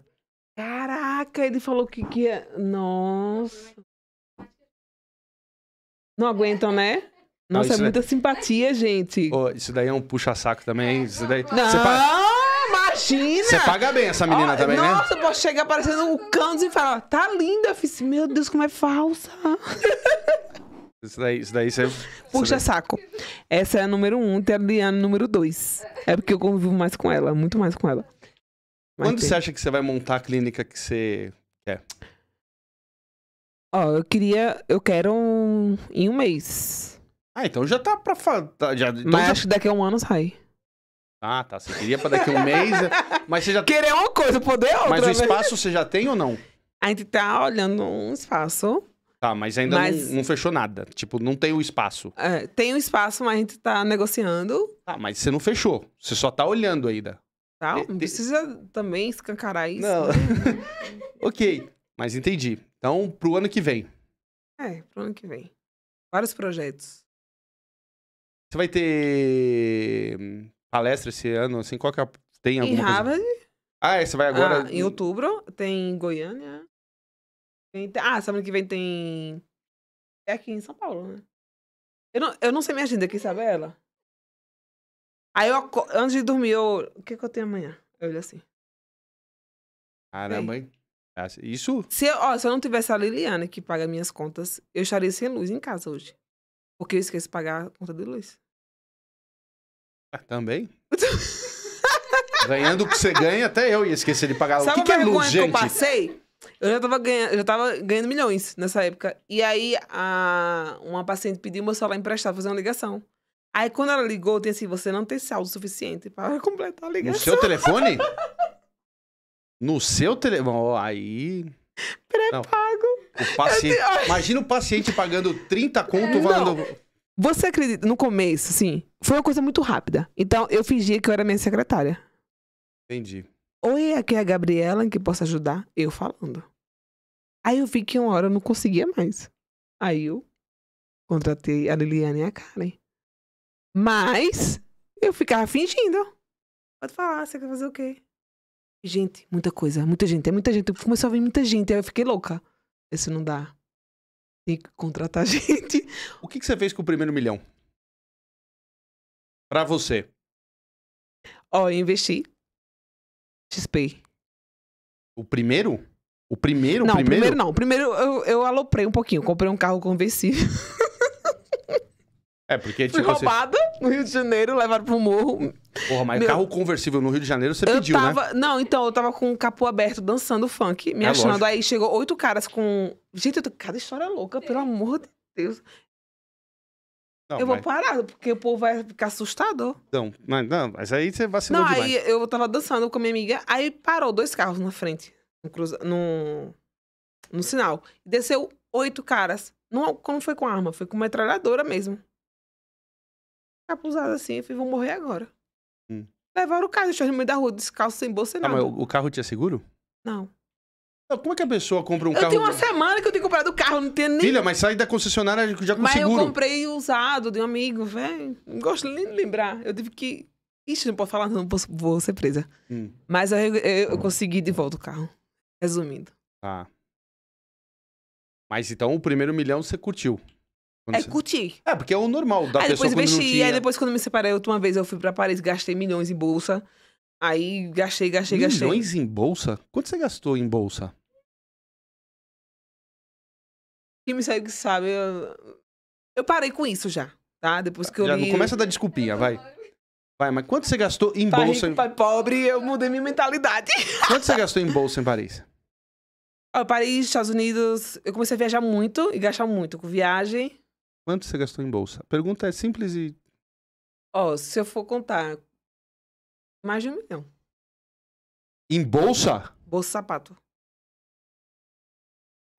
[SPEAKER 3] Caraca, ele falou que, que ia. É, nossa. Não aguentam, né? Nossa, não, é muita daí... É- simpatia,
[SPEAKER 2] gente. Oh, isso daí é um puxa-saco também. Isso daí... Não!
[SPEAKER 3] Imagina! Você paga bem essa menina oh, também, nossa, né? Nossa, pode chegar aparecendo o um Cantos e falar tá linda. Eu fiz, meu Deus, como é falsa. <laughs>
[SPEAKER 2] Isso daí, isso daí você. Puxa
[SPEAKER 3] saco. Essa é a número um, Terliana número dois. É porque eu convivo mais com ela, muito mais com ela. Quando você
[SPEAKER 2] acha que você vai montar a clínica que você quer?
[SPEAKER 3] Ó, eu queria. Eu quero um, em um mês.
[SPEAKER 2] Ah, então já tá pra. Tá, já, então mas já... acho que
[SPEAKER 3] daqui a um ano sai.
[SPEAKER 2] Ah, tá. Você queria pra daqui a um mês. É, mas você já. Querer uma coisa, poder outra. Mas o né? espaço você já tem ou não? A gente tá olhando
[SPEAKER 3] um espaço.
[SPEAKER 2] Tá, mas ainda mas... Não, não, fechou nada. Tipo, não tem o espaço.
[SPEAKER 3] É, tem o espaço, mas a gente tá negociando. Ah,
[SPEAKER 2] mas você não fechou. Você só tá olhando ainda.
[SPEAKER 3] Tá, não precisa também escancarar isso. Não. Né?
[SPEAKER 2] <laughs> ok, mas entendi. Então, pro ano que vem.
[SPEAKER 3] É, pro ano que vem. Vários projetos.
[SPEAKER 2] Você vai ter hum, palestra esse ano, assim, qual que é, tem alguma em coisa? Harvard.
[SPEAKER 1] Ah, é, você vai agora... Ah, em
[SPEAKER 3] outubro tem Goiânia. Tem... Ah, semana que vem tem... É aqui em São Paulo, né? Eu não, eu não sei minha agenda aqui, sabe ela? Aí eu, antes de dormir, eu... O que que eu tenho amanhã? Eu olho assim.
[SPEAKER 1] Caramba, hein? Isso.
[SPEAKER 3] Se eu, ó, se eu não tivesse a Liliana que paga minhas contas, eu estaria sem luz em casa hoje. Porque eu esqueci de pagar a conta de luz.
[SPEAKER 2] Ah, também? <laughs> Ganhando o que você ganha, até eu ia esquecer de pagar. o que, que é luz, gente? Que eu passei?
[SPEAKER 3] Eu já tava ganhando, já tava ganhando milhões nessa época. E aí a, uma paciente pediu meu celular emprestado fazer uma ligação. Aí quando ela ligou, disse assim, você não tem saldo suficiente para completar a
[SPEAKER 2] ligação. No seu telefone? <laughs> No seu telefone. Oh, aí. Pré-pago. Paci... Imagina o paciente pagando 30 conto Você acredita? No
[SPEAKER 3] começo, sim. Foi uma coisa muito rápida. Então, eu fingia que eu era minha secretária. Entendi. Oi, aqui é a Gabriela, que possa ajudar? Eu falando. Aí eu vi que uma hora eu não conseguia mais. Aí eu contratei a Liliane e a Karen. Mas eu ficava fingindo. Pode falar, você quer fazer o quê? Gente, muita coisa, muita gente, é muita gente. Começou a vir muita gente, aí eu fiquei louca. Isso não dá. Tem que contratar <laughs> gente.
[SPEAKER 2] O que, que você fez com o primeiro milhão?
[SPEAKER 1] Pra você.
[SPEAKER 4] Ó, oh, eu investi.
[SPEAKER 1] XP. O primeiro? O primeiro? Não, primeiro? o primeiro não.
[SPEAKER 2] O
[SPEAKER 3] primeiro eu, eu aloprei um pouquinho. Comprei um carro conversível. <laughs>
[SPEAKER 2] É, porque Fui tipo, roubada
[SPEAKER 3] no Rio de Janeiro, levaram pro morro.
[SPEAKER 2] Porra, mas Meu... carro conversível no Rio de Janeiro você eu pediu, né?
[SPEAKER 3] tava... né? Não, então, eu tava com o capô aberto, dançando funk, me é achando. Lógico. Aí chegou oito caras com. Gente, tô... cada história é louca, pelo amor de Deus. Não, eu mas... vou parar, porque o povo vai ficar assustado.
[SPEAKER 2] Não, mas, não, mas aí você vacinou Não, demais.
[SPEAKER 3] aí eu tava dançando com a minha amiga, aí parou dois carros na frente, no, cruza... no... no sinal. Desceu oito caras. Não, como foi com arma? Foi com metralhadora mesmo capuzado assim. Eu falei, vou morrer agora. Hum. Levaram o carro, deixaram no meio da rua, descalço, sem bolsa e nada. Ah, mas
[SPEAKER 2] o carro tinha seguro? Não. Como é que a pessoa compra um eu carro? Eu tenho uma
[SPEAKER 3] semana que eu tenho comprado o carro, não tenho nem. Filha,
[SPEAKER 2] mas sai da concessionária já com mas seguro. Mas eu
[SPEAKER 3] comprei usado de um amigo, velho. Não gosto nem de lembrar. Eu tive que. Ixi, não posso falar, não, posso, vou ser presa. Hum. Mas eu, eu, eu, tá consegui de volta o carro. Resumindo.
[SPEAKER 2] Tá. Ah. Mas então o primeiro milhão você curtiu. É você... curti. É, porque é o normal da aí pessoa depois investi, tinha... aí depois
[SPEAKER 3] quando me separei a última vez, eu fui pra Paris, gastei milhões em bolsa. Aí gastei,
[SPEAKER 4] gastei, milhões gastei. Milhões em
[SPEAKER 2] bolsa? Quanto você gastou em bolsa?
[SPEAKER 3] Quem me segue sabe, eu... eu, parei com isso já, tá? Depois que eu já, li... Não começa a
[SPEAKER 2] dar desculpinha, vai. Vai, mas quanto você gastou em pai tá bolsa? Rico, pai
[SPEAKER 3] tá pobre, eu mudei minha mentalidade.
[SPEAKER 2] Quanto você gastou em bolsa em Paris?
[SPEAKER 3] Paris, Estados Unidos, eu comecei a viajar muito e gastar muito com viagem.
[SPEAKER 2] Quanto você gastou em bolsa? A pergunta é simples e.
[SPEAKER 3] Ó, oh, se eu for contar, mais de um milhão.
[SPEAKER 1] Em bolsa?
[SPEAKER 4] Bolsa sapato.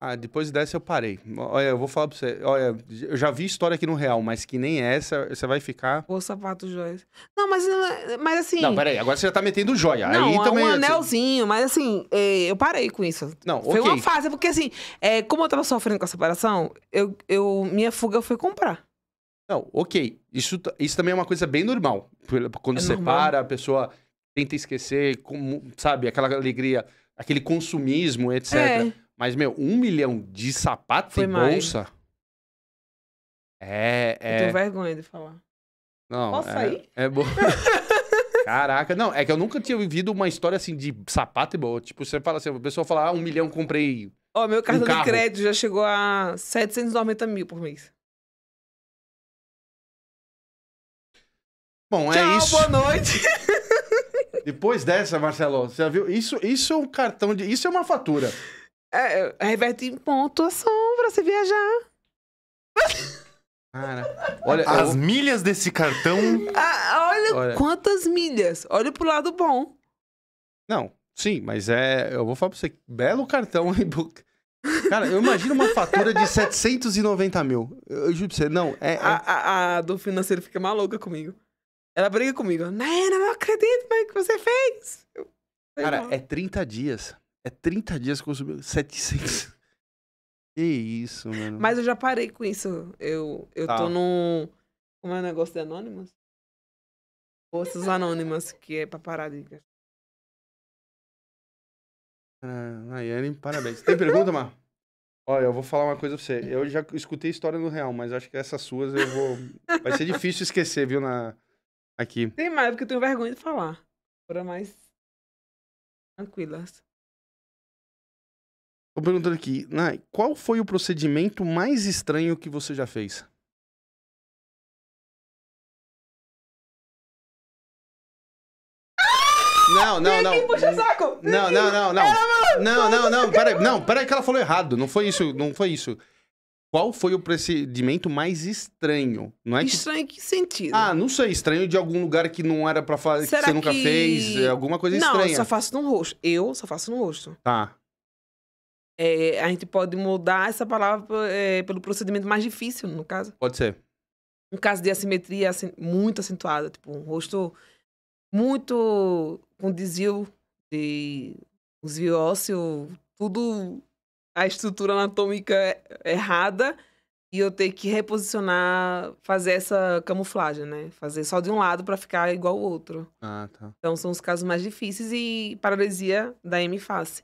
[SPEAKER 2] Ah, depois dessa eu parei. Olha, eu vou falar pra você. Olha, eu já vi história aqui no real, mas que nem essa, você vai ficar. O sapato joia.
[SPEAKER 3] Não, mas, eh, mas assim. Não,
[SPEAKER 2] peraí, agora você já tá metendo joia. Não, Aí é um
[SPEAKER 3] anelzinho, mas assim, eh, eu parei com isso. Não, Foi okay. uma fase, porque assim, eh, como
[SPEAKER 2] eu tava sofrendo com a separação, eu, eu, minha fuga foi comprar. Não, ok. Isso, isso também é uma coisa bem normal. Quando é separa, a pessoa tenta esquecer, como, sabe, aquela alegria, aquele consumismo, etc. É. Mas, meu, um milhão de sapato Foi e mais. bolsa. É, é. Eu tenho
[SPEAKER 3] vergonha de falar.
[SPEAKER 2] Não. Posso é, sair? É bom. <laughs> Caraca, não, é que eu nunca tinha vivido uma história assim de sapato e bolsa Tipo, você fala assim, a pessoa fala, ah, um milhão comprei.
[SPEAKER 3] Ó, oh, meu cartão um de crédito já chegou a 790 mil por mês.
[SPEAKER 1] Bom, é Tchau, é isso. Boa noite. <laughs> Depois dessa,
[SPEAKER 2] Marcelo, você já viu? Isso, isso é um cartão de. Isso é uma fatura. É, reverte em pontuação pra você viajar. Cara, olha as eu... milhas desse cartão.
[SPEAKER 3] Ah, olha, olha, quantas milhas. Olha pro lado bom.
[SPEAKER 2] Não, sim, mas é. Eu vou falar pra você. Belo cartão. Cara, eu imagino uma fatura de 790 mil. Eu juro pra você, não. É, é... A, a, a, do financeiro
[SPEAKER 3] fica maluca comigo. Ela briga comigo. Naina, não acredito, mas que você fez. Eu...
[SPEAKER 2] Cara, não. é 30 dias. É 30 dias que consumiu <laughs> 700. Que isso, mano.
[SPEAKER 3] Mas eu já parei com isso. Eu, eu tá. tô num. Como é o negócio de anônimos? Forças anônimas, que é pra parar de.
[SPEAKER 1] Ah, Nayane, parabéns. Tem pergunta, Mar? Olha,
[SPEAKER 2] eu vou falar uma coisa pra você. Eu já escutei história no real, mas acho que essas suas eu vou. <laughs> Vai ser difícil
[SPEAKER 1] esquecer, viu, na... aqui.
[SPEAKER 3] Tem mais, porque eu tenho vergonha de falar. Foram mais
[SPEAKER 4] tranquilas.
[SPEAKER 1] Tô perguntando aqui, Nai, qual foi o procedimento mais estranho que você já fez? Não, não, não. Puxa saco. Não, não,
[SPEAKER 2] não, não. Não, não, não. Peraí, não, peraí que ela falou errado. Não foi isso, não foi isso. Qual foi o procedimento mais estranho? Não é que... Estranho em que sentido? Ah, não sei. Estranho de algum lugar que não era para fazer, que você nunca que... fez, é alguma coisa não, estranha. Não,
[SPEAKER 3] só faço no rosto. Eu só faço no rosto. Tá é, a gente pode mudar essa palavra é, pelo procedimento mais difícil, no caso. Pode ser. Um caso de assimetria assim, muito acentuada, tipo um rosto muito com desvio de desvio ósseo, tudo a estrutura anatômica é, errada e eu ter que reposicionar, fazer essa camuflagem, né? Fazer só de um lado para ficar igual o outro. Ah, tá. Então são os casos mais difíceis e paralisia da M face.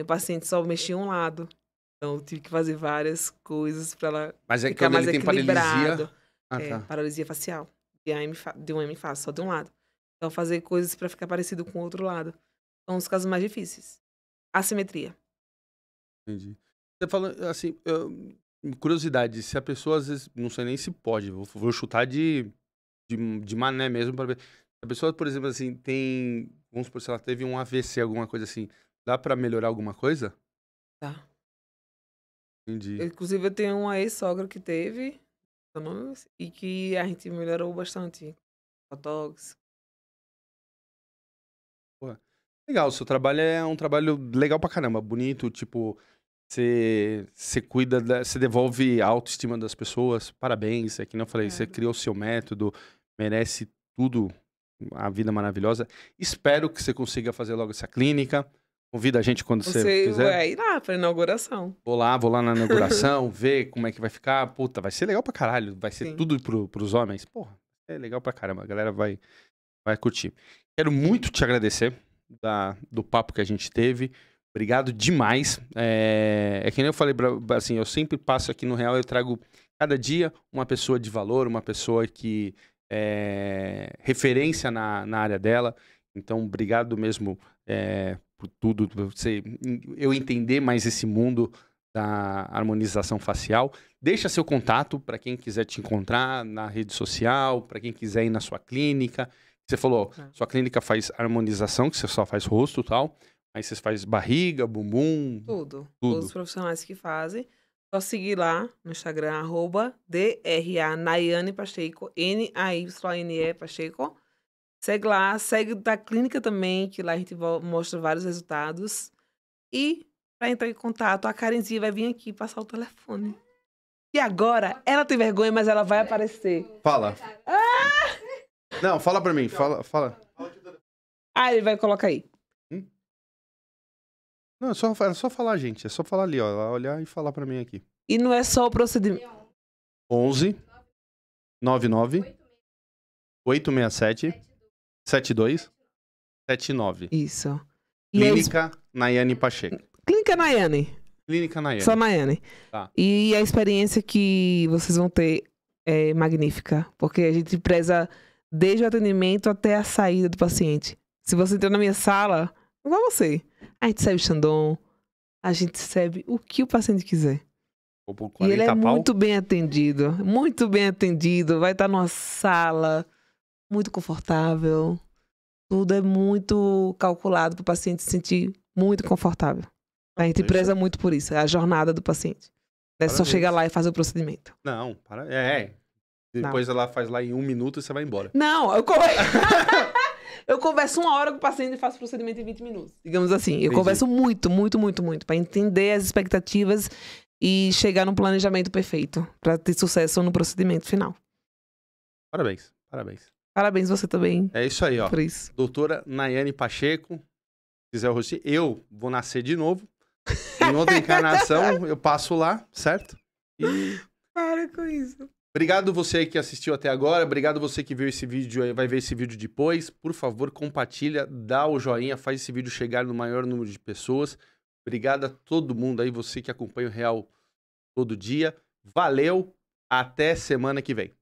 [SPEAKER 3] Meu paciente só mexia um lado. Então eu tive que fazer várias coisas para ela Mas é ficar mais ele paralisia... Ah, é, tá. paralisia facial. De um, fa... M fácil, só de um lado. Então fazer coisas para ficar parecido com o outro lado. São os casos mais difíceis. Assimetria.
[SPEAKER 1] Entendi.
[SPEAKER 2] Você fala assim, eu... curiosidade, se a pessoa às vezes, não sei nem se pode, vou, vou chutar de, de, de mané mesmo para ver. Se a pessoa, por exemplo, assim, tem, vamos supor, se ela teve um AVC, alguma coisa assim, Dá para melhorar alguma coisa?
[SPEAKER 1] Tá. Entendi.
[SPEAKER 3] Inclusive, eu tenho uma ex-sogra que teve e que a gente melhorou bastante. Fotógrafos.
[SPEAKER 2] Legal, seu trabalho é um trabalho legal pra caramba, bonito, tipo, você cuida, você devolve a autoestima das pessoas, parabéns, é que não falei, você é. criou seu método, merece tudo, a vida maravilhosa. Espero que você consiga fazer logo essa clínica. Convida a gente quando você, você quiser. Vai ir
[SPEAKER 3] lá pra inauguração.
[SPEAKER 2] Vou lá, vou lá na inauguração, <laughs> ver como é que vai ficar. Puta, vai ser legal pra caralho. Vai ser Sim. tudo pro, pros homens. Porra, é legal pra caramba. A galera vai, vai curtir. Quero muito te agradecer da, do papo que a gente teve. Obrigado demais. É, é que nem eu falei, assim, eu sempre passo aqui no Real, eu trago cada dia uma pessoa de valor, uma pessoa que é referência na, na área dela. Então, obrigado mesmo é, por tudo, você, eu entender mais esse mundo da harmonização facial. Deixa seu contato para quem quiser te encontrar na rede social, para quem quiser ir na sua clínica. Você falou, tá. sua clínica faz harmonização, que você só faz rosto e tal, aí você faz barriga, bumbum.
[SPEAKER 3] Tudo. tudo. Todos os profissionais que fazem. Só seguir lá no Instagram, arroba DRA Nayane Pacheco, N-A-Y-N-E Pacheco. Segue lá, segue da clínica também, que lá a gente mostra vários resultados. E para entrar em contato, a Karenzinha vai vir aqui passar o telefone. E agora, ela tem vergonha, mas ela vai aparecer.
[SPEAKER 1] Fala.
[SPEAKER 2] Ah! Não, fala pra mim, fala, fala. Ah, ele vai colocar aí. Hum? Não, é só, é só falar, gente. É só falar ali, ó. olhar e falar pra mim aqui.
[SPEAKER 4] E não é só o procedimento.
[SPEAKER 2] 11 99 867 72 79. Isso. Clínica Nayane Pacheco.
[SPEAKER 3] Clínica Nayane.
[SPEAKER 2] Clínica Nayane. Só Nayane. Tá.
[SPEAKER 3] E a experiência que vocês vão ter é magnífica, porque a gente preza desde o atendimento até a saída do paciente. Se você entrou na minha sala, igual você, a gente serve Xandon, a gente serve o que o paciente quiser.
[SPEAKER 1] E ele é pau. muito
[SPEAKER 3] bem atendido, muito bem atendido. Vai estar numa sala muito confortável. Tudo é muito calculado para o paciente se sentir muito confortável. A gente preza é muito por isso, é a jornada do paciente. Não é só chegar lá e fazer o procedimento.
[SPEAKER 2] Não, para. É, é. Depois Não. ela faz lá em um minuto e você vai embora.
[SPEAKER 3] Não, eu converso. <laughs> <laughs> eu converso uma hora com o paciente e faço o procedimento em 20 minutos. Digamos assim. Eu Entendi. converso muito, muito, muito, muito. para entender as expectativas e chegar num planejamento perfeito. para ter sucesso no procedimento final.
[SPEAKER 2] Parabéns, parabéns. Parabéns você também. É isso aí, ó. Por isso. Doutora Nayane Pacheco, quiser o eu vou nascer de novo. Em outra encarnação, <laughs> eu passo lá, certo? E... Para com isso. Obrigado você que assistiu até agora, obrigado você que viu esse vídeo, vai ver esse vídeo depois. Por favor, compartilha, dá o joinha, faz esse vídeo chegar no maior número de pessoas. Obrigado a todo mundo aí, você que acompanha o Real todo dia. Valeu, até semana que vem.